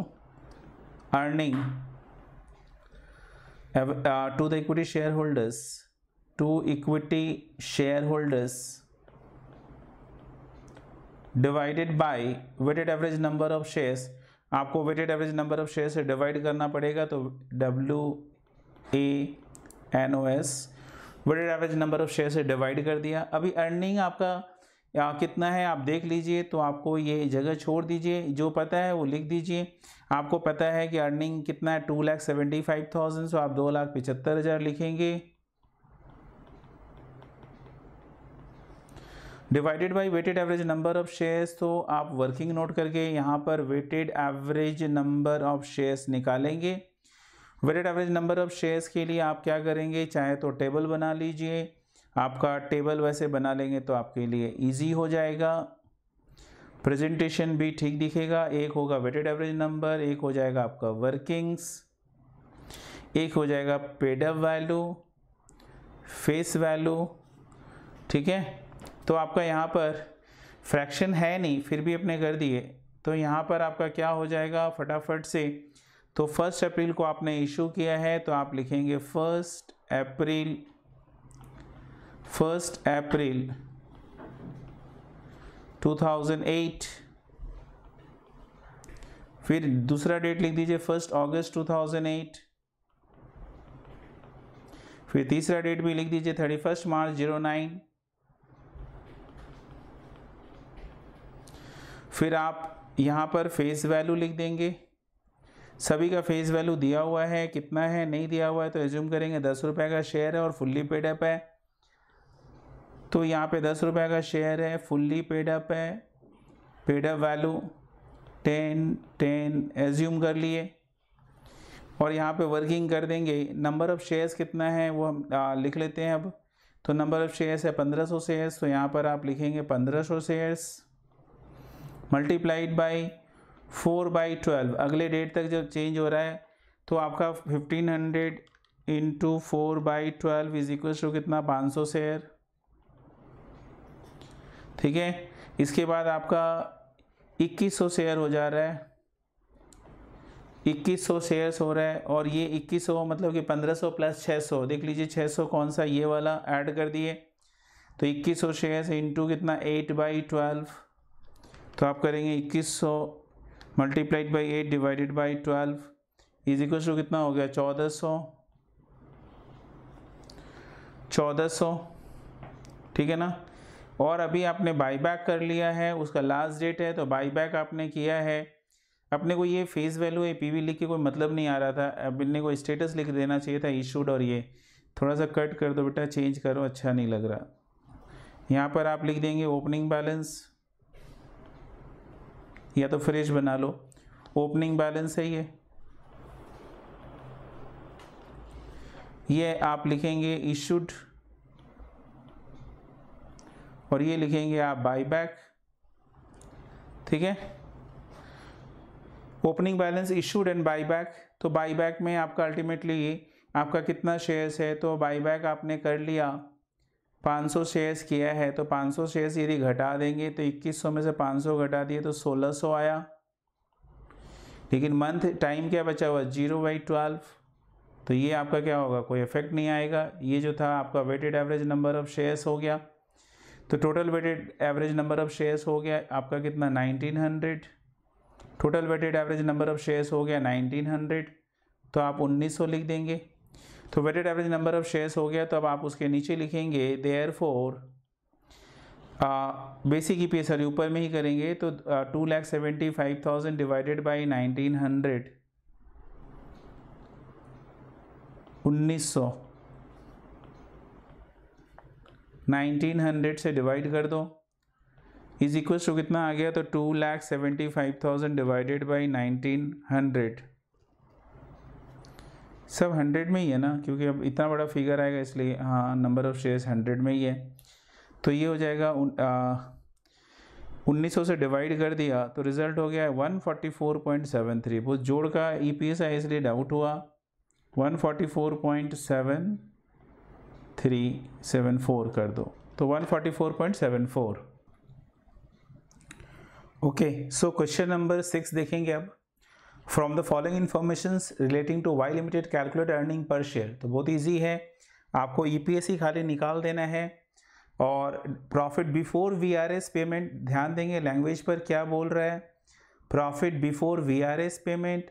earning uh, to the equity shareholders to equity shareholders divided by weighted average number of shares आपको weighted average number of share से डिवाइड करना पड़ेगा तो W A N O S weighted average number of share से डिवाइड कर दिया अभी अर्निंग आपका या कितना है आप देख लीजिए तो आपको ये जगह छोड़ दीजिए जो पता है वो लिख दीजिए आपको पता है कि अर्निंग कितना है two lakh seventy five thousand so आप दो लाख पिचहत्तर हज़ार लिखेंगे divided by weighted average number of shares तो आप वर्किंग नोट तो करके यहाँ पर weighted average number of shares निकालेंगे weighted average number of shares के लिए आप क्या करेंगे चाहे तो टेबल बना लीजिए आपका टेबल वैसे बना लेंगे तो आपके लिए ईजी हो जाएगा प्रेजेंटेशन भी ठीक दिखेगा एक होगा वेटेड एवरेज नंबर एक हो जाएगा आपका वर्किंग्स एक हो जाएगा पेडअप वैल्यू फेस वैल्यू ठीक है तो आपका यहाँ पर फ्रैक्शन है नहीं फिर भी अपने कर दिए तो यहाँ पर आपका क्या हो जाएगा फटाफट से तो फर्स्ट अप्रैल को आपने इशू किया है तो आप लिखेंगे फर्स्ट अप्रैल फर्स्ट अप्रैल 2008 फिर दूसरा डेट लिख दीजिए फर्स्ट अगस्त 2008 फिर तीसरा डेट भी लिख दीजिए thirty first March zero nine फिर आप यहाँ पर फेस वैल्यू लिख देंगे सभी का फेस वैल्यू दिया हुआ है कितना है नहीं दिया हुआ है तो एज्यूम करेंगे दस रुपये का शेयर है और फुल्ली पेड अप है तो यहाँ पे दस रुपये का शेयर है फुल्ली पेडअप है paid up value ten ten assume कर लिए और यहाँ पे वर्किंग कर देंगे नंबर ऑफ़ शेयर्स कितना है वो हम आ, लिख लेते हैं अब तो नंबर ऑफ़ शेयर्स है पंद्रह सौ शेयर्स तो यहाँ पर आप लिखेंगे पंद्रह सौ shares multiplied by four by twelve अगले डेट तक जब चेंज हो रहा है तो आपका fifteen hundred into four by twelve is equal to कितना पाँच सौ शेयर ठीक है इसके बाद आपका 2100 शेयर हो जा रहा है 2100 शेयर्स हो रहा है और ये 2100 मतलब कि 1500 प्लस 600 देख लीजिए 600 कौन सा ये वाला ऐड कर दिए तो 2100 शेयर्स इंटू कितना 8 बाई ट्वेल्व तो आप करेंगे 2100 multiplied by eight divided by twelve is equal to कितना हो गया 1400 1400 ठीक है ना और अभी आपने बाईबैक कर लिया है उसका लास्ट डेट है तो बाईबैक आपने किया है अपने को ये फेस वैल्यू ए पी लिख के कोई मतलब नहीं आ रहा था अपने को स्टेटस लिख देना चाहिए था इशूड और ये थोड़ा सा कट कर दो बेटा चेंज करो अच्छा नहीं लग रहा यहाँ पर आप लिख देंगे ओपनिंग बैलेंस या तो फ्रेश बना लो ओपनिंग बैलेंस है ये ये आप लिखेंगे इशूड और ये लिखेंगे आप बाईबैक ठीक है opening balance issued and buyback तो बाईबैक में आपका अल्टीमेटली आपका कितना शेयर्स है तो बाईबैक आपने कर लिया 500 शेयर्स किया है तो 500 शेयर्स यदि घटा देंगे तो 2100 में से 500 घटा दिए तो 1600 आया लेकिन मंथ टाइम क्या बचा हुआ जीरो बाई ट्वेल्व तो ये आपका क्या होगा कोई इफेक्ट नहीं आएगा ये जो था आपका weighted average number of shares हो गया तो total weighted average number of shares हो गया आपका कितना 1900 total weighted average number of shares हो गया 1900 तो आप 1900 लिख देंगे तो weighted average number of shares हो गया तो अब आप उसके नीचे लिखेंगे therefore basic E P sorry ऊपर में ही करेंगे तो two lakh seventy five thousand divided by nineteen hundred उन्नीस सौ नाइनटीन हंड्रेड से डिवाइड कर दो इज इक्व टू कितना आ गया तो two lakh seventy five thousand divided by nineteen hundred सब हंड्रेड में ही है ना क्योंकि अब इतना बड़ा फिगर आएगा इसलिए हाँ नंबर ऑफ शेयर्स हंड्रेड में ही है तो ये हो जाएगा उन्नीस सौ से डिवाइड कर दिया तो रिजल्ट हो गया है थ्री वो जोड़ का ई पी एस है इसलिए डाउट हुआ one forty four point seven three seven four कर दो तो one forty four point seven four okay so question number six देखेंगे अब from the following information relating to Y limited calculate earning per share तो बहुत ईजी है आपको ई e खाली निकाल देना है और प्रॉफिट बिफोर वी पेमेंट ध्यान देंगे लैंग्वेज पर क्या बोल रहा है profit before V payment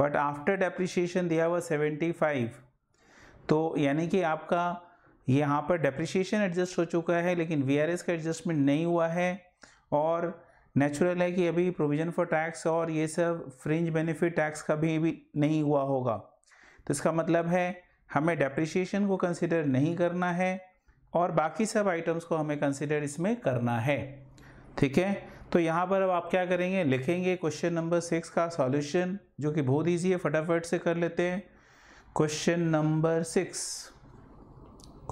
but after depreciation दिया हुआ फाइव तो यानी कि आपका यहाँ पर डेप्रिशिएशन एडजस्ट हो चुका है लेकिन वी का एडजस्टमेंट नहीं हुआ है और नेचुरल है कि अभी प्रोविज़न फॉर टैक्स और ये सब फ्रिंज बेनिफिट टैक्स का भी, नहीं हुआ होगा तो इसका मतलब है हमें डेप्रिशिएशन को कंसिडर नहीं करना है और बाकी सब आइटम्स को हमें कंसिडर इसमें करना है ठीक है तो यहाँ पर अब आप क्या करेंगे लिखेंगे क्वेश्चन नंबर सिक्स का सॉल्यूशन जो कि बहुत ईजी है फटाफट से कर लेते हैं question number six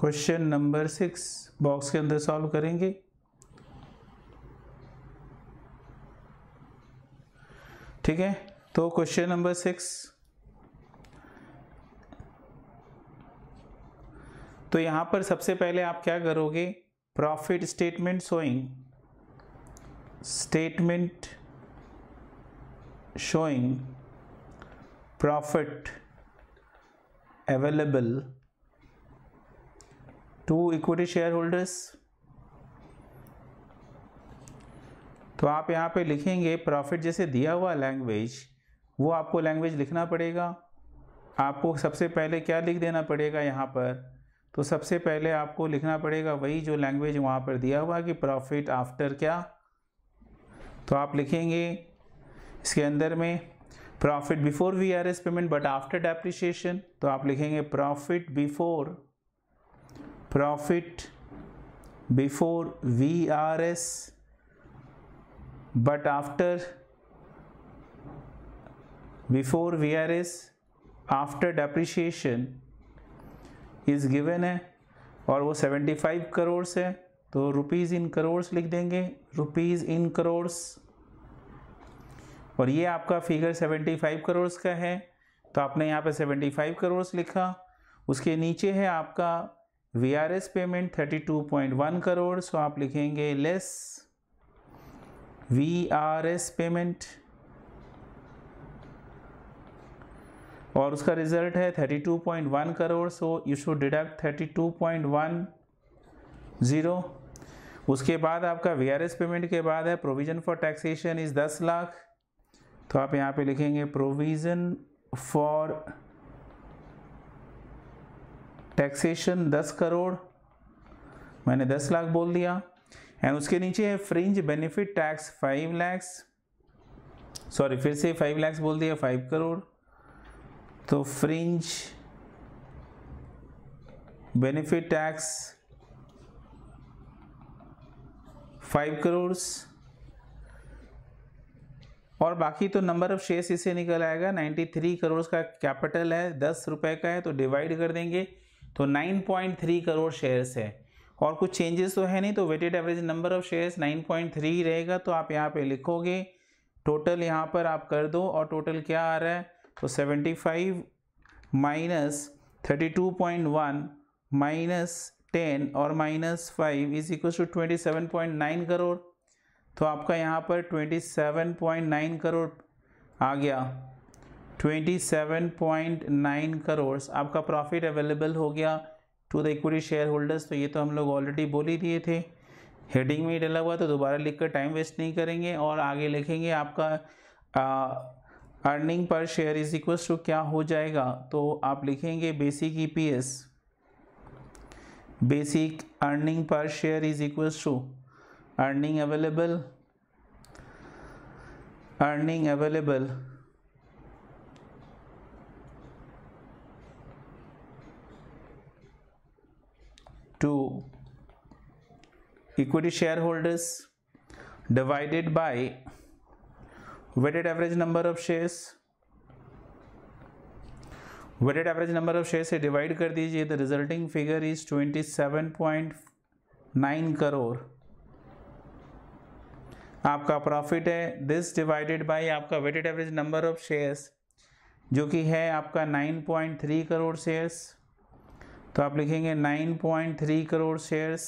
question number six box के अंदर सॉल्व करेंगे ठीक है तो क्वेश्चन नंबर सिक्स तो यहां पर सबसे पहले आप क्या करोगे profit statement showing statement showing profit available to equity share shareholders तो आप यहाँ पे लिखेंगे प्रॉफिट जैसे दिया हुआ लैंग्वेज वो आपको लैंग्वेज लिखना पड़ेगा आपको सबसे पहले क्या लिख देना पड़ेगा यहाँ पर तो सबसे पहले आपको लिखना पड़ेगा वही जो लैंग्वेज वहाँ पर दिया हुआ कि प्रॉफिट आफ्टर क्या तो आप लिखेंगे इसके अंदर में profit before V R S payment but after depreciation तो आप लिखेंगे profit before profit before VRS but after before VRS after depreciation is given है और वो 75 करोड़ है तो रुपीज़ इन करोड़्स लिख देंगे रुपीज़ इन करोड़्स और ये आपका फिगर 75 करोड़ का है तो आपने यहाँ पे 75 करोड़ लिखा उसके नीचे है आपका V R S payment thirty two point one crore so आप लिखेंगे less V R S payment और उसका रिजल्ट है thirty two point one crore so you should deduct thirty two point one zero उसके बाद आपका वी आर एस पेमेंट के बाद है प्रोविज़न फॉर टैक्सेशन इज़ दस लाख तो आप यहाँ पे लिखेंगे प्रोविज़न फॉर टैक्सेशन दस करोड़ मैंने दस लाख बोल दिया एंड उसके नीचे है fringe benefit tax five lakhs sorry फिर से फाइव लैक्स बोल दिया फाइव करोड़ तो fringe benefit tax five crore और बाकी तो नंबर ऑफ शेयर्स इसे निकल आएगा नाइन्टी थ्री करोड़ का कैपिटल है दस रुपए का है तो डिवाइड कर देंगे तो 9.3 करोड़ शेयर्स है और कुछ चेंजेस तो है नहीं तो weighted average number of shares 9.3 रहेगा तो आप यहाँ पे लिखोगे टोटल यहाँ पर आप कर दो और टोटल क्या आ रहा है तो 75 माइनस थर्टी माइनस टेन और minus five is equal to twenty crore तो आपका यहाँ पर 27.9 करोड़ आ गया 27.9 करोड़ आपका प्रॉफिट अवेलेबल हो गया to the equity share shareholders तो ये तो हम लोग ऑलरेडी बोल ही दिए थे हेडिंग में ही डला हुआ तो दोबारा लिखकर टाइम वेस्ट नहीं करेंगे और आगे लिखेंगे आपका earning per share is equal to क्या हो जाएगा तो आप लिखेंगे basic E P S basic earning per share is equal to earning available earning available to equity shareholders divided by weighted average number of shares weighted average number of share से डिवाइड कर दीजिए the resulting figure is twenty seven point nine crore आपका प्रॉफिट है दिस डिवाइडेड बाय आपका weighted average number of shares जो कि है आपका nine point three crore shares तो आप लिखेंगे 9.3 करोड़ शेयर्स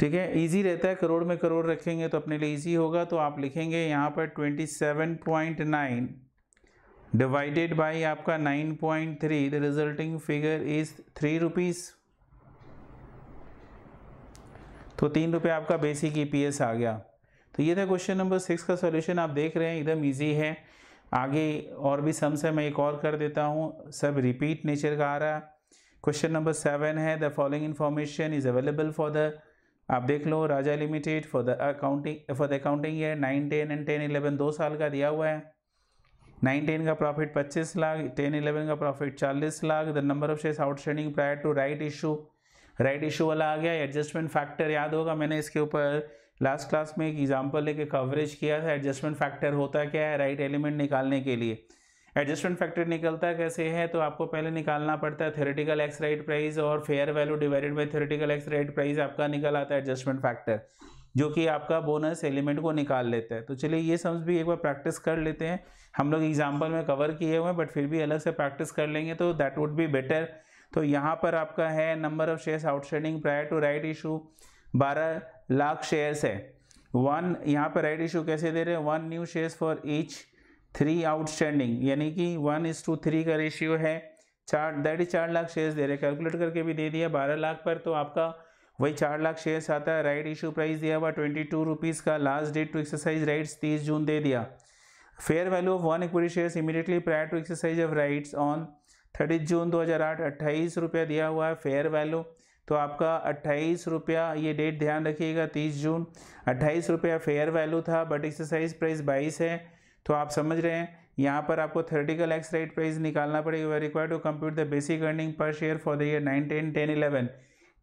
ठीक है इजी रहता है करोड़ में करोड़ रखेंगे तो अपने लिए इजी होगा तो आप लिखेंगे यहाँ पर 27.9 डिवाइडेड बाय आपका 9.3 the resulting figure is three rupees तो तीन रुपये आपका बेसिक ई e आ गया तो ये था क्वेश्चन नंबर सिक्स का सॉल्यूशन आप देख रहे हैं एकदम ईजी है आगे और भी सम है मैं एक और कर देता हूँ सब रिपीट नेचर का आ रहा है क्वेश्चन नंबर सेवन है the following information is available for the आप देख लो Raja limited for the accounting for the accounting year nine ten and ten eleven दो साल का दिया हुआ है नाइन टेन का प्रॉफिट पच्चीस लाख टेन इलेवन का प्रॉफिट चालीस lakh the number of shares outstanding prior to right issue right issue वाला आ गया एडजस्टमेंट फैक्टर याद होगा मैंने इसके ऊपर लास्ट क्लास में एक एग्जाम्पल लेके कवरेज किया था एडजस्टमेंट फैक्टर होता क्या है राइट एलिमेंट निकालने के लिए एडजस्टमेंट फैक्टर निकलता कैसे है तो आपको पहले निकालना पड़ता है थेरेटिकल एक्स राइट प्राइस और fair value divided by theoretical ex right price आपका निकल आता है एडजस्टमेंट फैक्टर जो कि आपका बोनस एलिमेंट को निकाल लेता है तो चलिए ये समझ भी एक बार प्रैक्टिस कर लेते हैं हम लोग एग्जाम्पल में कवर किए हुए हैं बट फिर भी अलग से प्रैक्टिस कर लेंगे तो दैट वुड बी बेटर तो यहाँ पर आपका है number of shares outstanding prior to right issue बारह लाख शेयर्स है वन यहाँ पर राइट इशू कैसे दे रहे हैं one new shares for each three outstanding यानी कि वन इज टू थ्री का रेशियो है चार दैट इज चार लाख शेयर्स दे रहे हैं कैलकुलेट करके भी दे दिया बारह लाख पर तो आपका वही चार लाख शेयर्स आता है राइट इशू प्राइस दिया हुआ ट्वेंटी टू रुपीज़ का last date to exercise rights तीस जून दे दिया fair value of one equity shares immediately prior to exercise of rights on thirty June दो हज़ार आठ अट्ठाईस रुपया दिया हुआ है फेयर वैल्यू तो आपका अट्ठाईस रुपया ये डेट ध्यान रखिएगा तीस जून अट्ठाईस रुपया फेयर वैल्यू था बट एक्सरसाइज प्राइस बाईस है तो आप समझ रहे हैं यहाँ पर आपको थर्टिकल एक्स रेट प्राइस निकालना पड़ेगा we require to compute the basic earning per share for the year nine ten ten eleven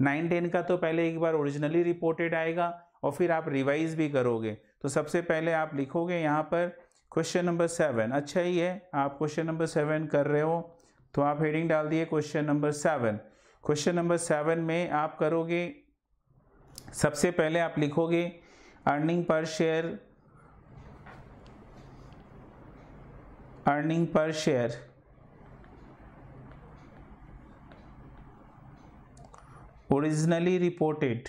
nine ten का तो पहले एक बार ओरिजिनली रिपोर्टेड आएगा और फिर आप रिवाइज भी करोगे तो सबसे पहले आप लिखोगे यहाँ पर क्वेश्चन नंबर सेवन अच्छा ही है आप क्वेश्चन नंबर सेवन कर रहे हो तो आप हेडिंग डाल दिए question number seven question number seven में आप करोगे सबसे पहले आप लिखोगे earning per share earning per share originally reported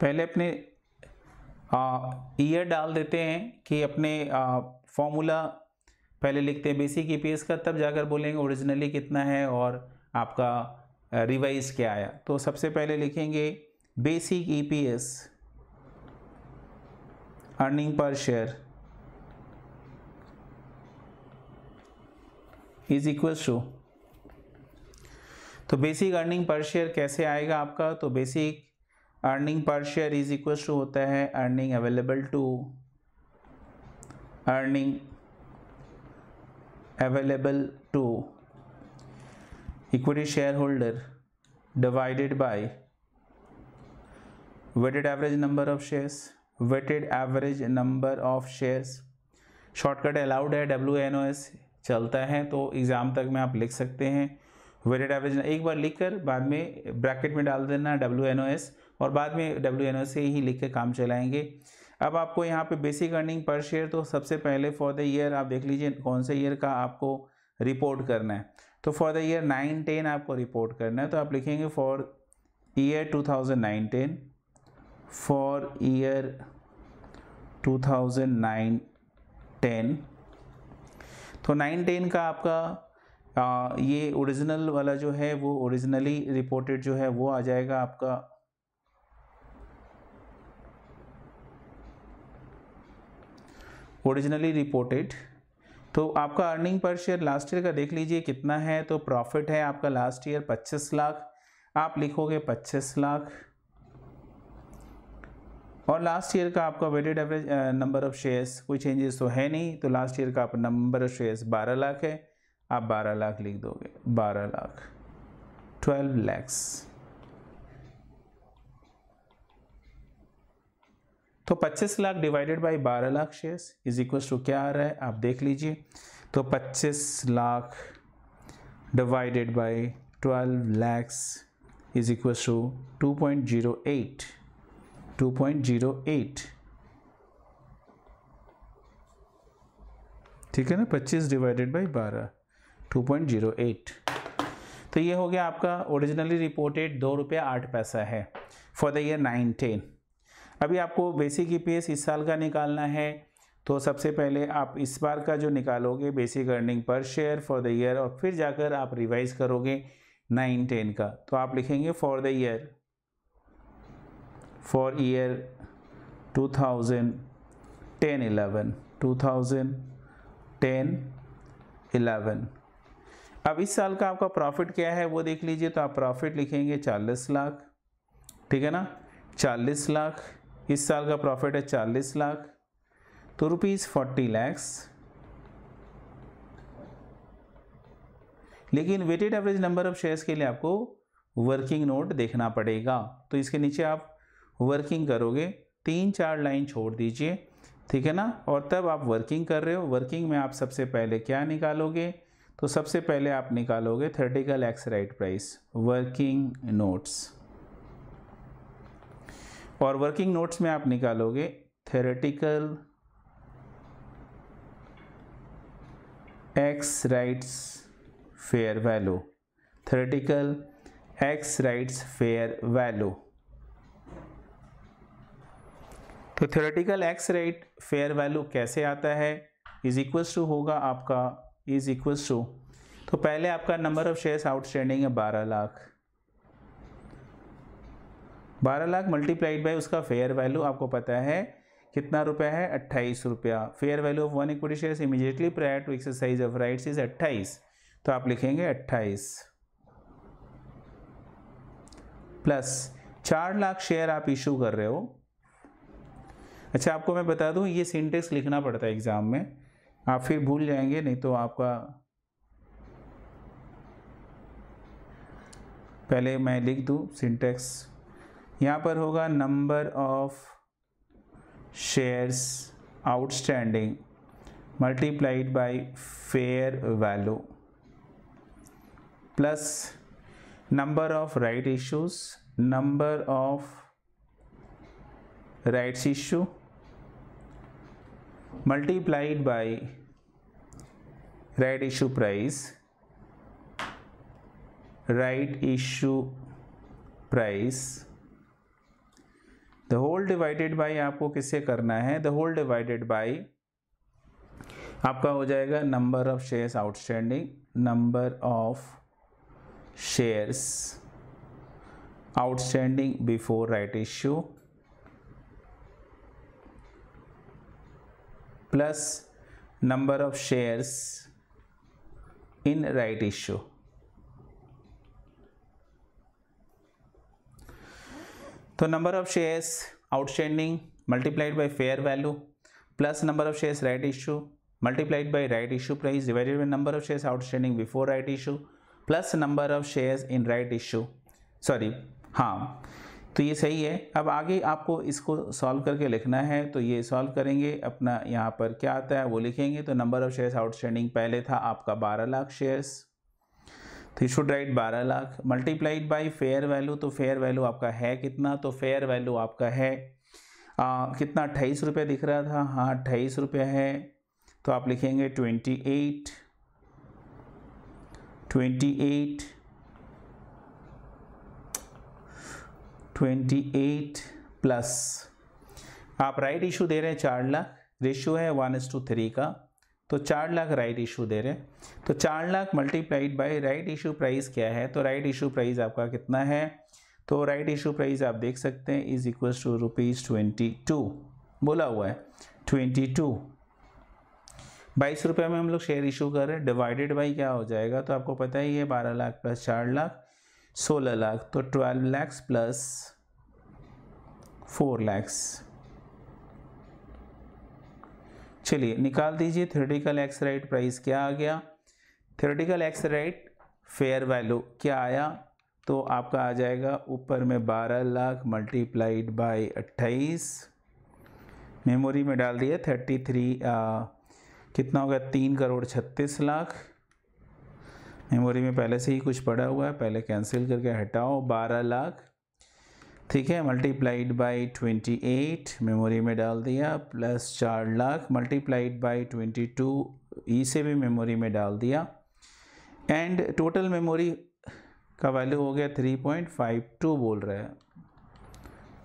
पहले अपने ईयर डाल देते हैं कि अपने फॉर्मूला पहले लिखते हैं बेसिक ई का तब जाकर बोलेंगे ओरिजिनली कितना है और आपका रिवाइज क्या आया तो सबसे पहले लिखेंगे basic E earning per share is equal to तो बेसिक अर्निंग पर शेयर कैसे आएगा आपका तो basic earning per share is equal to होता है earning available to earning available to equity share holder divided by weighted average number of shares weighted average number of shares shortcut allowed है डब्ल्यू एन ओ एस चलता है तो एग्ज़ाम तक में आप लिख सकते हैं वेटेड एवरेज एक बार लिखकर बाद में ब्रैकेट में डाल देना डब्ल्यू एन ओ एस और बाद में डब्ल्यू एन ओ से ही लिख के काम चलाएँगे अब आपको यहाँ पे बेसिक अर्निंग पर शेयर तो सबसे पहले फॉर द ईयर आप देख लीजिए कौन से ईयर का आपको रिपोर्ट करना है तो for the year nine ten आपको रिपोर्ट करना है तो आप लिखेंगे for year two thousand nine ten for year two thousand nine ten तो नाइन टेन का आपका आ, ये ओरिजिनल वाला जो है वो ओरिजिनली रिपोर्टेड जो है वो आ जाएगा आपका ओरिजिनली रिपोर्टेड तो आपका earning per share last year का देख लीजिए कितना है तो प्रॉफिट है आपका लास्ट ईयर 25 लाख आप लिखोगे 25 लाख और लास्ट ईयर का आपका weighted average number of shares कोई चेंजेस तो है नहीं तो लास्ट ईयर का आपका नंबर ऑफ शेयर्स 12 लाख है आप 12 लाख लिख दोगे 12 लाख 12 लैक्स तो 25 lakh divided by 12 lakh shares is equals to क्या आ रहा है आप देख लीजिए तो 25 lakh divided by 12 lakhs is equals to 2.08 2.08 ठीक है ना 25 डिवाइडेड बाय 12 2.08 तो ये हो गया आपका ओरिजिनली रिपोर्टेड दो रुपया आठ पैसा है for the year nine ten अभी आपको बेसिक ई इस साल का निकालना है तो सबसे पहले आप इस बार का जो निकालोगे basic earning per share for the year और फिर जाकर आप रिवाइज करोगे नाइन टेन का तो आप लिखेंगे for the year for year two thousand ten eleven two thousand ten eleven अब इस साल का आपका प्रॉफिट क्या है वो देख लीजिए तो आप प्रॉफिट लिखेंगे चालीस लाख ठीक है ना चालीस लाख इस साल का प्रॉफिट है चालीस लाख तो रुपीज़ फोर्टी लैक्स लेकिन weighted average number of shares के लिए आपको वर्किंग नोट देखना पड़ेगा तो इसके नीचे आप वर्किंग करोगे तीन चार लाइन छोड़ दीजिए ठीक है ना और तब आप वर्किंग कर रहे हो वर्किंग में आप सबसे पहले क्या निकालोगे तो सबसे पहले आप निकालोगे theoretical ex right price working notes और वर्किंग नोट्स में आप निकालोगे theoretical ex rights fair value theoretical ex rights fair value तो theoretical ex right fair value कैसे आता है इज इक्वल्स टू होगा आपका इज इक्वल्स टू तो पहले आपका नंबर ऑफ शेयर्स आउटस्टैंडिंग है बारह लाख बारह लाख मल्टीप्लाइड बाई उसका फेयर वैल्यू आपको पता है कितना रुपया है अट्ठाईस रुपया fair value of one equity share immediately prior to exercise of rights is अट्ठाईस तो आप लिखेंगे अट्ठाईस प्लस चार लाख शेयर आप इशू कर रहे हो अच्छा आपको मैं बता दूं ये सिंटेक्स लिखना पड़ता है एग्ज़ाम में आप फिर भूल जाएंगे नहीं तो आपका पहले मैं लिख दूं सिंटेक्स यहाँ पर होगा number of shares outstanding multiplied by fair value plus number of right issues number of rights issue multiplied by right issue price right issue price whole divided by आपको किससे करना है द होल डिवाइडेड बाई आपका हो जाएगा number of shares outstanding number of shares outstanding before right issue plus number of shares in right issue तो number of shares outstanding multiplied by fair value plus number of shares right issue multiplied by right issue price divided by number of shares outstanding before right issue plus number of shares in right issue sorry हाँ तो ये सही है अब आगे आपको इसको सॉल्व करके लिखना है तो ये सॉल्व करेंगे अपना यहाँ पर क्या आता है वो लिखेंगे तो नंबर ऑफ शेयर्स आउटस्टैंडिंग पहले था आपका बारह लाख शेयर्स तो यू शुड राइट बारह lakh multiplied by fair value तो फेयर वैल्यू आपका है कितना तो फेयर वैल्यू आपका है आ, कितना अट्ठाईस रुपये दिख रहा था हाँ अट्ठाईस रुपये है तो आप लिखेंगे twenty eight twenty eight twenty eight plus आप राइट इशू दे रहे हैं चार लाख रेशियो है वन एस टू थ्री का तो चार लाख राइट इशू दे रहे हैं तो चार lakh multiplied by right issue price क्या है तो राइट इशू प्राइस आपका कितना है तो राइट इशू प्राइस आप देख सकते हैं is equal to rupees twenty two बोला हुआ है ट्वेंटी टू बाईस रुपये में हम लोग शेयर इशू कर रहे हैं डिवाइडेड बाई क्या हो जाएगा तो आपको पता ही है बारह लाख प्लस चार लाख सोलह लाख तो twelve lakhs plus four lakhs चलिए निकाल दीजिए थ्योरेटिकल एक्स राइट प्राइस क्या आ गया theoretical ex right fair value क्या आया तो आपका आ जाएगा ऊपर में 12 लाख मल्टीप्लाइड बाय 28 मेमोरी में डाल दिया 33 आ, कितना होगा तीन करोड़ छत्तीस लाख मेमोरी में पहले से ही कुछ पड़ा हुआ है पहले कैंसिल करके हटाओ बारह लाख ठीक है multiplied by twenty eight memory में डाल दिया प्लस चार lakh multiplied by twenty two इसे से भी मेमोरी में डाल दिया एंड टोटल मेमोरी का वैल्यू हो गया थ्री पॉइंट फाइव टू बोल रहा है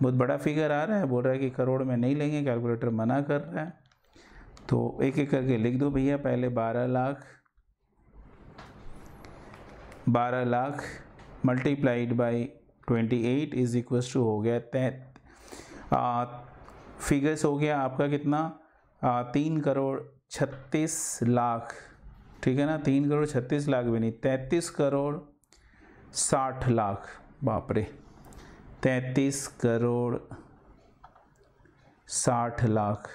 बहुत बड़ा फिगर आ रहा है बोल रहा है कि करोड़ में नहीं लेंगे कैलकुलेटर मना कर रहा है तो एक एक करके लिख दो भैया पहले बारह लाख बारह lakh multiplied by twenty eight is equal to हो गया फिगर्स हो गया आपका कितना आ, तीन करोड़ छत्तीस लाख ठीक है ना तीन करोड़ छत्तीस लाख भी नहीं तैंतीस करोड़ साठ लाख बाप रे तैंतीस करोड़ साठ लाख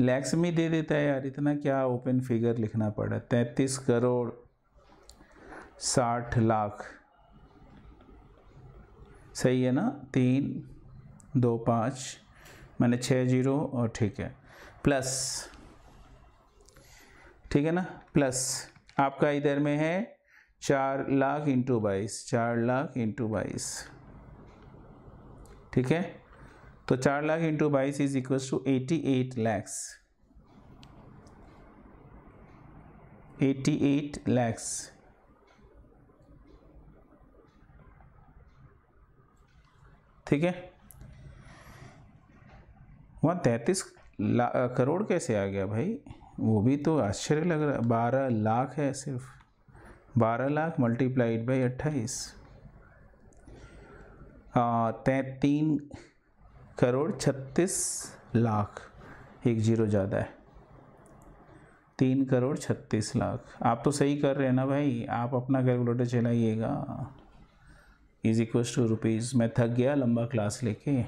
लैक्स में दे देता है यार इतना क्या ओपन फिगर लिखना पड़ा तैंतीस करोड़ साठ लाख सही है ना तीन दो पाँच मैंने छः जीरो और ठीक है प्लस ठीक है ना प्लस आपका इधर में है चार लाख इंटू बाईस चार लाख इंटू बाईस ठीक है तो चार लाख इंटू बाईस is equal to eighty eight lakhs eighty eight lakhs ठीक है वहाँ तैंतीस करोड़ कैसे आ गया भाई वो भी तो आश्चर्य लग रहा है बारह लाख है सिर्फ बारह लाख मल्टीप्लाइड बाई अट्ठाईस तीन करोड़ छत्तीस लाख एक जीरो ज़्यादा है तीन करोड़ छत्तीस लाख आप तो सही कर रहे हैं ना भाई आप अपना कैलकुलेटर चलाइएगा इज इक्व टू रुपीज़ मैं थक गया लंबा क्लास लेके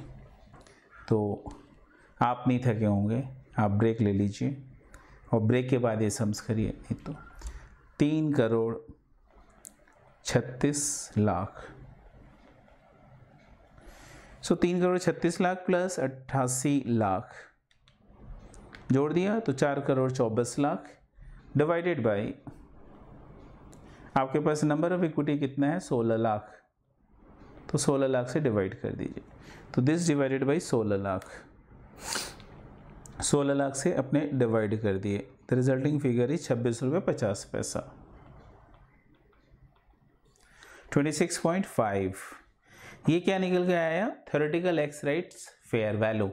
तो आप नहीं थके होंगे आप ब्रेक ले लीजिए और ब्रेक के बाद ये सम्स करिए नहीं तो तीन करोड़ छत्तीस लाख सो तीन करोड़ छत्तीस लाख प्लस अट्ठासी लाख जोड़ दिया तो चार करोड़ चौबीस लाख डिवाइडेड बाय आपके पास नंबर ऑफ इक्विटी कितना है सोलह लाख तो सोलह लाख से डिवाइड कर दीजिए तो दिस डिवाइडेड बाई सोलह लाख सोलह लाख से अपने डिवाइड कर दिए द रिजल्टिंग फिगर इज छब्बीस रुपये पचास पैसा ट्वेंटी सिक्स पॉइंट फाइव ये क्या निकल के आया theoretical ex rights fair value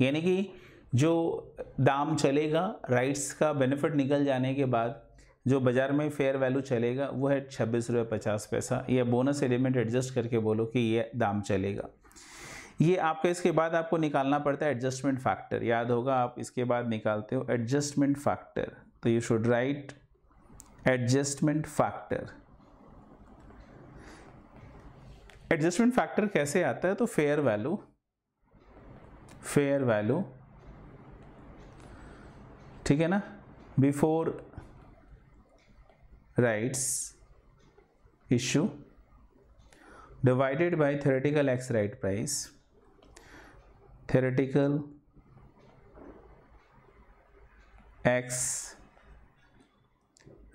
यानी कि जो दाम चलेगा राइट्स का बेनिफिट निकल जाने के बाद जो बाज़ार में फेयर वैल्यू चलेगा वो है छब्बीस रुपये पचास पैसा या बोनस एलिमेंट एडजस्ट करके बोलो कि ये दाम चलेगा ये आपका इसके बाद आपको निकालना पड़ता है एडजस्टमेंट फैक्टर याद होगा आप इसके बाद निकालते हो एडजस्टमेंट फैक्टर तो you should write adjustment factor adjustment factor कैसे आता है तो फेयर वैल्यू फेयर वैल्यू ठीक है ना before rights issue divided by theoretical ex right price theoretical ex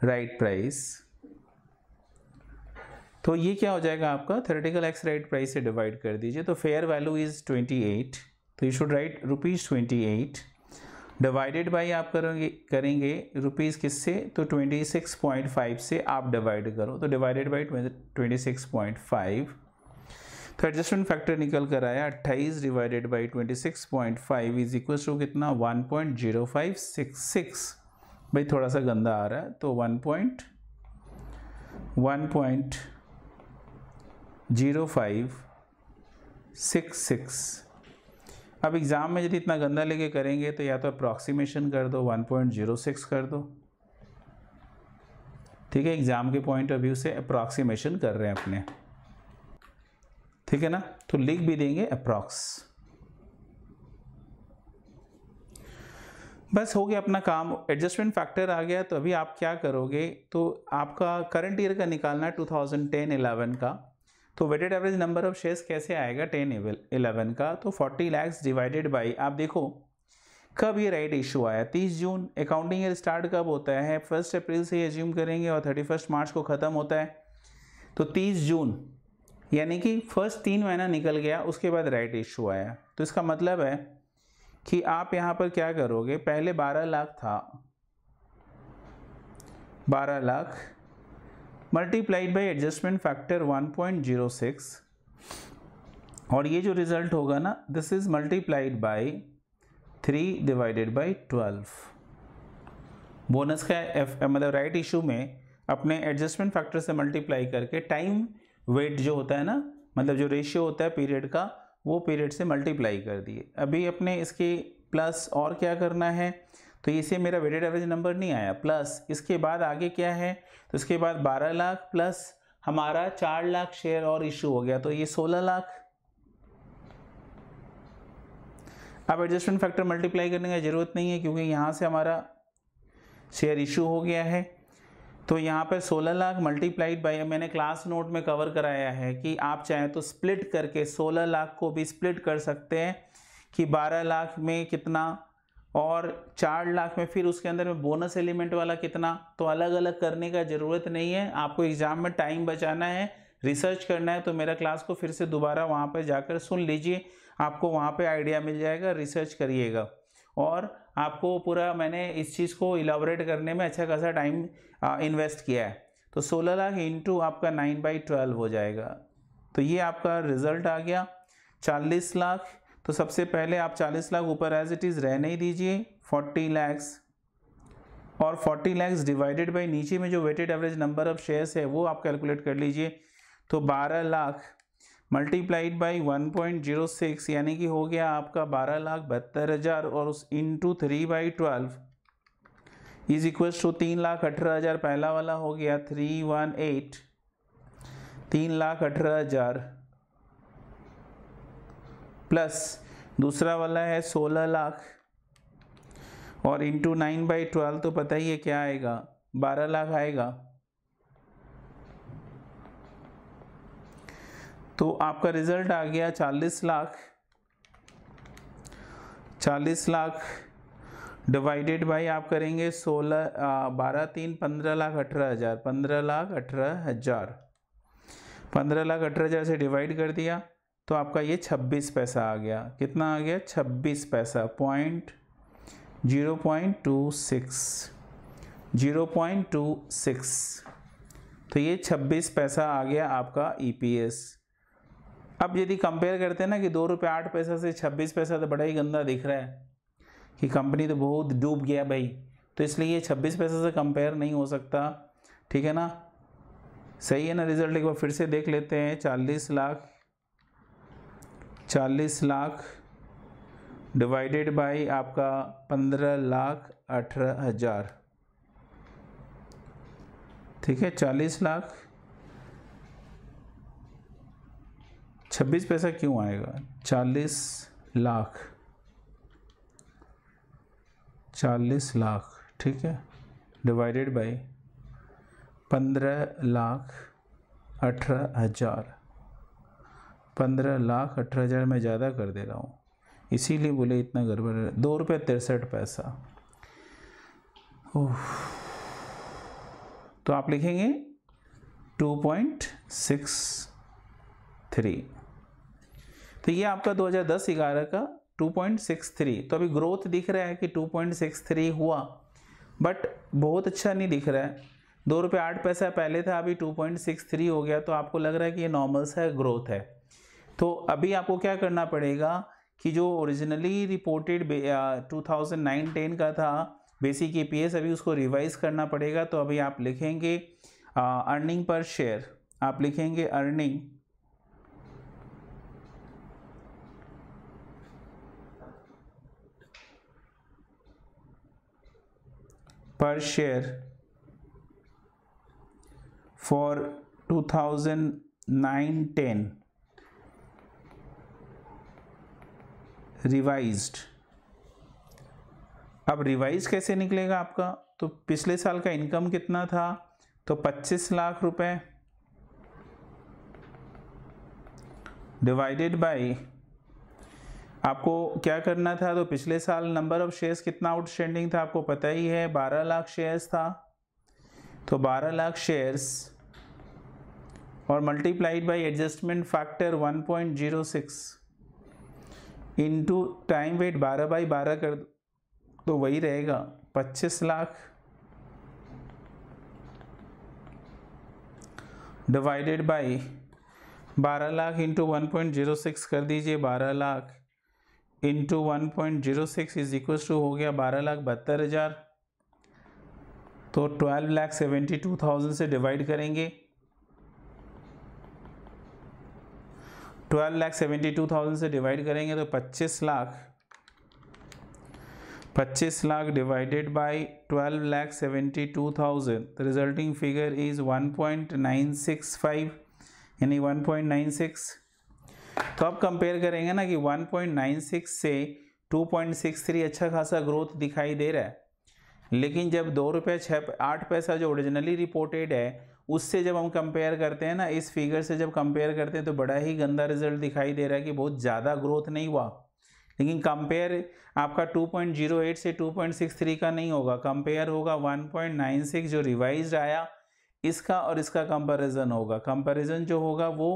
right price तो ये क्या हो जाएगा आपका थेरेटिकल एक्स राइट प्राइस से डिवाइड कर दीजिए तो fair value is twenty eight तो you should write rupees twenty eight divided by आप करोगे करेंगे रुपीज़ किस से तो ट्वेंटी सिक्स पॉइंट फाइव से आप डिवाइड करो तो divided by twenty six point five तो एडजस्टमेंट फैक्टर निकल कर आया अट्ठाईस divided by twenty six point five is equal to कितना one point zero five six six भाई थोड़ा सा गंदा आ रहा है तो one point one point zero five six six अब एग्ज़ाम में यदि इतना गंदा लेके करेंगे तो या तो अप्रॉक्सीमेशन कर दो वन पॉइंट जीरो सिक्स कर दो ठीक है एग्ज़ाम के पॉइंट ऑफ व्यू से अप्रॉक्सीमेशन कर रहे हैं अपने ठीक है ना तो लिख भी देंगे अप्रॉक्स बस हो गया अपना काम एडजस्टमेंट फैक्टर आ गया तो अभी आप क्या करोगे तो आपका करंट ईयर का निकालना है 2010-11 का तो weighted average number of shares कैसे आएगा टेन इलेवन का तो फोर्टी लैक्स डिवाइडेड बाई आप देखो कब ये राइट इशू आया तीस जून अकाउंटिंग ईयर स्टार्ट कब होता है फर्स्ट अप्रैल से एज्यूम करेंगे और थर्टी फर्स्ट मार्च को ख़त्म होता है तो तीस जून यानी कि फर्स्ट तीन महीना निकल गया उसके बाद राइट इशू आया तो इसका मतलब है कि आप यहाँ पर क्या करोगे पहले बारह लाख था बारह lakh multiplied by adjustment factor 1.06 और ये जो रिजल्ट होगा ना this is multiplied by three divided by twelve bonus का एफ मतलब राइट इशू में अपने एडजस्टमेंट फैक्टर से मल्टीप्लाई करके टाइम वेट जो होता है ना मतलब जो रेशियो होता है पीरियड का वो पीरियड से मल्टीप्लाई कर दिए अभी अपने इसके प्लस और क्या करना है तो इसे मेरा वेटेड एवरेज नंबर नहीं आया प्लस इसके बाद आगे क्या है उसके बाद बारह लाख प्लस हमारा चार लाख शेयर और इशू हो गया तो ये सोलह लाख अब एडजस्टमेंट फैक्टर मल्टीप्लाई करने की ज़रूरत नहीं है क्योंकि यहाँ से हमारा शेयर इशू हो गया है तो यहाँ पर 16 लाख मल्टीप्लाइड बाई मैंने क्लास नोट में कवर कराया है कि आप चाहें तो स्प्लिट करके 16 लाख को भी स्प्लिट कर सकते हैं कि 12 लाख में कितना और चार लाख में फिर उसके अंदर में बोनस एलिमेंट वाला कितना तो अलग अलग करने का ज़रूरत नहीं है आपको एग्ज़ाम में टाइम बचाना है रिसर्च करना है तो मेरा क्लास को फिर से दोबारा वहाँ पर जाकर सुन लीजिए आपको वहाँ पर आइडिया मिल जाएगा रिसर्च करिएगा और आपको पूरा मैंने इस चीज़ को इलाबोरेट करने में अच्छा खासा टाइम इन्वेस्ट किया है तो सोलह लाख इंटू आपका नाइन बाई ट्वेल्व हो जाएगा तो ये आपका रिज़ल्ट आ गया चालीस लाख तो सबसे पहले आप 40 लाख ऊपर एज इट इज़ रहने ही दीजिए 40 लैक्स और 40 लैक्स डिवाइडेड बाई नीचे में जो weighted average number of shares है वो आप कैलकुलेट कर लीजिए तो 12 लाख मल्टीप्लाइड बाई 1.06 यानी कि हो गया आपका बारह लाख बहत्तर हज़ार और उस into three by twelve is equal to तीन लाख अठारह हज़ार पहला वाला हो गया थ्री वन एट तीन लाख अठारह हज़ार प्लस दूसरा वाला है सोलह लाख और इंटू नाइन बाई ट्वेल्व तो पता ही है क्या आएगा बारह लाख आएगा तो आपका रिजल्ट आ गया चालीस लाख चालीस लाख डिवाइडेड बाई आप करेंगे सोलह बारह तीन पंद्रह लाख अठारह हज़ार पंद्रह लाख अठारह हज़ार पंद्रह लाख अठारह हज़ार से डिवाइड कर दिया तो आपका ये छब्बीस पैसा आ गया कितना आ गया छब्बीस पैसा point zero point two six zero point two six तो ये छब्बीस पैसा आ गया आपका ईपीएस e अब यदि कंपेयर करते हैं ना कि दो रुपये आठ पैसा से छब्बीस पैसा तो बड़ा ही गंदा दिख रहा है कि कंपनी तो बहुत डूब गया भाई तो इसलिए ये छब्बीस पैसा से कंपेयर नहीं हो सकता ठीक है ना सही है ना रिजल्ट एक बार फिर से देख लेते हैं चालीस लाख चालीस लाख डिवाइडेड बाय आपका पंद्रह लाख अठारह हज़ार ठीक है चालीस लाख छब्बीस पैसा क्यों आएगा चालीस लाख चालीस लाख ठीक है डिवाइडेड बाय पंद्रह लाख अठारह हज़ार पंद्रह लाख अठारह हज़ार में ज़्यादा कर दे रहा हूँ इसीलिए बोले इतना गड़बड़ दो रुपये तिरसठ पैसा ओह तो आप लिखेंगे टू पॉइंट सिक्स थ्री तो ये आपका दो हज़ार दस ग्यारह का टू पॉइंट सिक्स थ्री तो अभी ग्रोथ दिख रहा है कि टू पॉइंट सिक्स थ्री हुआ बट बहुत अच्छा नहीं दिख रहा है दो रुपये आठ पैसा पहले था अभी टू पॉइंट सिक्स थ्री हो गया तो आपको लग रहा है कि ये नॉर्मल सा ग्रोथ है तो अभी आपको क्या करना पड़ेगा कि जो ओरिजिनली रिपोर्टेड टू थाउजेंड का था बेसिक ई अभी उसको रिवाइज करना पड़ेगा तो अभी आप लिखेंगे अर्निंग पर शेयर आप लिखेंगे earning per share for 2009-10 revised अब रिवाइज कैसे निकलेगा आपका तो पिछले साल का इनकम कितना था तो 25 लाख रुपए डिवाइडेड बाय आपको क्या करना था तो पिछले साल नंबर ऑफ शेयर्स कितना आउटस्टैंडिंग था आपको पता ही है 12 लाख शेयर्स था तो 12 लाख शेयर्स और multiplied by adjustment factor 1.06 into time weight बारह बाई बारह कर तो वही रहेगा पच्चीस लाख डिवाइडेड बाई बारह lakh into one point zero six कर दीजिए बारह lakh into one point zero six is equal to हो गया बारह लाख बहत्तर हज़ार तो twelve lakh seventy two thousand से डिवाइड करेंगे twelve lakh seventy two thousand से डिवाइड करेंगे तो पच्चीस लाख पच्चीस lakh divided by twelve lakh seventy two thousand resulting figure is one point nine six five यानी वन पॉइंट नाइन सिक्स तो आप कंपेयर करेंगे ना कि वन पॉइंट नाइन सिक्स से टू पॉइंट सिक्स थ्री अच्छा खासा ग्रोथ दिखाई दे रहा है लेकिन जब दो रुपये छः आठ पैसा जो ओरिजिनली रिपोर्टेड है उससे जब हम कंपेयर करते हैं ना इस फिगर से जब कंपेयर करते हैं तो बड़ा ही गंदा रिजल्ट दिखाई दे रहा है कि बहुत ज़्यादा ग्रोथ नहीं हुआ लेकिन कंपेयर आपका 2.08 से 2.63 का नहीं होगा कंपेयर होगा 1.96 जो रिवाइज आया इसका और इसका कंपैरिजन होगा कंपैरिजन जो होगा वो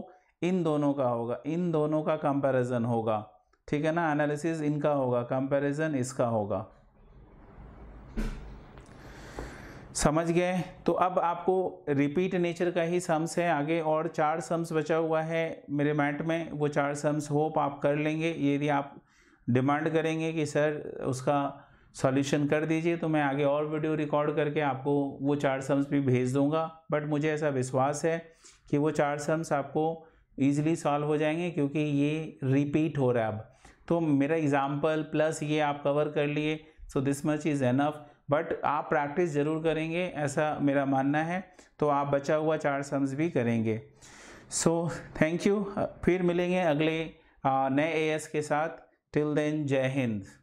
इन दोनों का होगा इन दोनों का कंपैरिजन होगा ठीक है ना एनालिसिस इनका होगा कंपैरिजन इसका होगा समझ गए तो अब आपको रिपीट नेचर का ही सम्स है आगे और चार सम्स बचा हुआ है मेरे मैट में वो चार सम्स होप आप कर लेंगे यदि आप डिमांड करेंगे कि सर उसका सॉल्यूशन कर दीजिए तो मैं आगे और वीडियो रिकॉर्ड करके आपको वो चार सम्स भी भेज दूंगा बट मुझे ऐसा विश्वास है कि वो चार सम्स आपको ईजिली सॉल्व हो जाएंगे क्योंकि ये रिपीट हो रहा है अब तो मेरा एग्ज़ाम्पल प्लस ये आप कवर कर लिए so this much is enough but आप प्रैक्टिस ज़रूर करेंगे ऐसा मेरा मानना है तो आप बचा हुआ चार सम्स भी करेंगे सो थैंक यू फिर मिलेंगे अगले नए एएस के साथ टिल देन जय हिंद